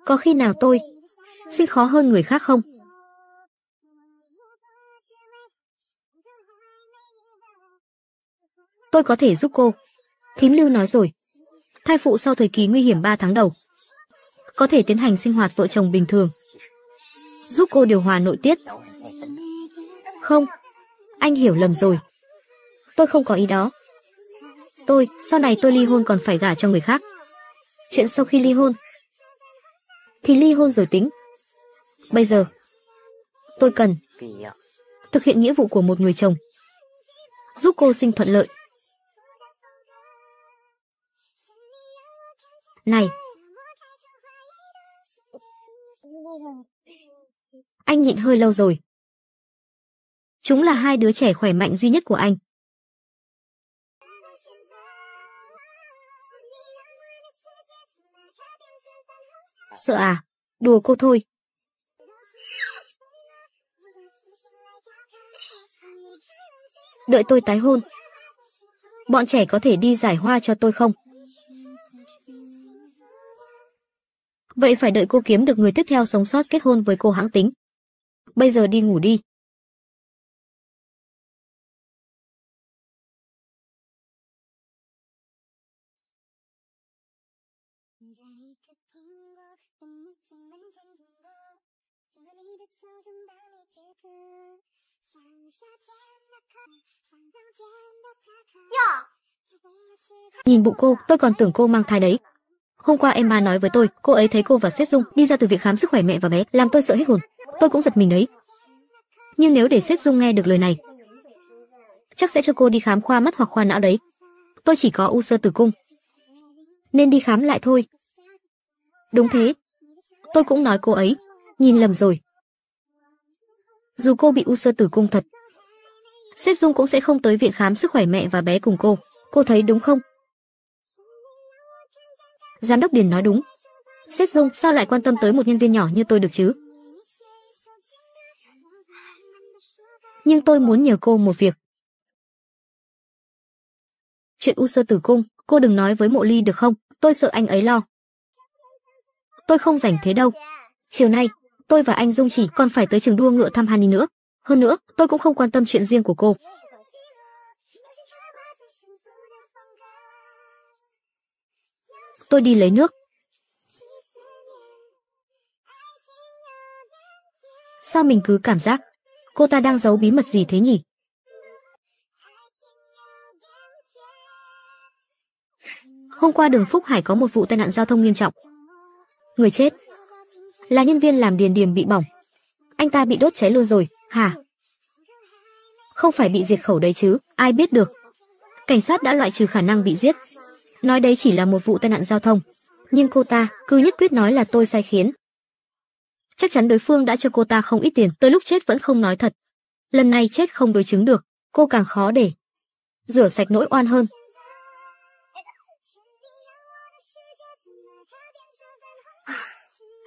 Có khi nào tôi sinh khó hơn người khác không? Tôi có thể giúp cô. Thím Lưu nói rồi. Thai phụ sau thời kỳ nguy hiểm 3 tháng đầu, có thể tiến hành sinh hoạt vợ chồng bình thường. Giúp cô điều hòa nội tiết. Không, anh hiểu lầm rồi. Tôi không có ý đó. Tôi, sau này tôi ly hôn còn phải gả cho người khác. Chuyện sau khi ly hôn thì ly hôn rồi tính. Bây giờ tôi cần thực hiện nghĩa vụ của một người chồng. Giúp cô sinh thuận lợi. Này, anh nhịn hơi lâu rồi. Chúng là hai đứa trẻ khỏe mạnh duy nhất của anh. Sợ à? Đùa cô thôi. Đợi tôi tái hôn. Bọn trẻ có thể đi giải hoa cho tôi không? vậy phải đợi cô kiếm được người tiếp theo sống sót kết hôn với cô hãng tính. Bây giờ đi ngủ đi. Nhìn bụng cô, tôi còn tưởng cô mang thai đấy. Hôm qua em Emma nói với tôi, cô ấy thấy cô và sếp Dung đi ra từ việc khám sức khỏe mẹ và bé, làm tôi sợ hết hồn. Tôi cũng giật mình đấy. Nhưng nếu để sếp Dung nghe được lời này, chắc sẽ cho cô đi khám khoa mắt hoặc khoa não đấy. Tôi chỉ có u sơ tử cung, nên đi khám lại thôi. Đúng thế. Tôi cũng nói cô ấy, nhìn lầm rồi. Dù cô bị u sơ tử cung thật, sếp Dung cũng sẽ không tới viện khám sức khỏe mẹ và bé cùng cô. Cô thấy đúng không? Giám đốc Điền nói đúng. Sếp Dung sao lại quan tâm tới một nhân viên nhỏ như tôi được chứ? Nhưng tôi muốn nhờ cô một việc. Chuyện U Sơ Tử Cung, cô đừng nói với Mộ Ly được không? Tôi sợ anh ấy lo. Tôi không rảnh thế đâu. Chiều nay, tôi và anh Dung chỉ còn phải tới trường đua ngựa thăm Hany nữa. Hơn nữa, tôi cũng không quan tâm chuyện riêng của cô. tôi đi lấy nước. Sao mình cứ cảm giác cô ta đang giấu bí mật gì thế nhỉ? Hôm qua đường Phúc Hải có một vụ tai nạn giao thông nghiêm trọng. Người chết là nhân viên làm điền điểm bị bỏng. Anh ta bị đốt cháy luôn rồi, hả? Không phải bị diệt khẩu đấy chứ, ai biết được. Cảnh sát đã loại trừ khả năng bị giết, nói đấy chỉ là một vụ tai nạn giao thông, nhưng cô ta cứ nhất quyết nói là tôi sai khiến. Chắc chắn đối phương đã cho cô ta không ít tiền, tới lúc chết vẫn không nói thật. Lần này chết không đối chứng được, cô càng khó để rửa sạch nỗi oan hơn.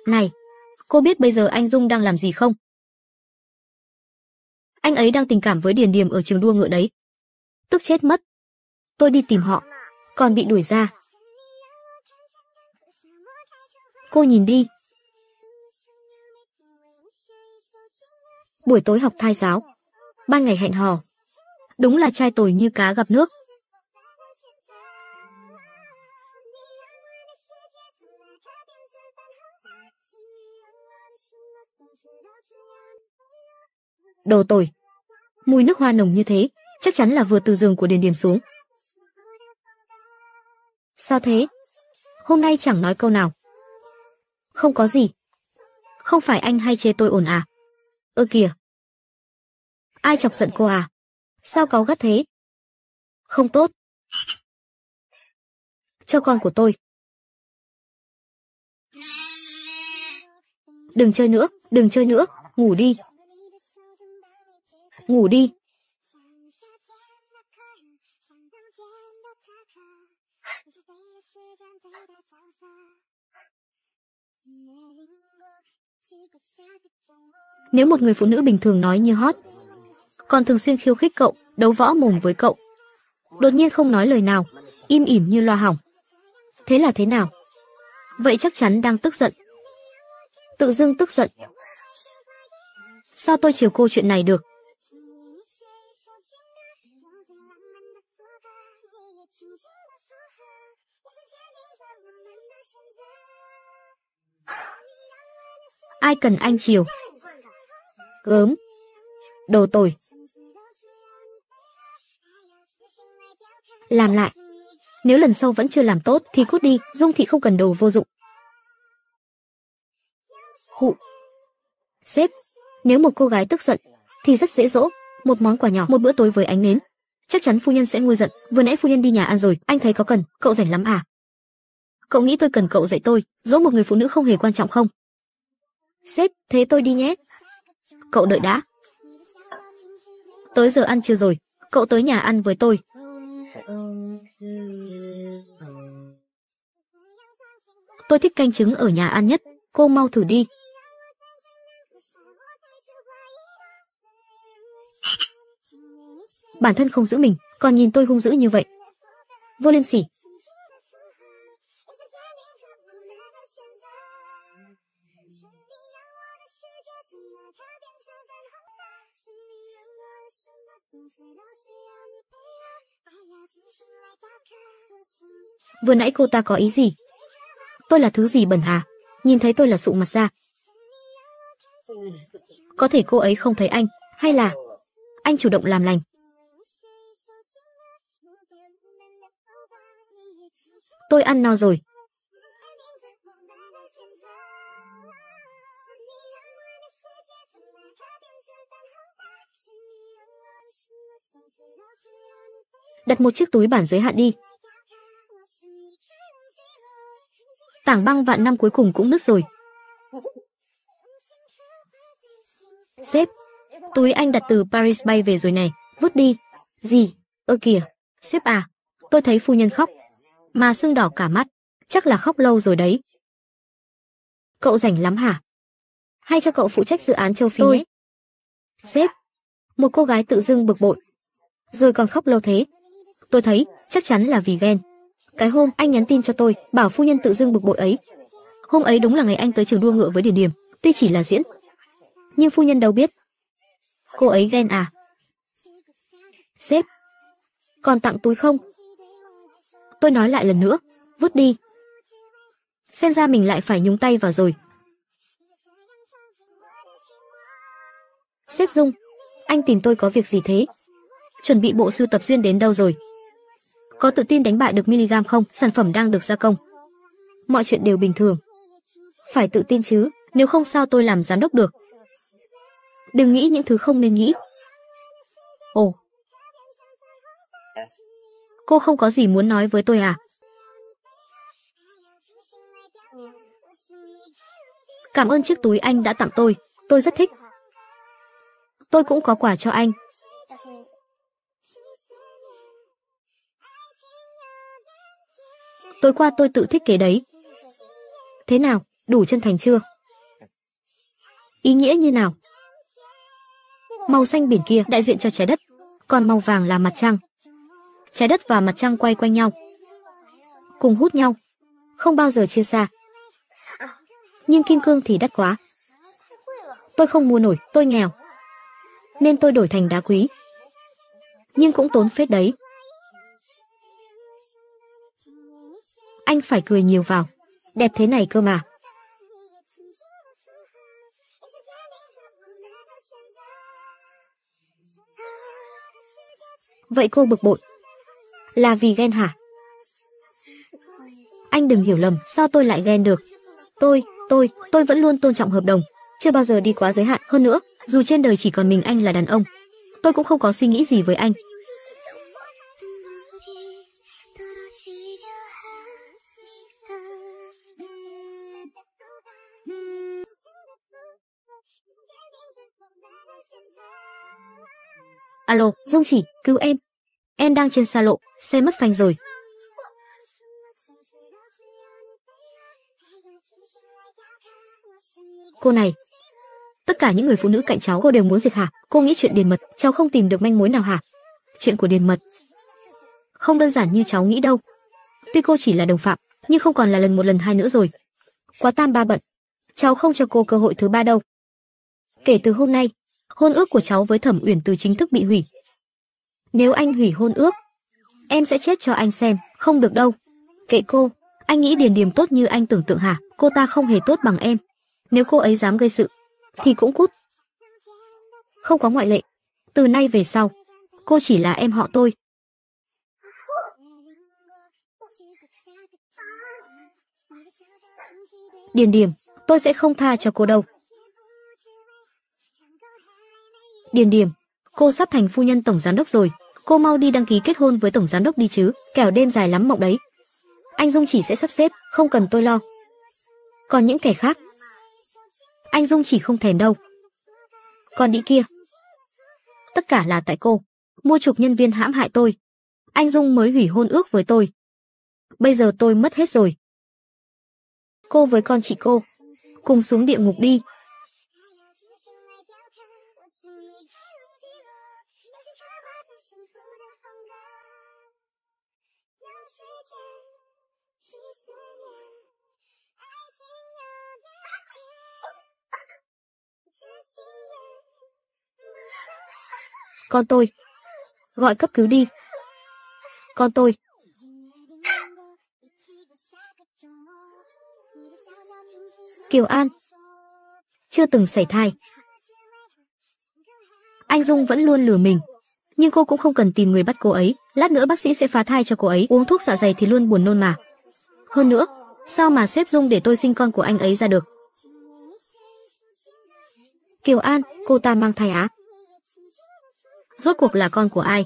Này, cô biết bây giờ anh Dung đang làm gì không? Anh ấy đang tình cảm với Điền Điềm ở trường đua ngựa đấy. Tức chết mất. Tôi đi tìm họ còn bị đuổi ra. Cô nhìn đi. Buổi tối học thai giáo, ban ngày hẹn hò. Đúng là trai tồi như cá gặp nước. Đồ tồi. Mùi nước hoa nồng như thế, chắc chắn là vừa từ giường của Điền Điểm xuống. Sao thế? Hôm nay chẳng nói câu nào. Không có gì. Không phải anh hay chê tôi ổn à? Ơ kìa. Ai chọc giận cô à? Sao cáu gắt thế? Không tốt. Cho con của tôi. Đừng chơi nữa, đừng chơi nữa, ngủ đi. Ngủ đi. Nếu một người phụ nữ bình thường nói như hot, còn thường xuyên khiêu khích cậu, đấu võ mồm với cậu, đột nhiên không nói lời nào, im ỉm như loa hỏng. Thế là thế nào? Vậy chắc chắn đang tức giận. Tự dưng tức giận. Sao tôi chiều cô chuyện này được? Ai cần anh chiều? Gớm. Đồ tồi. Làm lại. Nếu lần sau vẫn chưa làm tốt thì cút đi, Dung Thị không cần đồ vô dụng. Hụ. Sếp, nếu một cô gái tức giận thì rất dễ dỗ, một món quà nhỏ, một bữa tối với ánh nến. Chắc chắn phu nhân sẽ nguôi giận, vừa nãy phu nhân đi nhà ăn rồi, anh thấy có cần, cậu rảnh lắm à? Cậu nghĩ tôi cần cậu dạy tôi, dỗ một người phụ nữ không hề quan trọng không? Sếp, thế tôi đi nhé. Cậu đợi đã. Tới giờ ăn chưa rồi, cậu tới nhà ăn với tôi. Tôi thích canh trứng ở nhà ăn nhất, cô mau thử đi. Bản thân không giữ mình, còn nhìn tôi hung dữ như vậy. Vô liêm sỉ, Vừa nãy cô ta có ý gì? Tôi là thứ gì bẩn hà? Nhìn thấy tôi là sụ mặt ra. Có thể cô ấy không thấy anh, hay là anh chủ động làm lành. Tôi ăn no rồi, đặt một chiếc túi bản giới hạn đi. Tảng băng vạn năm cuối cùng cũng nứt rồi. Sếp, túi anh đặt từ Paris bay về rồi này, vứt đi. Gì? Ơ kìa, sếp à, tôi thấy phu nhân khóc, mà sưng đỏ cả mắt, chắc là khóc lâu rồi đấy. Cậu rảnh lắm hả? Hay cho cậu phụ trách dự án châu Phi tôi? Ấy? Sếp, một cô gái tự dưng bực bội, rồi còn khóc lâu thế. Tôi thấy, chắc chắn là vì ghen. Cái hôm anh nhắn tin cho tôi, bảo phu nhân tự dưng bực bội ấy. Hôm ấy đúng là ngày anh tới trường đua ngựa với Điền Điềm, tuy chỉ là diễn, nhưng phu nhân đâu biết. Cô ấy ghen à? Sếp, còn tặng túi không? Tôi nói lại lần nữa, vứt đi. Xem ra mình lại phải nhúng tay vào rồi. Sếp Dung, anh tìm tôi có việc gì thế? Chuẩn bị bộ sưu tập duyên đến đâu rồi? Có tự tin đánh bại được Milligram không? Sản phẩm đang được gia công. Mọi chuyện đều bình thường. Phải tự tin chứ, nếu không sao tôi làm giám đốc được. Đừng nghĩ những thứ không nên nghĩ. Ồ. Cô không có gì muốn nói với tôi à? Cảm ơn chiếc túi anh đã tặng tôi, tôi rất thích. Tôi cũng có quà cho anh. tôi qua tôi tự thiết kế đấy. Thế nào, đủ chân thành chưa? Ý nghĩa như nào? Màu xanh biển kia đại diện cho trái đất, còn màu vàng là mặt trăng. Trái đất và mặt trăng quay quanh nhau, cùng hút nhau, không bao giờ chia xa. Nhưng kim cương thì đắt quá. Tôi không mua nổi, tôi nghèo. Nên tôi đổi thành đá quý. Nhưng cũng tốn phết đấy. anh phải cười nhiều vào. Đẹp thế này cơ mà. Vậy cô bực bội. Là vì ghen hả? Anh đừng hiểu lầm, sao tôi lại ghen được? Tôi, tôi, tôi vẫn luôn tôn trọng hợp đồng. Chưa bao giờ đi quá giới hạn hơn nữa, dù trên đời chỉ còn mình anh là đàn ông. Tôi cũng không có suy nghĩ gì với anh, Alo, Dung chỉ, cứu em. Em đang trên xa lộ, xe mất phanh rồi. Cô này, tất cả những người phụ nữ cạnh cháu cô đều muốn diệt hả? Cô nghĩ chuyện Điền Mật, cháu không tìm được manh mối nào hả? Chuyện của Điền Mật không đơn giản như cháu nghĩ đâu. Tuy cô chỉ là đồng phạm, nhưng không còn là lần một lần hai nữa rồi. Quá tam ba bận, cháu không cho cô cơ hội thứ ba đâu. Kể từ hôm nay, hôn ước của cháu với Thẩm Uyển từ chính thức bị hủy. Nếu anh hủy hôn ước, em sẽ chết cho anh xem, không được đâu. Kệ cô, anh nghĩ Điền Điềm tốt như anh tưởng tượng hả? Cô ta không hề tốt bằng em. Nếu cô ấy dám gây sự thì cũng cút. Không có ngoại lệ. Từ nay về sau, cô chỉ là em họ tôi. Điền Điềm, tôi sẽ không tha cho cô đâu. Điền điềm, cô sắp thành phu nhân tổng giám đốc rồi, cô mau đi đăng ký kết hôn với tổng giám đốc đi chứ, kẻo đêm dài lắm mộng đấy. Anh Dung chỉ sẽ sắp xếp, không cần tôi lo. Còn những kẻ khác, anh Dung chỉ không thèm đâu. Còn đĩ kia, tất cả là tại cô, mua chuộc nhân viên hãm hại tôi. Anh Dung mới hủy hôn ước với tôi. Bây giờ tôi mất hết rồi. Cô với con chị cô, cùng xuống địa ngục đi. Con tôi. Gọi cấp cứu đi. Con tôi. Kiều An. Chưa từng xảy thai. Anh Dung vẫn luôn lừa mình. Nhưng cô cũng không cần tìm người bắt cô ấy. Lát nữa bác sĩ sẽ phá thai cho cô ấy. Uống thuốc dạ dày thì luôn buồn nôn mà. Hơn nữa, sao mà xếp Dung để tôi sinh con của anh ấy ra được? Kiều An, cô ta mang thai á? rốt cuộc là con của ai.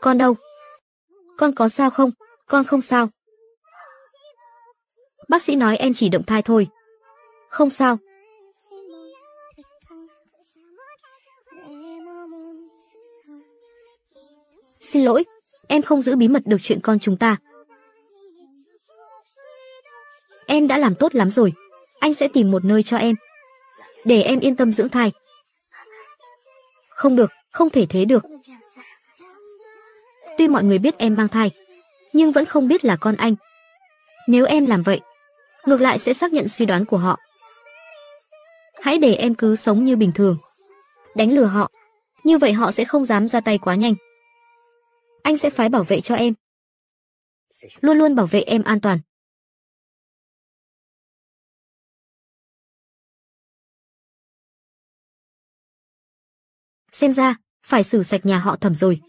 Con đâu? Con có sao không? Con không sao. Bác sĩ nói em chỉ động thai thôi. Không sao. Xin lỗi, em không giữ bí mật được chuyện con chúng ta. Em đã làm tốt lắm rồi. Anh sẽ tìm một nơi cho em. Để em yên tâm dưỡng thai. Không được, không thể thế được. Tuy mọi người biết em mang thai, nhưng vẫn không biết là con anh. Nếu em làm vậy, ngược lại sẽ xác nhận suy đoán của họ. Hãy để em cứ sống như bình thường. Đánh lừa họ, như vậy họ sẽ không dám ra tay quá nhanh. Anh sẽ phái bảo vệ cho em. Luôn luôn bảo vệ em an toàn. xem ra phải xử sạch nhà họ thẩm rồi.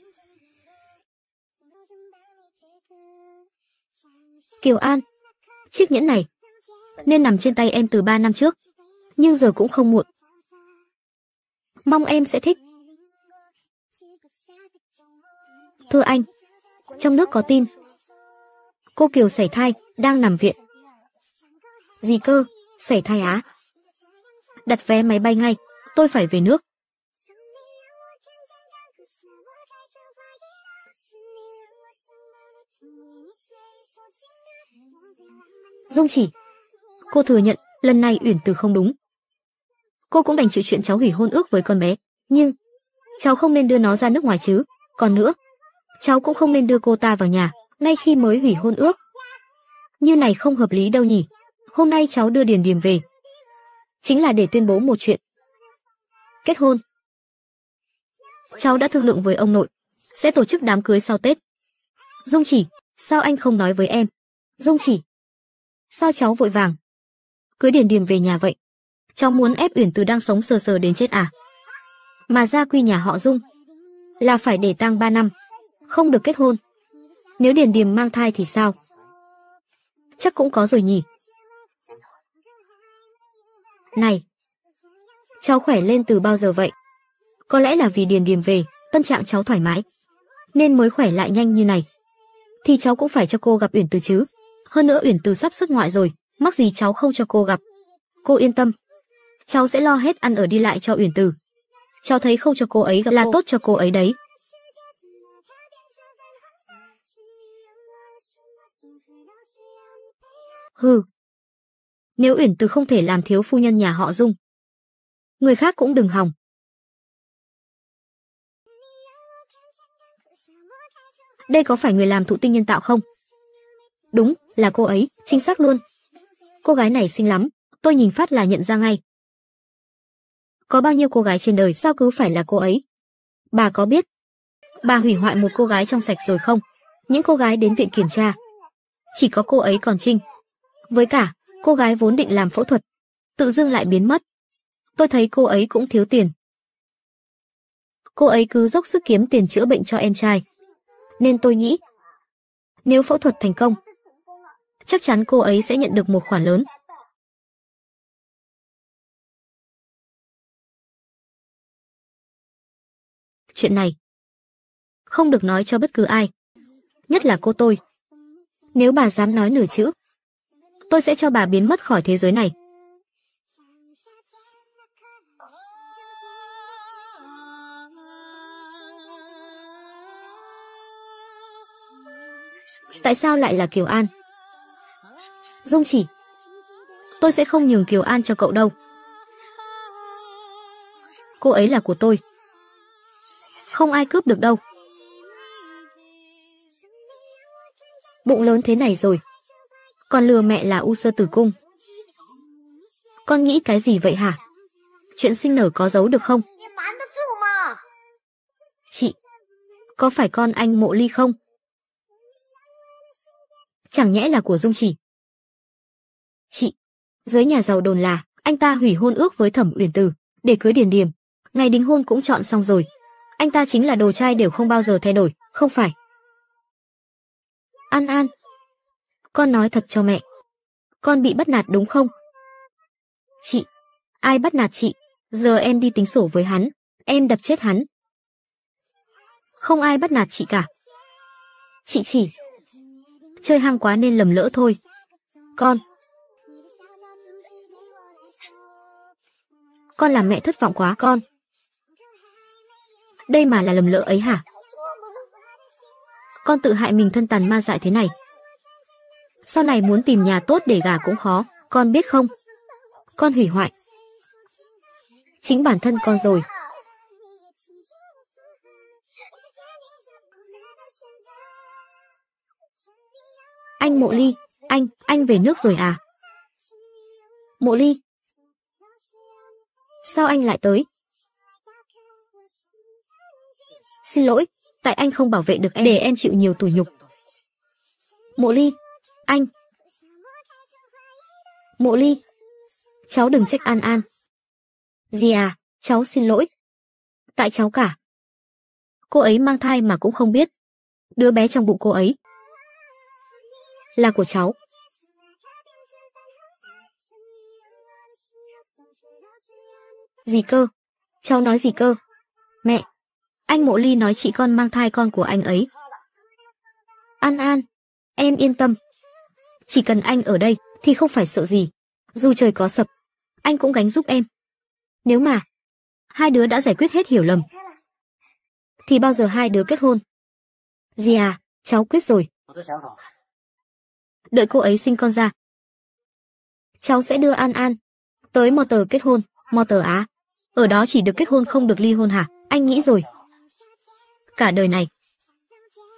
Kiều An, chiếc nhẫn này nên nằm trên tay em từ ba năm trước, nhưng giờ cũng không muộn. Mong em sẽ thích. Thưa anh, trong nước có tin. Cô Kiều sảy thai, đang nằm viện. Gì cơ, sảy thai á? Đặt vé máy bay ngay, tôi phải về nước. Dung chỉ. Cô thừa nhận, lần này Uyển Từ không đúng. Cô cũng đành chịu chuyện cháu hủy hôn ước với con bé, nhưng cháu không nên đưa nó ra nước ngoài chứ, còn nữa, cháu cũng không nên đưa cô ta vào nhà, ngay khi mới hủy hôn ước. Như này không hợp lý đâu nhỉ? Hôm nay cháu đưa Điền Điềm về, chính là để tuyên bố một chuyện. Kết hôn. Cháu đã thương lượng với ông nội, sẽ tổ chức đám cưới sau Tết. Dung Chỉ, sao anh không nói với em? Dung Chỉ, Sao cháu vội vàng? Cưới Điền Điềm về nhà vậy? Cháu muốn ép Uyển Từ đang sống sờ sờ đến chết à? Mà gia quy nhà họ Dung là phải để tang 3 năm, không được kết hôn. Nếu Điền Điềm mang thai thì sao? Chắc cũng có rồi nhỉ. Này, cháu khỏe lên từ bao giờ vậy? Có lẽ là vì Điền Điềm về, tâm trạng cháu thoải mái, nên mới khỏe lại nhanh như này. Thì cháu cũng phải cho cô gặp Uyển Từ chứ. Hơn nữa Uyển Từ sắp xuất ngoại rồi, mắc gì cháu không cho cô gặp. Cô yên tâm, cháu sẽ lo hết ăn ở đi lại cho Uyển Từ. Cháu thấy không cho cô ấy gặp là cô. tốt cho cô ấy đấy. Hừ. Nếu Uyển Từ không thể làm thiếu phu nhân nhà họ Dung, người khác cũng đừng hòng. Đây có phải người làm thụ tinh nhân tạo không? Đúng, là cô ấy, chính xác luôn. Cô gái này xinh lắm, tôi nhìn phát là nhận ra ngay. Có bao nhiêu cô gái trên đời sao cứ phải là cô ấy? Bà có biết? Bà hủy hoại một cô gái trong sạch rồi không? Những cô gái đến viện kiểm tra. Chỉ có cô ấy còn trinh. Với cả, cô gái vốn định làm phẫu thuật. Tự dưng lại biến mất. Tôi thấy cô ấy cũng thiếu tiền. Cô ấy cứ dốc sức kiếm tiền chữa bệnh cho em trai. Nên tôi nghĩ, nếu phẫu thuật thành công, chắc chắn cô ấy sẽ nhận được một khoản lớn. Chuyện này không được nói cho bất cứ ai, nhất là cô tôi. Nếu bà dám nói nửa chữ, tôi sẽ cho bà biến mất khỏi thế giới này. Tại sao lại là Kiều An? Dung chỉ. Tôi sẽ không nhường Kiều An cho cậu đâu. Cô ấy là của tôi. Không ai cướp được đâu. Bụng lớn thế này rồi. Còn lừa mẹ là u sơ tử cung. Con nghĩ cái gì vậy hả? Chuyện sinh nở có giấu được không? Chị, có phải con anh mộ ly không? Chẳng nhẽ là của Dung chỉ. Chị, dưới nhà giàu đồn là anh ta hủy hôn ước với Thẩm Uyển Từ để cưới Điền Điềm, ngày đính hôn cũng chọn xong rồi. Anh ta chính là đồ trai đều không bao giờ thay đổi, không phải? An An, con nói thật cho mẹ. Con bị bắt nạt đúng không? Chị, ai bắt nạt chị? Giờ em đi tính sổ với hắn, em đập chết hắn. Không ai bắt nạt chị cả. Chị chỉ chơi hang quá nên lầm lỡ thôi. Con, con làm mẹ thất vọng quá con. Đây mà là lầm lỡ ấy hả? Con tự hại mình thân tàn ma dại thế này. Sau này muốn tìm nhà tốt để gà cũng khó, con biết không? Con hủy hoại. Chính bản thân con rồi. Anh Mộ Ly, anh, anh về nước rồi à? Mộ Ly, Sao anh lại tới? Xin lỗi, tại anh không bảo vệ được em. Để em chịu nhiều tủ nhục. Mộ Ly, anh. Mộ Ly, cháu đừng trách An An. Gì à, cháu xin lỗi. Tại cháu cả. Cô ấy mang thai mà cũng không biết. Đứa bé trong bụng cô ấy là của cháu. Gì cơ? Cháu nói gì cơ? Mẹ! Anh Mộ Ly nói chị con mang thai con của anh ấy. An An! Em yên tâm. Chỉ cần anh ở đây thì không phải sợ gì. Dù trời có sập, anh cũng gánh giúp em. Nếu mà hai đứa đã giải quyết hết hiểu lầm, thì bao giờ hai đứa kết hôn? Gì à, cháu quyết rồi. Đợi cô ấy sinh con ra. Cháu sẽ đưa An An tới mò tờ kết hôn, mò tờ Á ở đó chỉ được kết hôn không được ly hôn hả? Anh nghĩ rồi. Cả đời này,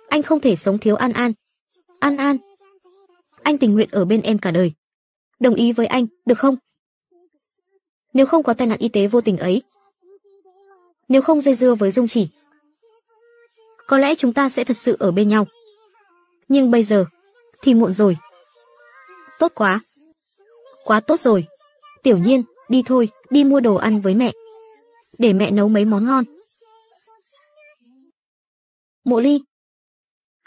anh không thể sống thiếu An An. An An, anh tình nguyện ở bên em cả đời. Đồng ý với anh, được không? Nếu không có tai nạn y tế vô tình ấy, nếu không dây dưa với Dung Chỉ, có lẽ chúng ta sẽ thật sự ở bên nhau. Nhưng bây giờ thì muộn rồi. Tốt quá. Quá tốt rồi. Tiểu Nhiên, đi thôi, đi mua đồ ăn với mẹ để mẹ nấu mấy món ngon. Mộ Ly,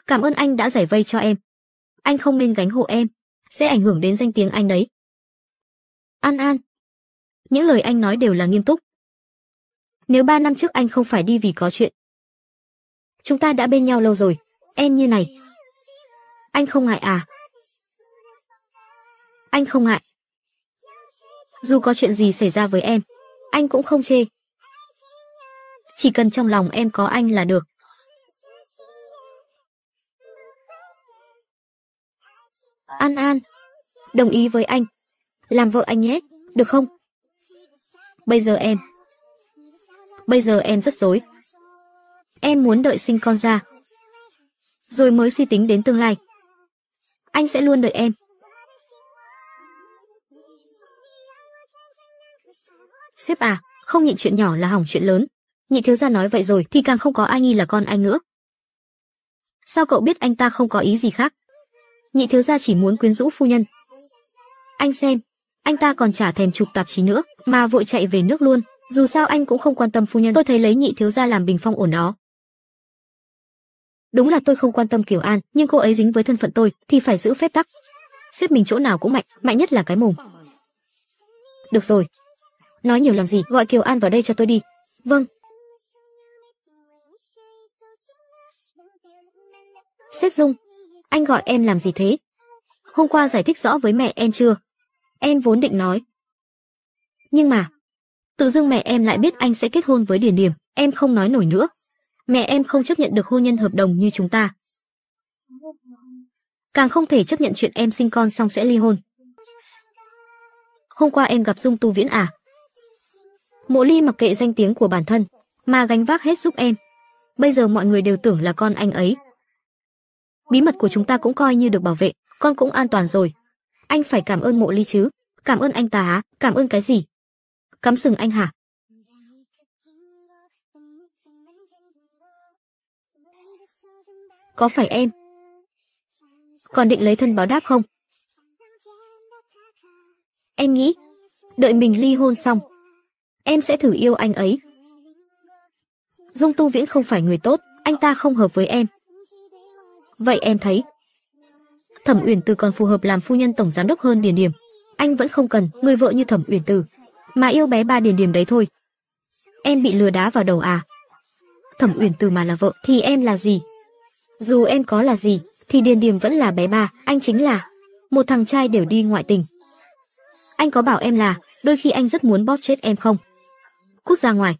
cảm ơn anh đã giải vây cho em. Anh không nên gánh hộ em, sẽ ảnh hưởng đến danh tiếng anh đấy. An An, những lời anh nói đều là nghiêm túc. Nếu ba năm trước anh không phải đi vì có chuyện, chúng ta đã bên nhau lâu rồi, em như này. Anh không ngại à? Anh không ngại. Dù có chuyện gì xảy ra với em, anh cũng không chê. Chỉ cần trong lòng em có anh là được. An An, đồng ý với anh. Làm vợ anh nhé, được không? Bây giờ em... Bây giờ em rất dối. Em muốn đợi sinh con ra. Rồi mới suy tính đến tương lai. Anh sẽ luôn đợi em. Sếp à, không nhịn chuyện nhỏ là hỏng chuyện lớn nhị thiếu gia nói vậy rồi thì càng không có ai nghi là con anh nữa. Sao cậu biết anh ta không có ý gì khác? Nhị thiếu gia chỉ muốn quyến rũ phu nhân. Anh xem, anh ta còn trả thèm chụp tạp chí nữa, mà vội chạy về nước luôn, dù sao anh cũng không quan tâm phu nhân. Tôi thấy lấy nhị thiếu gia làm bình phong ổn đó. Đúng là tôi không quan tâm Kiều An, nhưng cô ấy dính với thân phận tôi thì phải giữ phép tắc. Xếp mình chỗ nào cũng mạnh, mạnh nhất là cái mồm. Được rồi. Nói nhiều làm gì, gọi Kiều An vào đây cho tôi đi. Vâng, Sếp Dung, anh gọi em làm gì thế? Hôm qua giải thích rõ với mẹ em chưa? Em vốn định nói. Nhưng mà, tự dưng mẹ em lại biết anh sẽ kết hôn với Điền Điểm, em không nói nổi nữa. Mẹ em không chấp nhận được hôn nhân hợp đồng như chúng ta. Càng không thể chấp nhận chuyện em sinh con xong sẽ ly hôn. Hôm qua em gặp Dung Tu Viễn à? Mộ Ly mặc kệ danh tiếng của bản thân, mà gánh vác hết giúp em. Bây giờ mọi người đều tưởng là con anh ấy bí mật của chúng ta cũng coi như được bảo vệ, con cũng an toàn rồi. Anh phải cảm ơn Mộ Ly chứ, cảm ơn anh ta á, Cảm ơn cái gì? Cắm sừng anh hả? Có phải em còn định lấy thân báo đáp không? Em nghĩ, đợi mình ly hôn xong, em sẽ thử yêu anh ấy. Dung Tu Viễn không phải người tốt, anh ta không hợp với em. Vậy em thấy, Thẩm Uyển Từ còn phù hợp làm phu nhân tổng giám đốc hơn Điền Điềm. Anh vẫn không cần người vợ như Thẩm Uyển Từ, mà yêu bé ba Điền Điềm đấy thôi. Em bị lừa đá vào đầu à? Thẩm Uyển Từ mà là vợ thì em là gì? Dù em có là gì thì Điền Điềm vẫn là bé ba, anh chính là một thằng trai đều đi ngoại tình. Anh có bảo em là đôi khi anh rất muốn bóp chết em không? Cút ra ngoài.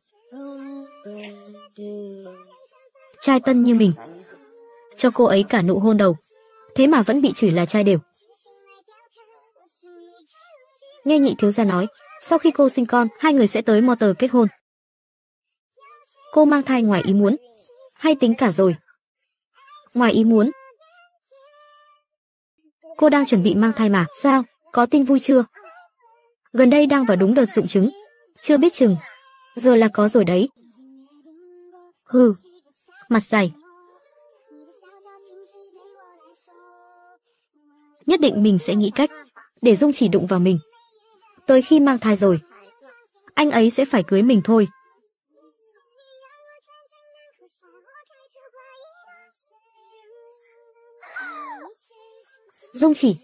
Trai tân như mình, cho cô ấy cả nụ hôn đầu. Thế mà vẫn bị chửi là trai đều. Nghe nhị thiếu gia nói, sau khi cô sinh con, hai người sẽ tới Motor kết hôn. Cô mang thai ngoài ý muốn, hay tính cả rồi. Ngoài ý muốn. Cô đang chuẩn bị mang thai mà, sao? Có tin vui chưa? Gần đây đang vào đúng đợt dụng chứng, chưa biết chừng. Giờ là có rồi đấy. Hừ, mặt dày, nhất định mình sẽ nghĩ cách để Dung chỉ đụng vào mình. Tới khi mang thai rồi, anh ấy sẽ phải cưới mình thôi. Dung chỉ,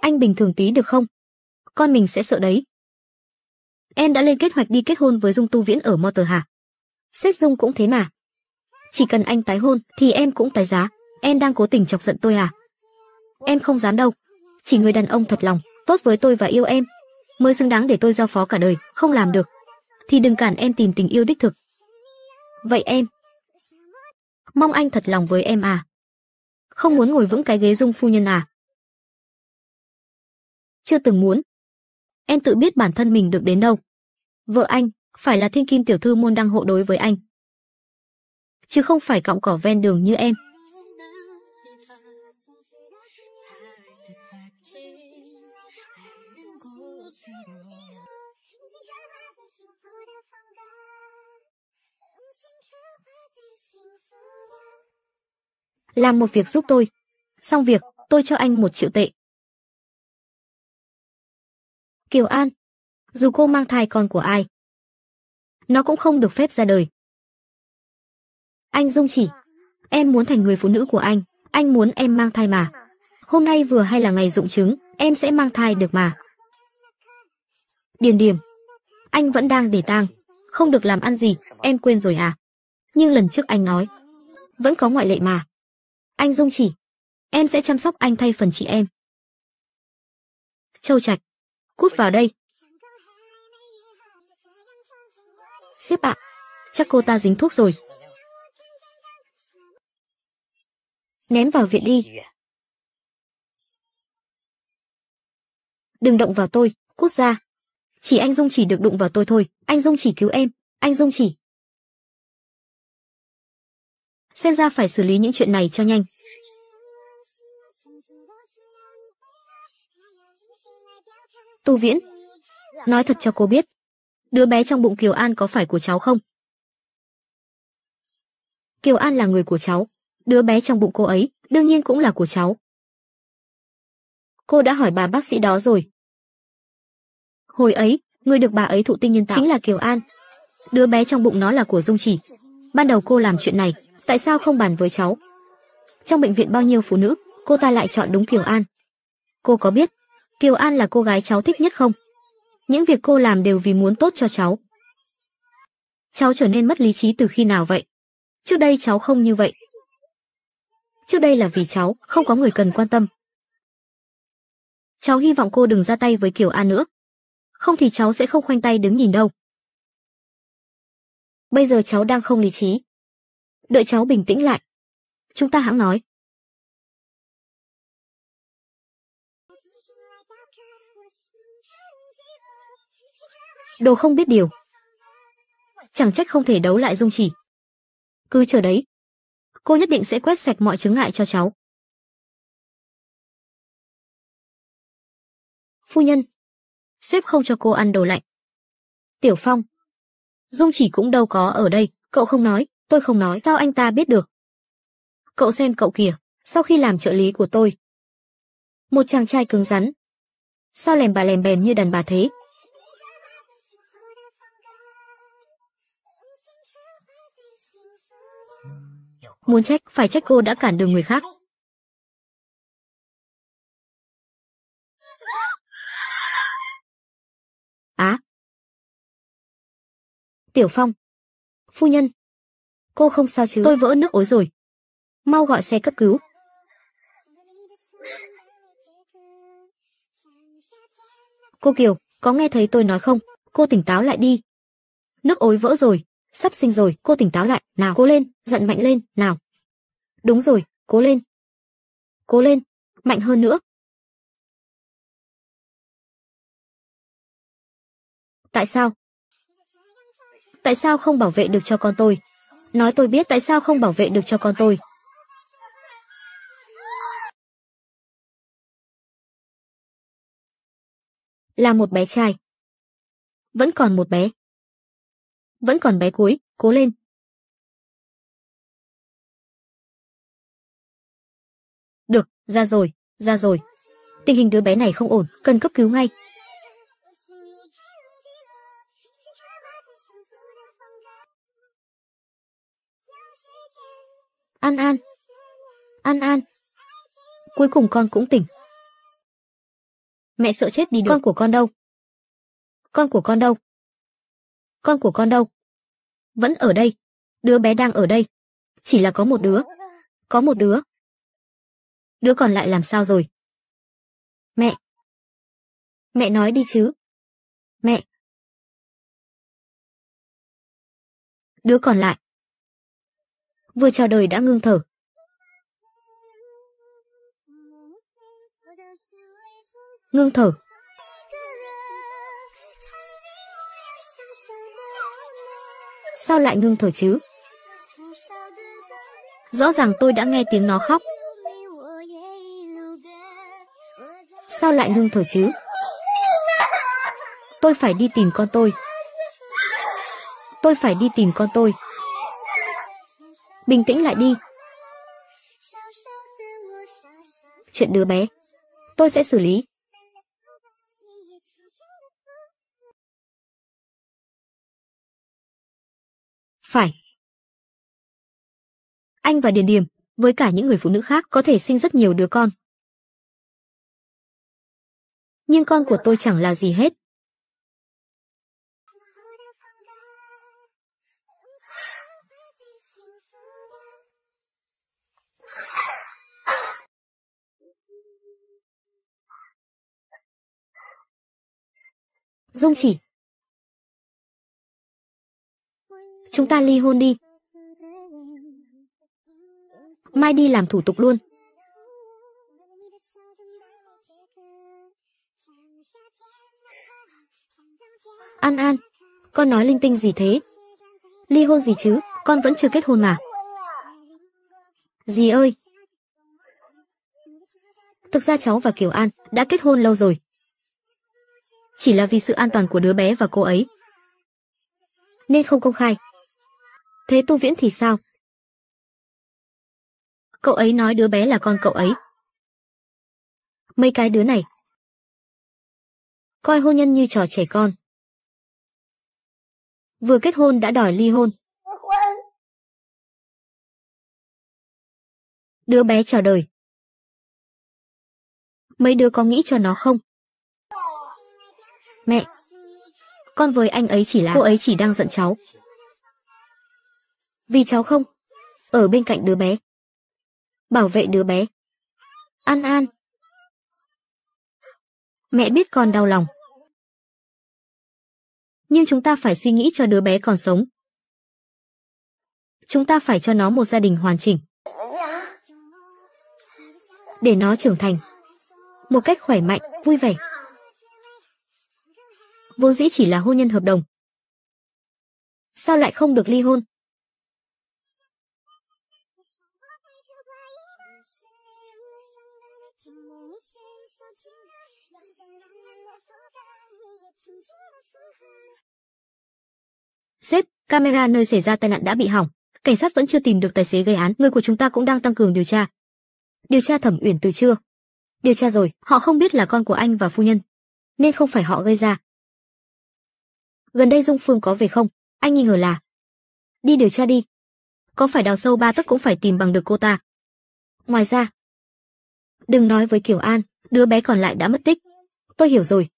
anh bình thường tí được không? Con mình sẽ sợ đấy. Em đã lên kế hoạch đi kết hôn với Dung Tu Viễn ở Motor Hà. Sếp Dung cũng thế mà. Chỉ cần anh tái hôn thì em cũng tái giá, em đang cố tình chọc giận tôi à? Em không dám đâu. Chỉ người đàn ông thật lòng, tốt với tôi và yêu em, mới xứng đáng để tôi giao phó cả đời, không làm được. Thì đừng cản em tìm tình yêu đích thực. Vậy em, mong anh thật lòng với em à? Không muốn ngồi vững cái ghế dung phu nhân à? Chưa từng muốn. Em tự biết bản thân mình được đến đâu. Vợ anh, phải là thiên kim tiểu thư môn đăng hộ đối với anh. Chứ không phải cọng cỏ ven đường như em. làm một việc giúp tôi. Xong việc, tôi cho anh một triệu tệ. Kiều An, dù cô mang thai con của ai, nó cũng không được phép ra đời. Anh Dung chỉ, em muốn thành người phụ nữ của anh, anh muốn em mang thai mà. Hôm nay vừa hay là ngày dụng trứng, em sẽ mang thai được mà. Điền điểm, anh vẫn đang để tang, không được làm ăn gì, em quên rồi à? Nhưng lần trước anh nói, vẫn có ngoại lệ mà. Anh Dung chỉ, em sẽ chăm sóc anh thay phần chị em. Châu Trạch, cút vào đây. Xếp ạ, chắc cô ta dính thuốc rồi. Ném vào viện đi. Đừng động vào tôi, cút ra. Chỉ anh Dung chỉ được đụng vào tôi thôi, anh Dung chỉ cứu em, anh Dung chỉ xem ra phải xử lý những chuyện này cho nhanh. Tu Viễn, nói thật cho cô biết, đứa bé trong bụng Kiều An có phải của cháu không? Kiều An là người của cháu, đứa bé trong bụng cô ấy đương nhiên cũng là của cháu. Cô đã hỏi bà bác sĩ đó rồi. Hồi ấy, người được bà ấy thụ tinh nhân tạo chính là Kiều An. Đứa bé trong bụng nó là của Dung Chỉ. Ban đầu cô làm chuyện này tại sao không bàn với cháu? Trong bệnh viện bao nhiêu phụ nữ, cô ta lại chọn đúng Kiều An. Cô có biết, Kiều An là cô gái cháu thích nhất không? Những việc cô làm đều vì muốn tốt cho cháu. Cháu trở nên mất lý trí từ khi nào vậy? Trước đây cháu không như vậy. Trước đây là vì cháu không có người cần quan tâm. Cháu hy vọng cô đừng ra tay với Kiều An nữa. Không thì cháu sẽ không khoanh tay đứng nhìn đâu. Bây giờ cháu đang không lý trí đợi cháu bình tĩnh lại. Chúng ta hãng nói. Đồ không biết điều. Chẳng trách không thể đấu lại dung chỉ. Cứ chờ đấy. Cô nhất định sẽ quét sạch mọi chứng ngại cho cháu. Phu nhân. Sếp không cho cô ăn đồ lạnh. Tiểu Phong. Dung chỉ cũng đâu có ở đây, cậu không nói. Tôi không nói sao anh ta biết được. Cậu xem cậu kìa, sau khi làm trợ lý của tôi. Một chàng trai cứng rắn. Sao lèm bà lèm bèm như đàn bà thế? Muốn trách, phải trách cô đã cản đường người khác. Á. Tiểu Phong. Phu nhân, Cô không sao chứ? Tôi vỡ nước ối rồi. Mau gọi xe cấp cứu. Cô Kiều, có nghe thấy tôi nói không? Cô tỉnh táo lại đi. Nước ối vỡ rồi, sắp sinh rồi, cô tỉnh táo lại, nào cố lên, giận mạnh lên, nào. Đúng rồi, cố lên. Cố lên, mạnh hơn nữa. Tại sao? Tại sao không bảo vệ được cho con tôi? nói tôi biết tại sao không bảo vệ được cho con tôi. Là một bé trai. Vẫn còn một bé. Vẫn còn bé cuối, cố lên. Được, ra rồi, ra rồi. Tình hình đứa bé này không ổn, cần cấp cứu ngay. An An! An An! Cuối cùng con cũng tỉnh. Mẹ sợ chết đi được. Con của con đâu? Con của con đâu? Con của con đâu? Vẫn ở đây. Đứa bé đang ở đây. Chỉ là có một đứa. Có một đứa. Đứa còn lại làm sao rồi? Mẹ! Mẹ nói đi chứ. Mẹ! Đứa còn lại vừa chào đời đã ngưng thở. Ngưng thở. Sao lại ngưng thở chứ? Rõ ràng tôi đã nghe tiếng nó khóc. Sao lại ngưng thở chứ? Tôi phải đi tìm con tôi. Tôi phải đi tìm con tôi bình tĩnh lại đi. Chuyện đứa bé, tôi sẽ xử lý. Phải. Anh và Điền Điềm, với cả những người phụ nữ khác có thể sinh rất nhiều đứa con. Nhưng con của tôi chẳng là gì hết. Dung chỉ. Chúng ta ly hôn đi. Mai đi làm thủ tục luôn. An An, con nói linh tinh gì thế? Ly hôn gì chứ, con vẫn chưa kết hôn mà. Dì ơi! Thực ra cháu và Kiều An đã kết hôn lâu rồi chỉ là vì sự an toàn của đứa bé và cô ấy. Nên không công khai. Thế Tu Viễn thì sao? Cậu ấy nói đứa bé là con cậu ấy. Mấy cái đứa này. Coi hôn nhân như trò trẻ con. Vừa kết hôn đã đòi ly hôn. Đứa bé chào đời. Mấy đứa có nghĩ cho nó không? Mẹ, con với anh ấy chỉ là cô ấy chỉ đang giận cháu. Vì cháu không ở bên cạnh đứa bé, bảo vệ đứa bé. An An. Mẹ biết con đau lòng. Nhưng chúng ta phải suy nghĩ cho đứa bé còn sống. Chúng ta phải cho nó một gia đình hoàn chỉnh. Để nó trưởng thành. Một cách khỏe mạnh, vui vẻ vô dĩ chỉ là hôn nhân hợp đồng. Sao lại không được ly hôn? Sếp, camera nơi xảy ra tai nạn đã bị hỏng, cảnh sát vẫn chưa tìm được tài xế gây án, người của chúng ta cũng đang tăng cường điều tra. Điều tra Thẩm Uyển từ chưa? Điều tra rồi, họ không biết là con của anh và phu nhân, nên không phải họ gây ra gần đây Dung Phương có về không? Anh nghi ngờ là đi điều tra đi. Có phải đào sâu ba tấc cũng phải tìm bằng được cô ta. Ngoài ra, đừng nói với Kiều An, đứa bé còn lại đã mất tích. Tôi hiểu rồi.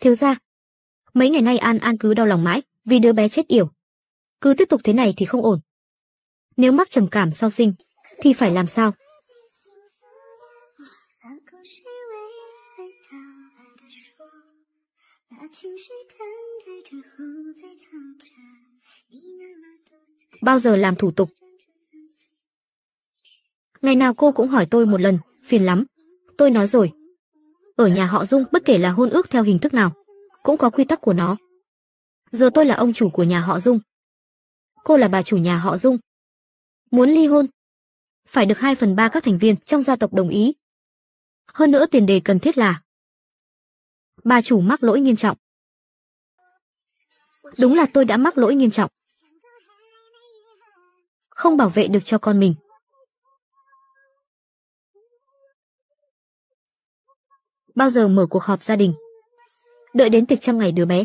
Thiếu gia, mấy ngày nay An An cứ đau lòng mãi vì đứa bé chết yểu, cứ tiếp tục thế này thì không ổn. Nếu mắc trầm cảm sau sinh, thì phải làm sao? Bao giờ làm thủ tục? Ngày nào cô cũng hỏi tôi một lần, phiền lắm. Tôi nói rồi. Ở nhà họ Dung, bất kể là hôn ước theo hình thức nào, cũng có quy tắc của nó. Giờ tôi là ông chủ của nhà họ Dung, cô là bà chủ nhà họ Dung. Muốn ly hôn, phải được 2 phần 3 các thành viên trong gia tộc đồng ý. Hơn nữa tiền đề cần thiết là bà chủ mắc lỗi nghiêm trọng. Đúng là tôi đã mắc lỗi nghiêm trọng. Không bảo vệ được cho con mình. Bao giờ mở cuộc họp gia đình? Đợi đến tiệc trăm ngày đứa bé,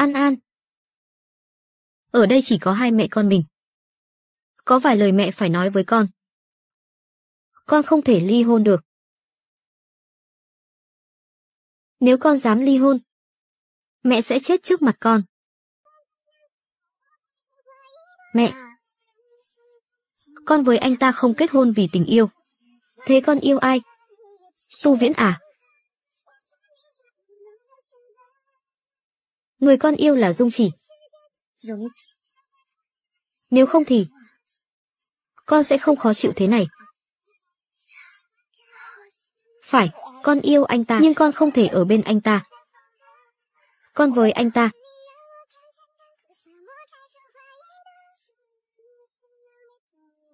An An. Ở đây chỉ có hai mẹ con mình. Có vài lời mẹ phải nói với con. Con không thể ly hôn được. Nếu con dám ly hôn, mẹ sẽ chết trước mặt con. Mẹ, con với anh ta không kết hôn vì tình yêu. Thế con yêu ai? Tu Viễn à? Người con yêu là Dung Chỉ. Nếu không thì... Con sẽ không khó chịu thế này. Phải, con yêu anh ta, nhưng con không thể ở bên anh ta. Con với anh ta.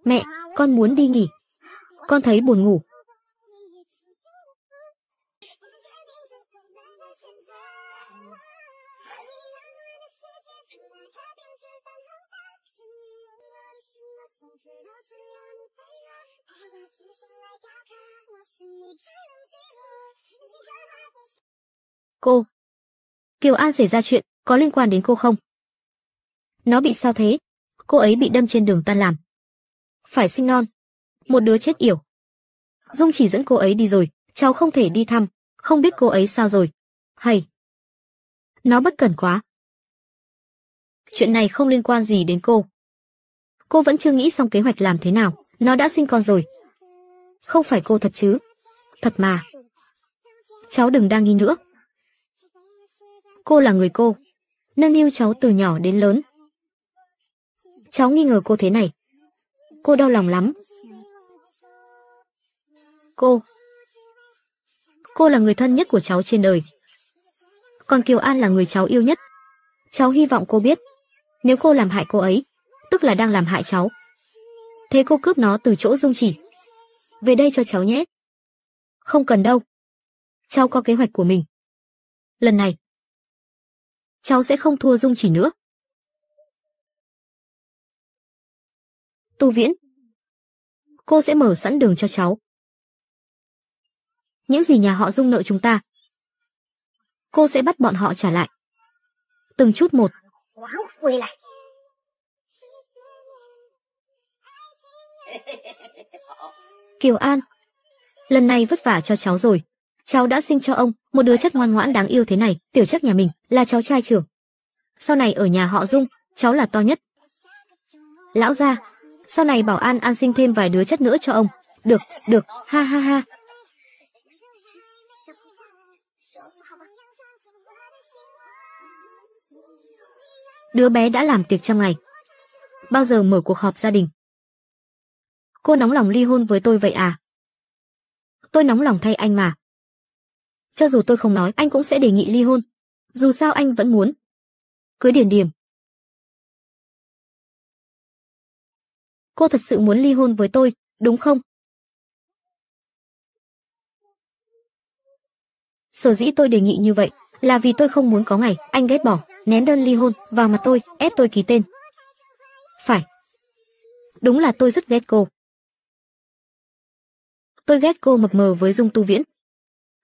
Mẹ, con muốn đi nghỉ. Con thấy buồn ngủ. Cô. Kiều An xảy ra chuyện, có liên quan đến cô không? Nó bị sao thế? Cô ấy bị đâm trên đường tan làm. Phải sinh non. Một đứa chết yểu. Dung chỉ dẫn cô ấy đi rồi, cháu không thể đi thăm, không biết cô ấy sao rồi. Hay. Nó bất cẩn quá. Chuyện này không liên quan gì đến cô. Cô vẫn chưa nghĩ xong kế hoạch làm thế nào, nó đã sinh con rồi, không phải cô thật chứ? Thật mà. Cháu đừng đa nghi nữa. Cô là người cô. Nâng yêu cháu từ nhỏ đến lớn. Cháu nghi ngờ cô thế này. Cô đau lòng lắm. Cô. Cô là người thân nhất của cháu trên đời. Còn Kiều An là người cháu yêu nhất. Cháu hy vọng cô biết. Nếu cô làm hại cô ấy, tức là đang làm hại cháu. Thế cô cướp nó từ chỗ Dung Chỉ. Về đây cho cháu nhé. Không cần đâu. Cháu có kế hoạch của mình. Lần này, cháu sẽ không thua Dung chỉ nữa. Tu Viễn, cô sẽ mở sẵn đường cho cháu. Những gì nhà họ Dung nợ chúng ta, cô sẽ bắt bọn họ trả lại. Từng chút một. lại. Kiều An, lần này vất vả cho cháu rồi. Cháu đã sinh cho ông một đứa chất ngoan ngoãn đáng yêu thế này, tiểu chất nhà mình là cháu trai trưởng. Sau này ở nhà họ Dung, cháu là to nhất. Lão gia, sau này bảo An An sinh thêm vài đứa chất nữa cho ông. Được, được, ha ha ha. Đứa bé đã làm tiệc trong ngày. Bao giờ mở cuộc họp gia đình? Cô nóng lòng ly hôn với tôi vậy à? Tôi nóng lòng thay anh mà. Cho dù tôi không nói, anh cũng sẽ đề nghị ly hôn. Dù sao anh vẫn muốn. Cưới điền điểm. Cô thật sự muốn ly hôn với tôi, đúng không? Sở dĩ tôi đề nghị như vậy là vì tôi không muốn có ngày anh ghét bỏ, ném đơn ly hôn vào mặt tôi, ép tôi ký tên. Phải. Đúng là tôi rất ghét cô. Tôi ghét cô mập mờ với Dung Tu Viễn.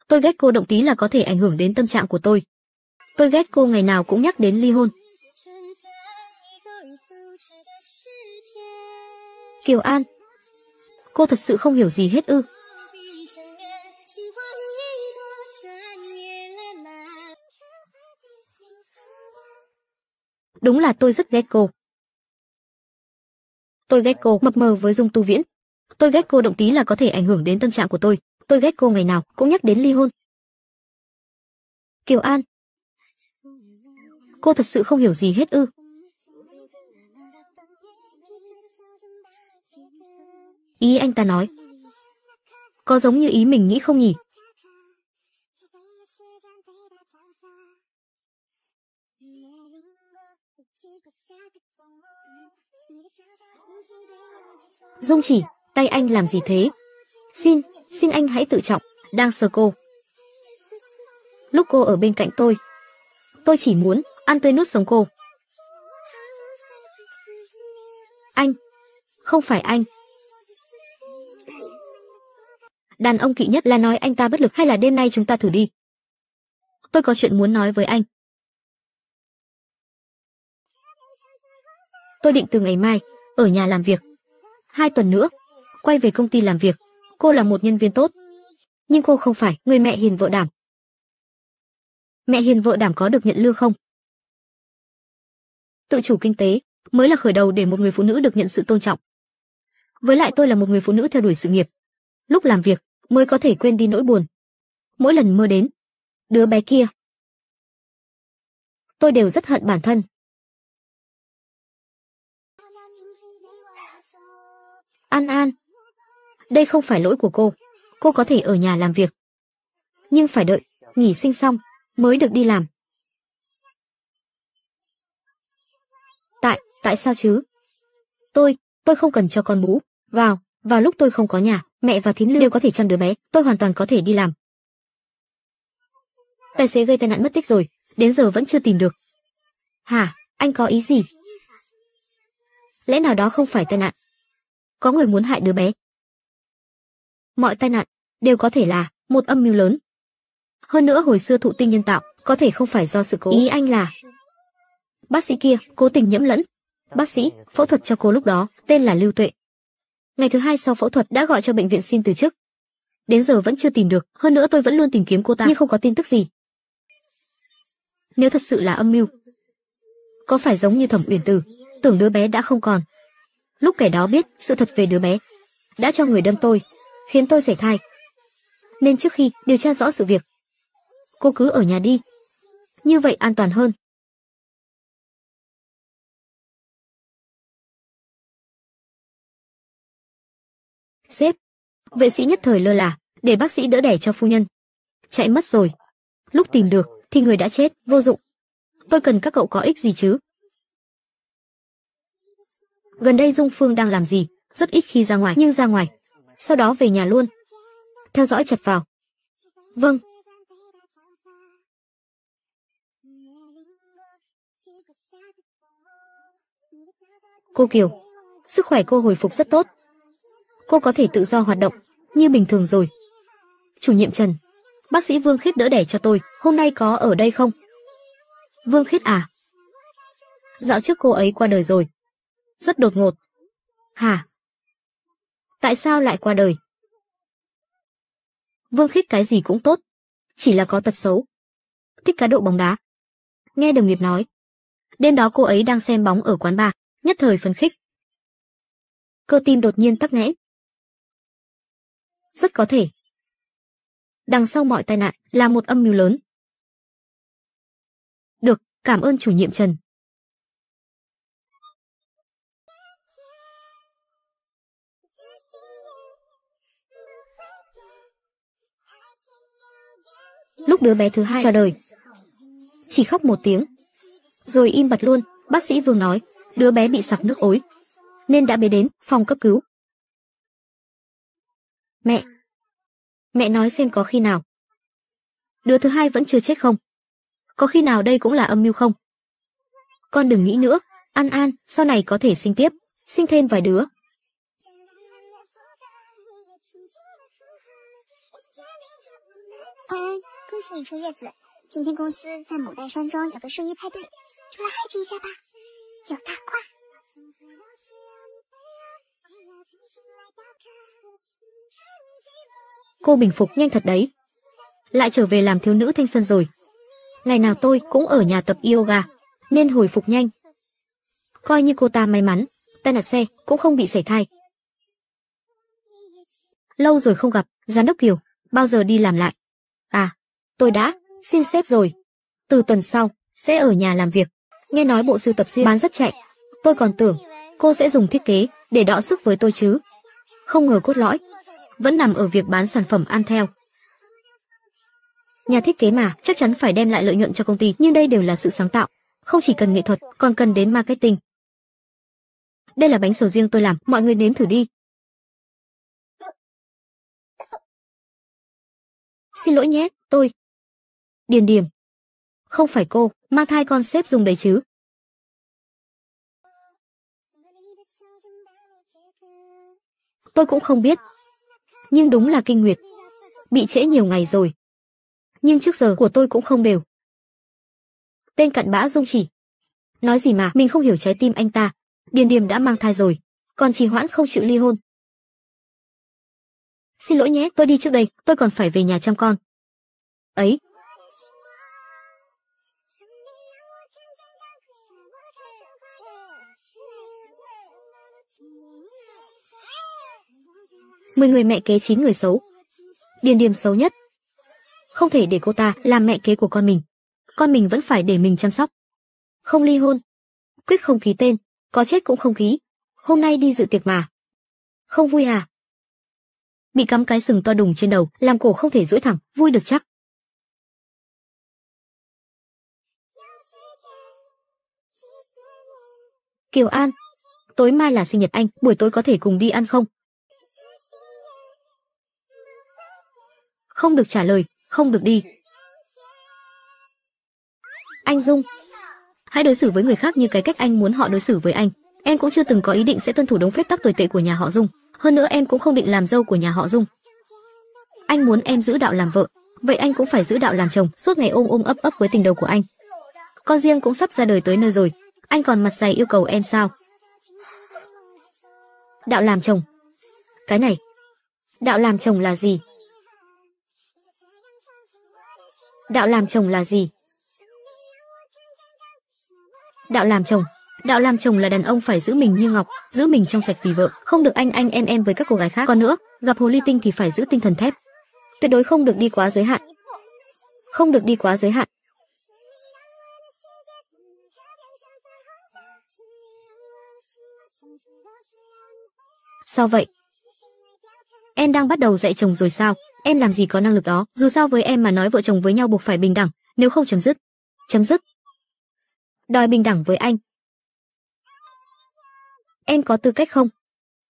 Tôi ghét cô động tí là có thể ảnh hưởng đến tâm trạng của tôi. Tôi ghét cô ngày nào cũng nhắc đến ly hôn. Kiều An, cô thật sự không hiểu gì hết ư? Đúng là tôi rất ghét cô. Tôi ghét cô mập mờ với Dung Tu Viễn. Tôi ghét cô động tí là có thể ảnh hưởng đến tâm trạng của tôi, tôi ghét cô ngày nào cũng nhắc đến ly hôn. Kiều An, cô thật sự không hiểu gì hết ư? Ý anh ta nói, có giống như ý mình nghĩ không nhỉ? Dung chỉ Tay anh làm gì thế? Xin, xin anh hãy tự trọng, đang sờ cô. Lúc cô ở bên cạnh tôi, tôi chỉ muốn ăn tươi nuốt sống cô. Anh, không phải anh. Đàn ông kỵ nhất là nói anh ta bất lực hay là đêm nay chúng ta thử đi. Tôi có chuyện muốn nói với anh. Tôi định từ ngày mai, ở nhà làm việc. Hai tuần nữa, quay về công ty làm việc. Cô là một nhân viên tốt, nhưng cô không phải người mẹ hiền vợ đảm. Mẹ hiền vợ đảm có được nhận lương không? Tự chủ kinh tế mới là khởi đầu để một người phụ nữ được nhận sự tôn trọng. Với lại tôi là một người phụ nữ theo đuổi sự nghiệp. Lúc làm việc mới có thể quên đi nỗi buồn. Mỗi lần mơ đến, đứa bé kia. Tôi đều rất hận bản thân. An An, đây không phải lỗi của cô. Cô có thể ở nhà làm việc. Nhưng phải đợi, nghỉ sinh xong, mới được đi làm. Tại, tại sao chứ? Tôi, tôi không cần cho con bú. Vào, vào lúc tôi không có nhà, mẹ và thím lưu có thể chăm đứa bé, tôi hoàn toàn có thể đi làm. Tài xế gây tai nạn mất tích rồi, đến giờ vẫn chưa tìm được. Hả, anh có ý gì? Lẽ nào đó không phải tai nạn? Có người muốn hại đứa bé, mọi tai nạn đều có thể là một âm mưu lớn. Hơn nữa hồi xưa thụ tinh nhân tạo có thể không phải do sự cố. Ý anh là bác sĩ kia cố tình nhiễm lẫn. Bác sĩ phẫu thuật cho cô lúc đó tên là Lưu Tuệ. Ngày thứ hai sau phẫu thuật đã gọi cho bệnh viện xin từ chức. Đến giờ vẫn chưa tìm được, hơn nữa tôi vẫn luôn tìm kiếm cô ta nhưng không có tin tức gì. Nếu thật sự là âm mưu, có phải giống như Thẩm Uyển Từ, tưởng đứa bé đã không còn. Lúc kẻ đó biết sự thật về đứa bé, đã cho người đâm tôi, khiến tôi giải khai. Nên trước khi điều tra rõ sự việc, cô cứ ở nhà đi. Như vậy an toàn hơn. Sếp, vệ sĩ nhất thời lơ là, để bác sĩ đỡ đẻ cho phu nhân. Chạy mất rồi. Lúc tìm được thì người đã chết, vô dụng. Tôi cần các cậu có ích gì chứ? Gần đây Dung Phương đang làm gì? Rất ít khi ra ngoài, nhưng ra ngoài sau đó về nhà luôn. Theo dõi chặt vào. Vâng. Cô Kiều, sức khỏe cô hồi phục rất tốt. Cô có thể tự do hoạt động, như bình thường rồi. Chủ nhiệm Trần, bác sĩ Vương Khiết đỡ đẻ cho tôi, hôm nay có ở đây không? Vương Khiết à? Dạo trước cô ấy qua đời rồi. Rất đột ngột. Hả? tại sao lại qua đời? Vương Khích cái gì cũng tốt, chỉ là có tật xấu. Thích cá độ bóng đá. Nghe đồng nghiệp nói. Đêm đó cô ấy đang xem bóng ở quán bạc, nhất thời phấn khích. Cơ tim đột nhiên tắc nghẽn. Rất có thể. Đằng sau mọi tai nạn là một âm mưu lớn. Được, cảm ơn chủ nhiệm Trần. Lúc đứa bé thứ hai chào đời, chỉ khóc một tiếng, rồi im bặt luôn, bác sĩ Vương nói, đứa bé bị sặc nước ối, nên đã bế đến phòng cấp cứu. Mẹ, mẹ nói xem có khi nào. Đứa thứ hai vẫn chưa chết không? Có khi nào đây cũng là âm mưu không? Con đừng nghĩ nữa, An An, sau này có thể sinh tiếp, sinh thêm vài đứa, An, ờ, 是一车叶子。今天公司在某代山庄有个生日派对，出来 happy 一下吧，有大褂。Cô bình phục nhanh thật đấy. Lại trở về làm thiếu nữ thanh xuân rồi. Ngày nào tôi cũng ở nhà tập yoga, nên hồi phục nhanh. Coi như cô ta may mắn, tai nạn xe cũng không bị sảy thai. Lâu rồi không gặp, giám đốc Kiều, bao giờ đi làm lại? Tôi đã xin xếp rồi. Từ tuần sau sẽ ở nhà làm việc. Nghe nói bộ sưu tập xuyên bán rất chạy. Tôi còn tưởng cô sẽ dùng thiết kế để đọ sức với tôi chứ. Không ngờ cốt lõi vẫn nằm ở việc bán sản phẩm ăn theo. Nhà thiết kế mà chắc chắn phải đem lại lợi nhuận cho công ty, nhưng đây đều là sự sáng tạo, không chỉ cần nghệ thuật, còn cần đến marketing. Đây là bánh sầu riêng tôi làm, mọi người nếm thử đi. Xin lỗi nhé, tôi Điền Điềm. Không phải cô, mang thai con xếp dùng đấy chứ? Tôi cũng không biết. Nhưng đúng là kinh nguyệt. Bị trễ nhiều ngày rồi. Nhưng trước giờ của tôi cũng không đều. Tên cặn bã dung chỉ. Nói gì mà mình không hiểu trái tim anh ta. Điền Điềm đã mang thai rồi. Còn trì hoãn không chịu ly hôn. Xin lỗi nhé, tôi đi trước đây, tôi còn phải về nhà chăm con. Ấy, 10 người mẹ kế 9 người xấu. Điền Điềm xấu nhất. Không thể để cô ta làm mẹ kế của con mình. Con mình vẫn phải để mình chăm sóc. Không ly hôn. Quyết không ký tên, có chết cũng không ký. Hôm nay đi dự tiệc mà. Không vui à? Bị cắm cái sừng to đùng trên đầu, làm cổ không thể duỗi thẳng, vui được chắc. Kiều An, tối mai là sinh nhật anh, buổi tối có thể cùng đi ăn không? không được trả lời, không được đi. Anh Dung, hãy đối xử với người khác như cái cách anh muốn họ đối xử với anh. Em cũng chưa từng có ý định sẽ tuân thủ đúng phép tắc tồi tệ của nhà họ Dung, hơn nữa em cũng không định làm dâu của nhà họ Dung. Anh muốn em giữ đạo làm vợ, vậy anh cũng phải giữ đạo làm chồng, suốt ngày ôm ôm ấp ấp với tình đầu của anh. Con riêng cũng sắp ra đời tới nơi rồi, anh còn mặt dày yêu cầu em sao? Đạo làm chồng. Cái này. Đạo làm chồng là gì? Đạo làm chồng là gì? Đạo làm chồng Đạo làm chồng là đàn ông phải giữ mình như ngọc, giữ mình trong sạch vì vợ, không được anh anh em em với các cô gái khác. Còn nữa, gặp hồ ly tinh thì phải giữ tinh thần thép, tuyệt đối không được đi quá giới hạn. Không được đi quá giới hạn. Sao vậy? em đang bắt đầu dạy chồng rồi sao? Em làm gì có năng lực đó, dù sao với em mà nói vợ chồng với nhau buộc phải bình đẳng, nếu không chấm dứt. Chấm dứt. Đòi bình đẳng với anh. Em có tư cách không?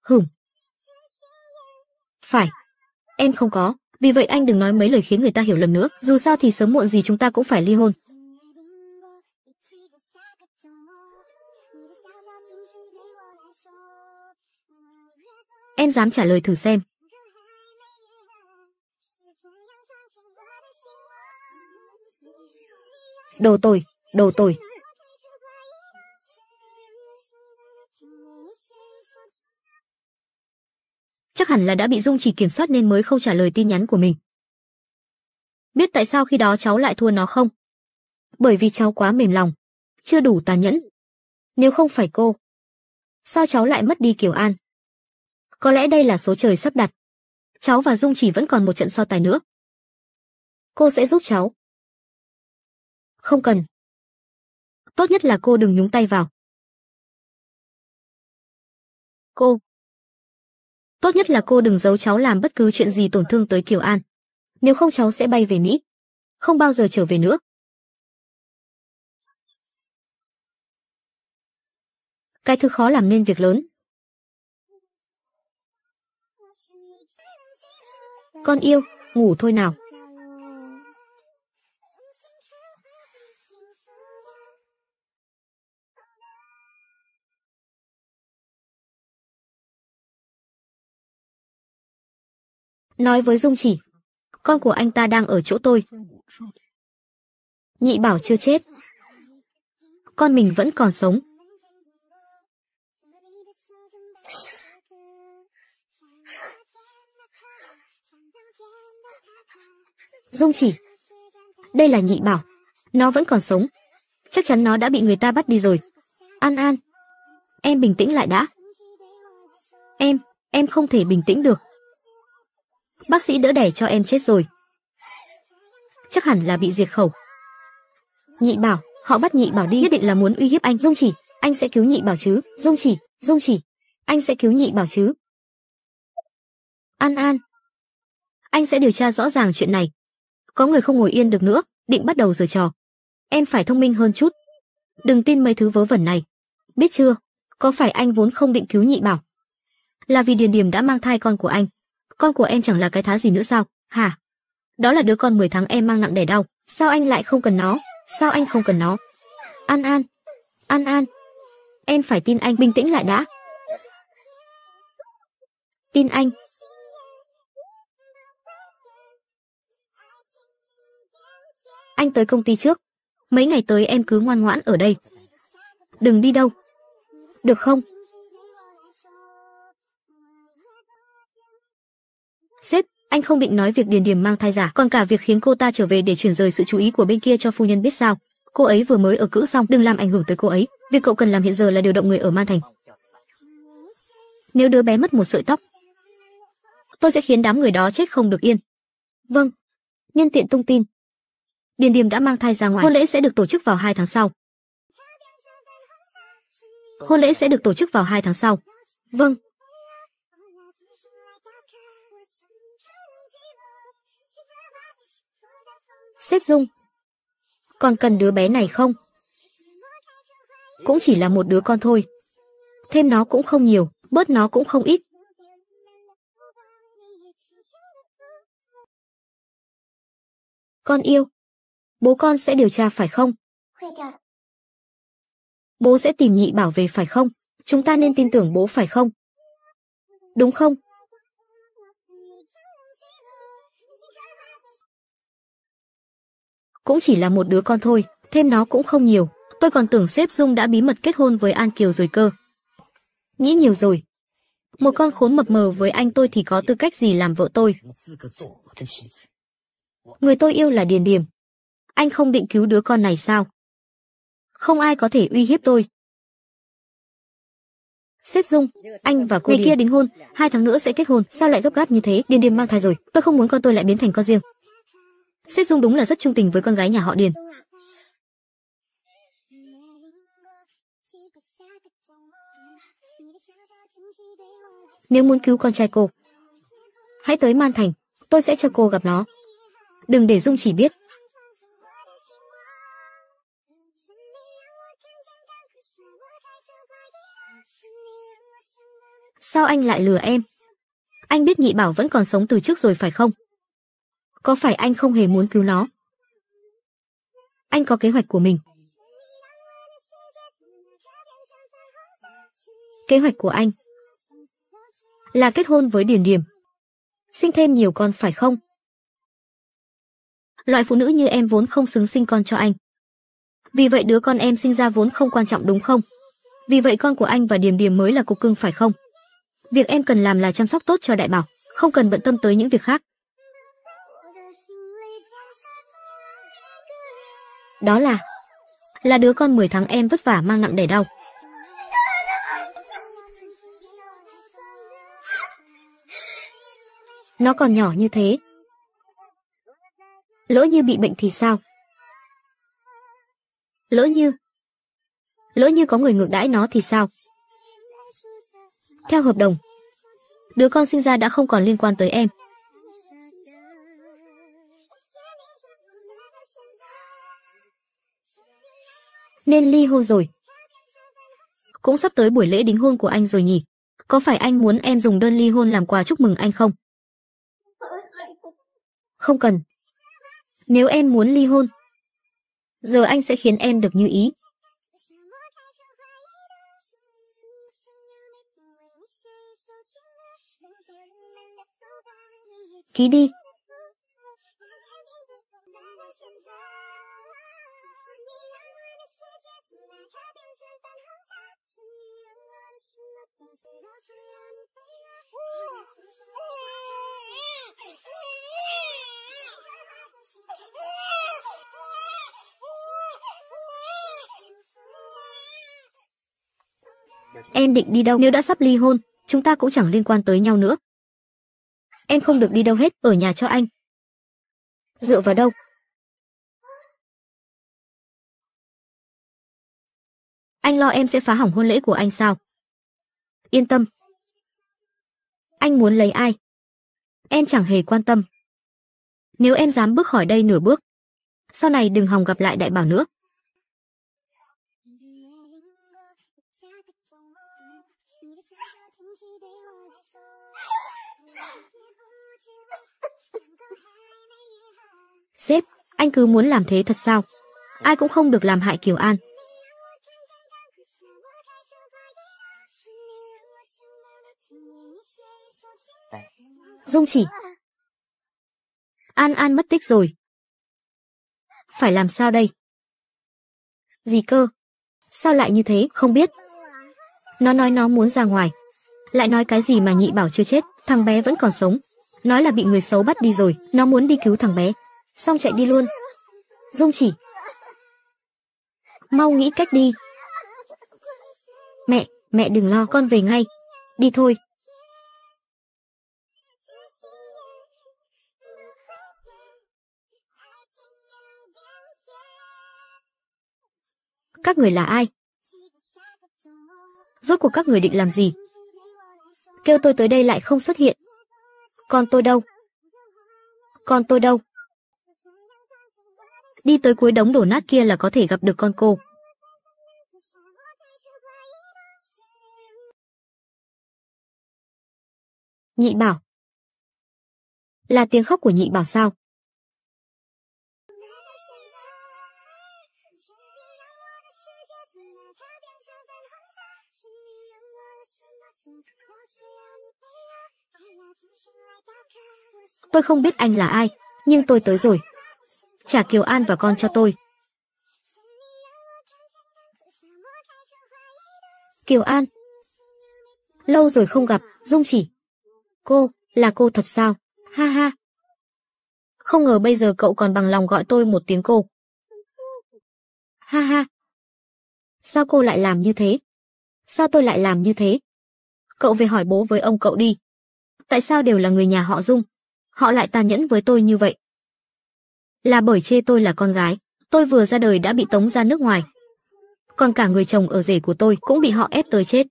Hửm. Phải. Em không có, vì vậy anh đừng nói mấy lời khiến người ta hiểu lầm nữa, dù sao thì sớm muộn gì chúng ta cũng phải ly hôn. Em dám trả lời thử xem, Đồ tồi, đồ tồi. Chắc hẳn là đã bị Dung chỉ kiểm soát nên mới không trả lời tin nhắn của mình. Biết tại sao khi đó cháu lại thua nó không? Bởi vì cháu quá mềm lòng, chưa đủ tàn nhẫn. Nếu không phải cô, sao cháu lại mất đi Kiều An? Có lẽ đây là số trời sắp đặt. Cháu và Dung chỉ vẫn còn một trận so tài nữa. Cô sẽ giúp cháu. Không cần. Tốt nhất là cô đừng nhúng tay vào. Cô. Tốt nhất là cô đừng giấu cháu làm bất cứ chuyện gì tổn thương tới Kiều An. Nếu không cháu sẽ bay về Mỹ. Không bao giờ trở về nữa. Cái thứ khó làm nên việc lớn. Con yêu, ngủ thôi nào. nói với Dung Chỉ. Con của anh ta đang ở chỗ tôi. Nhị bảo chưa chết. Con mình vẫn còn sống. Dung chỉ Đây là nhị bảo Nó vẫn còn sống Chắc chắn nó đã bị người ta bắt đi rồi An An Em bình tĩnh lại đã Em, em không thể bình tĩnh được Bác sĩ đỡ đẻ cho em chết rồi. Chắc hẳn là bị diệt khẩu. Nhị Bảo, họ bắt Nhị Bảo đi nhất định là muốn uy hiếp anh Dung Chỉ, anh sẽ cứu Nhị Bảo chứ? Dung Chỉ, Dung Chỉ, anh sẽ cứu Nhị Bảo chứ? An An, anh sẽ điều tra rõ ràng chuyện này. Có người không ngồi yên được nữa, định bắt đầu giở trò. Em phải thông minh hơn chút. Đừng tin mấy thứ vớ vẩn này. Biết chưa, có phải anh vốn không định cứu Nhị Bảo? Là vì Điền Điềm đã mang thai con của anh con của em chẳng là cái thá gì nữa sao? Hả? Đó là đứa con 10 tháng em mang nặng đẻ đau, sao anh lại không cần nó? Sao anh không cần nó? An An, An An, em phải tin anh bình tĩnh lại đã. Tin anh. Anh tới công ty trước, mấy ngày tới em cứ ngoan ngoãn ở đây. Đừng đi đâu. Được không? anh không định nói việc Điền Điềm mang thai giả, còn cả việc khiến cô ta trở về để chuyển rời sự chú ý của bên kia cho phu nhân biết sao? Cô ấy vừa mới ở cữ xong, đừng làm ảnh hưởng tới cô ấy. Việc cậu cần làm hiện giờ là điều động người ở Man Thành. Nếu đứa bé mất một sợi tóc, tôi sẽ khiến đám người đó chết không được yên. Vâng. Nhân tiện tung tin, Điền Điềm đã mang thai ra ngoài. Hôn lễ sẽ được tổ chức vào hai tháng sau. Hôn lễ sẽ được tổ chức vào hai tháng sau. Vâng. Sếp Dung, còn cần đứa bé này không? Cũng chỉ là một đứa con thôi. Thêm nó cũng không nhiều, bớt nó cũng không ít. Con yêu, bố con sẽ điều tra phải không? Bố sẽ tìm nhị bảo về phải không? Chúng ta nên tin tưởng bố phải không? Đúng không? cũng chỉ là một đứa con thôi, thêm nó cũng không nhiều. Tôi còn tưởng sếp Dung đã bí mật kết hôn với An Kiều rồi cơ. Nghĩ nhiều rồi. Một con khốn mập mờ với anh tôi thì có tư cách gì làm vợ tôi. Người tôi yêu là Điền Điềm. Anh không định cứu đứa con này sao? Không ai có thể uy hiếp tôi. Sếp Dung, anh và cô Ngày kia đính hôn, hai tháng nữa sẽ kết hôn, sao lại gấp gáp như thế? Điền Điềm mang thai rồi, tôi không muốn con tôi lại biến thành con riêng. Sếp Dung đúng là rất trung tình với con gái nhà họ Điền. Nếu muốn cứu con trai cô, hãy tới Man Thành, tôi sẽ cho cô gặp nó. Đừng để Dung chỉ biết. Sao anh lại lừa em? Anh biết nhị bảo vẫn còn sống từ trước rồi phải không? có phải anh không hề muốn cứu nó? Anh có kế hoạch của mình. Kế hoạch của anh là kết hôn với Điền Điềm. Sinh thêm nhiều con phải không? Loại phụ nữ như em vốn không xứng sinh con cho anh. Vì vậy đứa con em sinh ra vốn không quan trọng đúng không? Vì vậy con của anh và Điềm Điềm mới là cục cưng phải không? Việc em cần làm là chăm sóc tốt cho Đại Bảo, không cần bận tâm tới những việc khác. Đó là Là đứa con 10 tháng em vất vả mang nặng đẻ đau Nó còn nhỏ như thế Lỡ như bị bệnh thì sao Lỡ như Lỡ như có người ngược đãi nó thì sao Theo hợp đồng Đứa con sinh ra đã không còn liên quan tới em nên ly hôn rồi. Cũng sắp tới buổi lễ đính hôn của anh rồi nhỉ? Có phải anh muốn em dùng đơn ly hôn làm quà chúc mừng anh không? Không cần. Nếu em muốn ly hôn, giờ anh sẽ khiến em được như ý. Ký đi. Em định đi đâu nếu đã sắp ly hôn, chúng ta cũng chẳng liên quan tới nhau nữa. Em không được đi đâu hết, ở nhà cho anh. Dựa vào đâu? Anh lo em sẽ phá hỏng hôn lễ của anh sao? Yên tâm, anh muốn lấy ai? Em chẳng hề quan tâm. Nếu em dám bước khỏi đây nửa bước, sau này đừng hòng gặp lại đại bảo nữa. Sếp, anh cứ muốn làm thế thật sao? Ai cũng không được làm hại Kiều An. Dung chỉ. An An mất tích rồi. Phải làm sao đây? Gì cơ? Sao lại như thế, không biết. Nó nói nó muốn ra ngoài. Lại nói cái gì mà nhị bảo chưa chết, thằng bé vẫn còn sống. Nói là bị người xấu bắt đi rồi, nó muốn đi cứu thằng bé. Xong chạy đi luôn. Dung chỉ. Mau nghĩ cách đi. Mẹ, mẹ đừng lo, con về ngay. Đi thôi. Các người là ai? Rốt cuộc các người định làm gì? Kêu tôi tới đây lại không xuất hiện. Còn tôi đâu? Còn tôi đâu? Đi tới cuối đống đổ nát kia là có thể gặp được con cô. Nhị bảo. Là tiếng khóc của nhị bảo sao? Tôi không biết anh là ai, nhưng tôi tới rồi. Trả Kiều An và con cho tôi. Kiều An. Lâu rồi không gặp, Dung chỉ. Cô, là cô thật sao? Ha ha. Không ngờ bây giờ cậu còn bằng lòng gọi tôi một tiếng cô. Ha ha. Sao cô lại làm như thế? Sao tôi lại làm như thế? Cậu về hỏi bố với ông cậu đi. Tại sao đều là người nhà họ Dung, họ lại tàn nhẫn với tôi như vậy. Là bởi chê tôi là con gái, tôi vừa ra đời đã bị tống ra nước ngoài. Còn cả người chồng ở rể của tôi cũng bị họ ép tới chết.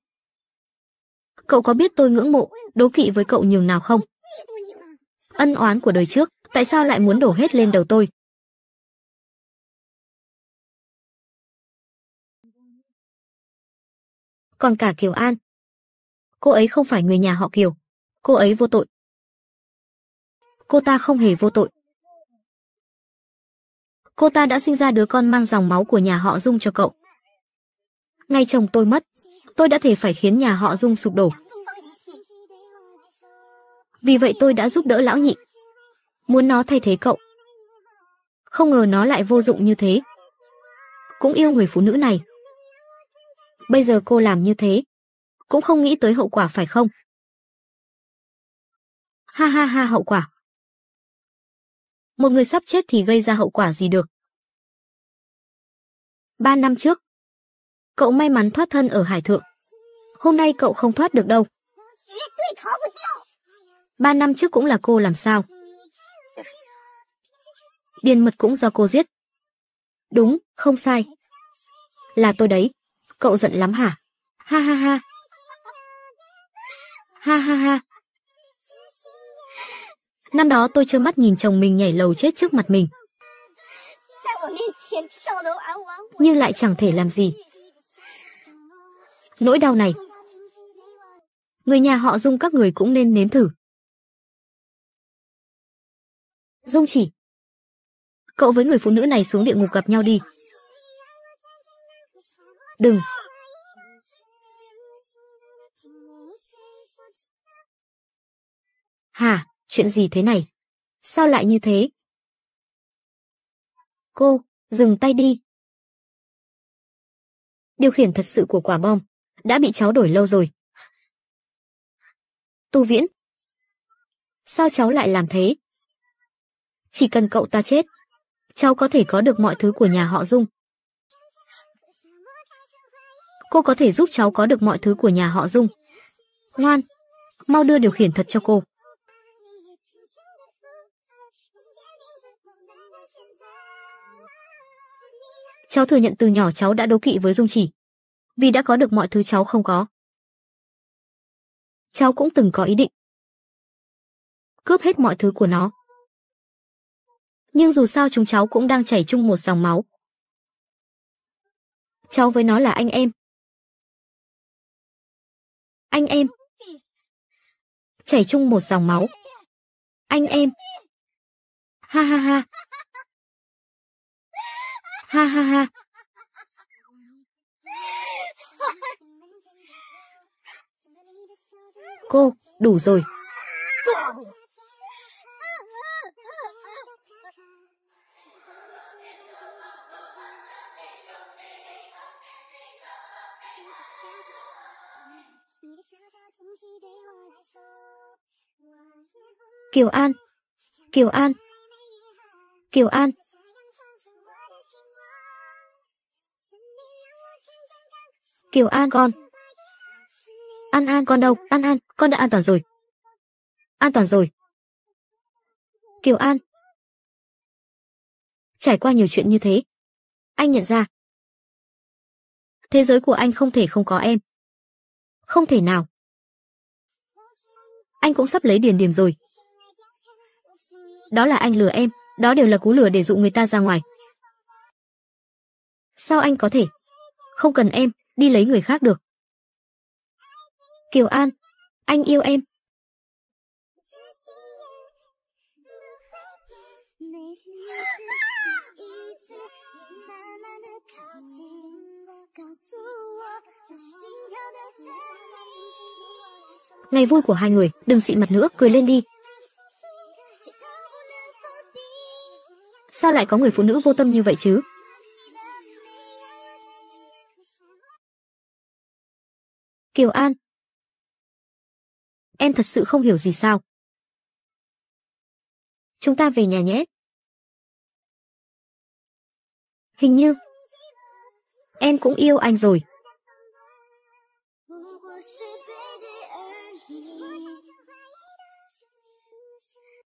Cậu có biết tôi ngưỡng mộ, đố kỵ với cậu nhường nào không? Ân oán của đời trước, tại sao lại muốn đổ hết lên đầu tôi? Còn cả Kiều An. Cô ấy không phải người nhà họ Kiều. Cô ấy vô tội, cô ta không hề vô tội. Cô ta đã sinh ra đứa con mang dòng máu của nhà họ Dung cho cậu. Ngay chồng tôi mất, tôi đã thể phải khiến nhà họ Dung sụp đổ. Vì vậy tôi đã giúp đỡ lão nhị. Muốn nó thay thế cậu. Không ngờ nó lại vô dụng như thế. Cũng yêu người phụ nữ này. Bây giờ cô làm như thế. Cũng không nghĩ tới hậu quả phải không? Ha ha ha hậu quả một người sắp chết thì gây ra hậu quả gì được. Ba năm trước, cậu may mắn thoát thân ở Hải Thượng. Hôm nay cậu không thoát được đâu. Ba năm trước cũng là cô làm sao? Điền mật cũng do cô giết. Đúng, không sai. Là tôi đấy. Cậu giận lắm hả? Ha ha ha. Ha ha ha, Năm đó tôi trơ mắt nhìn chồng mình nhảy lầu chết trước mặt mình. Nhưng lại chẳng thể làm gì. Nỗi đau này. Người nhà họ Dung các người cũng nên nếm thử. Dung chỉ. Cậu với người phụ nữ này xuống địa ngục gặp nhau đi. Đừng. Hà chuyện gì thế này? Sao lại như thế? Cô, dừng tay đi. Điều khiển thật sự của quả bom, đã bị cháu đổi lâu rồi. Tu Viễn. Sao cháu lại làm thế? Chỉ cần cậu ta chết, cháu có thể có được mọi thứ của nhà họ Dung. Cô có thể giúp cháu có được mọi thứ của nhà họ Dung. Ngoan, mau đưa điều khiển thật cho cô. cháu thừa nhận từ nhỏ cháu đã đấu kỵ với Dung Chỉ, vì đã có được mọi thứ cháu không có. Cháu cũng từng có ý định cướp hết mọi thứ của nó. Nhưng dù sao chúng cháu cũng đang chảy chung một dòng máu. Cháu với nó là anh em. Anh em. Chảy chung một dòng máu. Anh em. Ha ha ha, Ha ha ha. Cô, đủ rồi. Kiều An, Kiều An, Kiều An. Kiều An con. An An con đâu, An An, con đã an toàn rồi. An toàn rồi. Kiều An. Trải qua nhiều chuyện như thế, anh nhận ra. Thế giới của anh không thể không có em. Không thể nào. Anh cũng sắp lấy điền điểm rồi. Đó là anh lừa em, đó đều là cú lừa để dụ người ta ra ngoài. Sao anh có thể? Không cần em, đi lấy người khác được. Kiều An, anh yêu em. Ngày vui của hai người, đừng xị mặt nữa, cười lên đi. Sao lại có người phụ nữ vô tâm như vậy chứ? Kiều An. Em thật sự không hiểu gì sao. Chúng ta về nhà nhé. Hình như em cũng yêu anh rồi.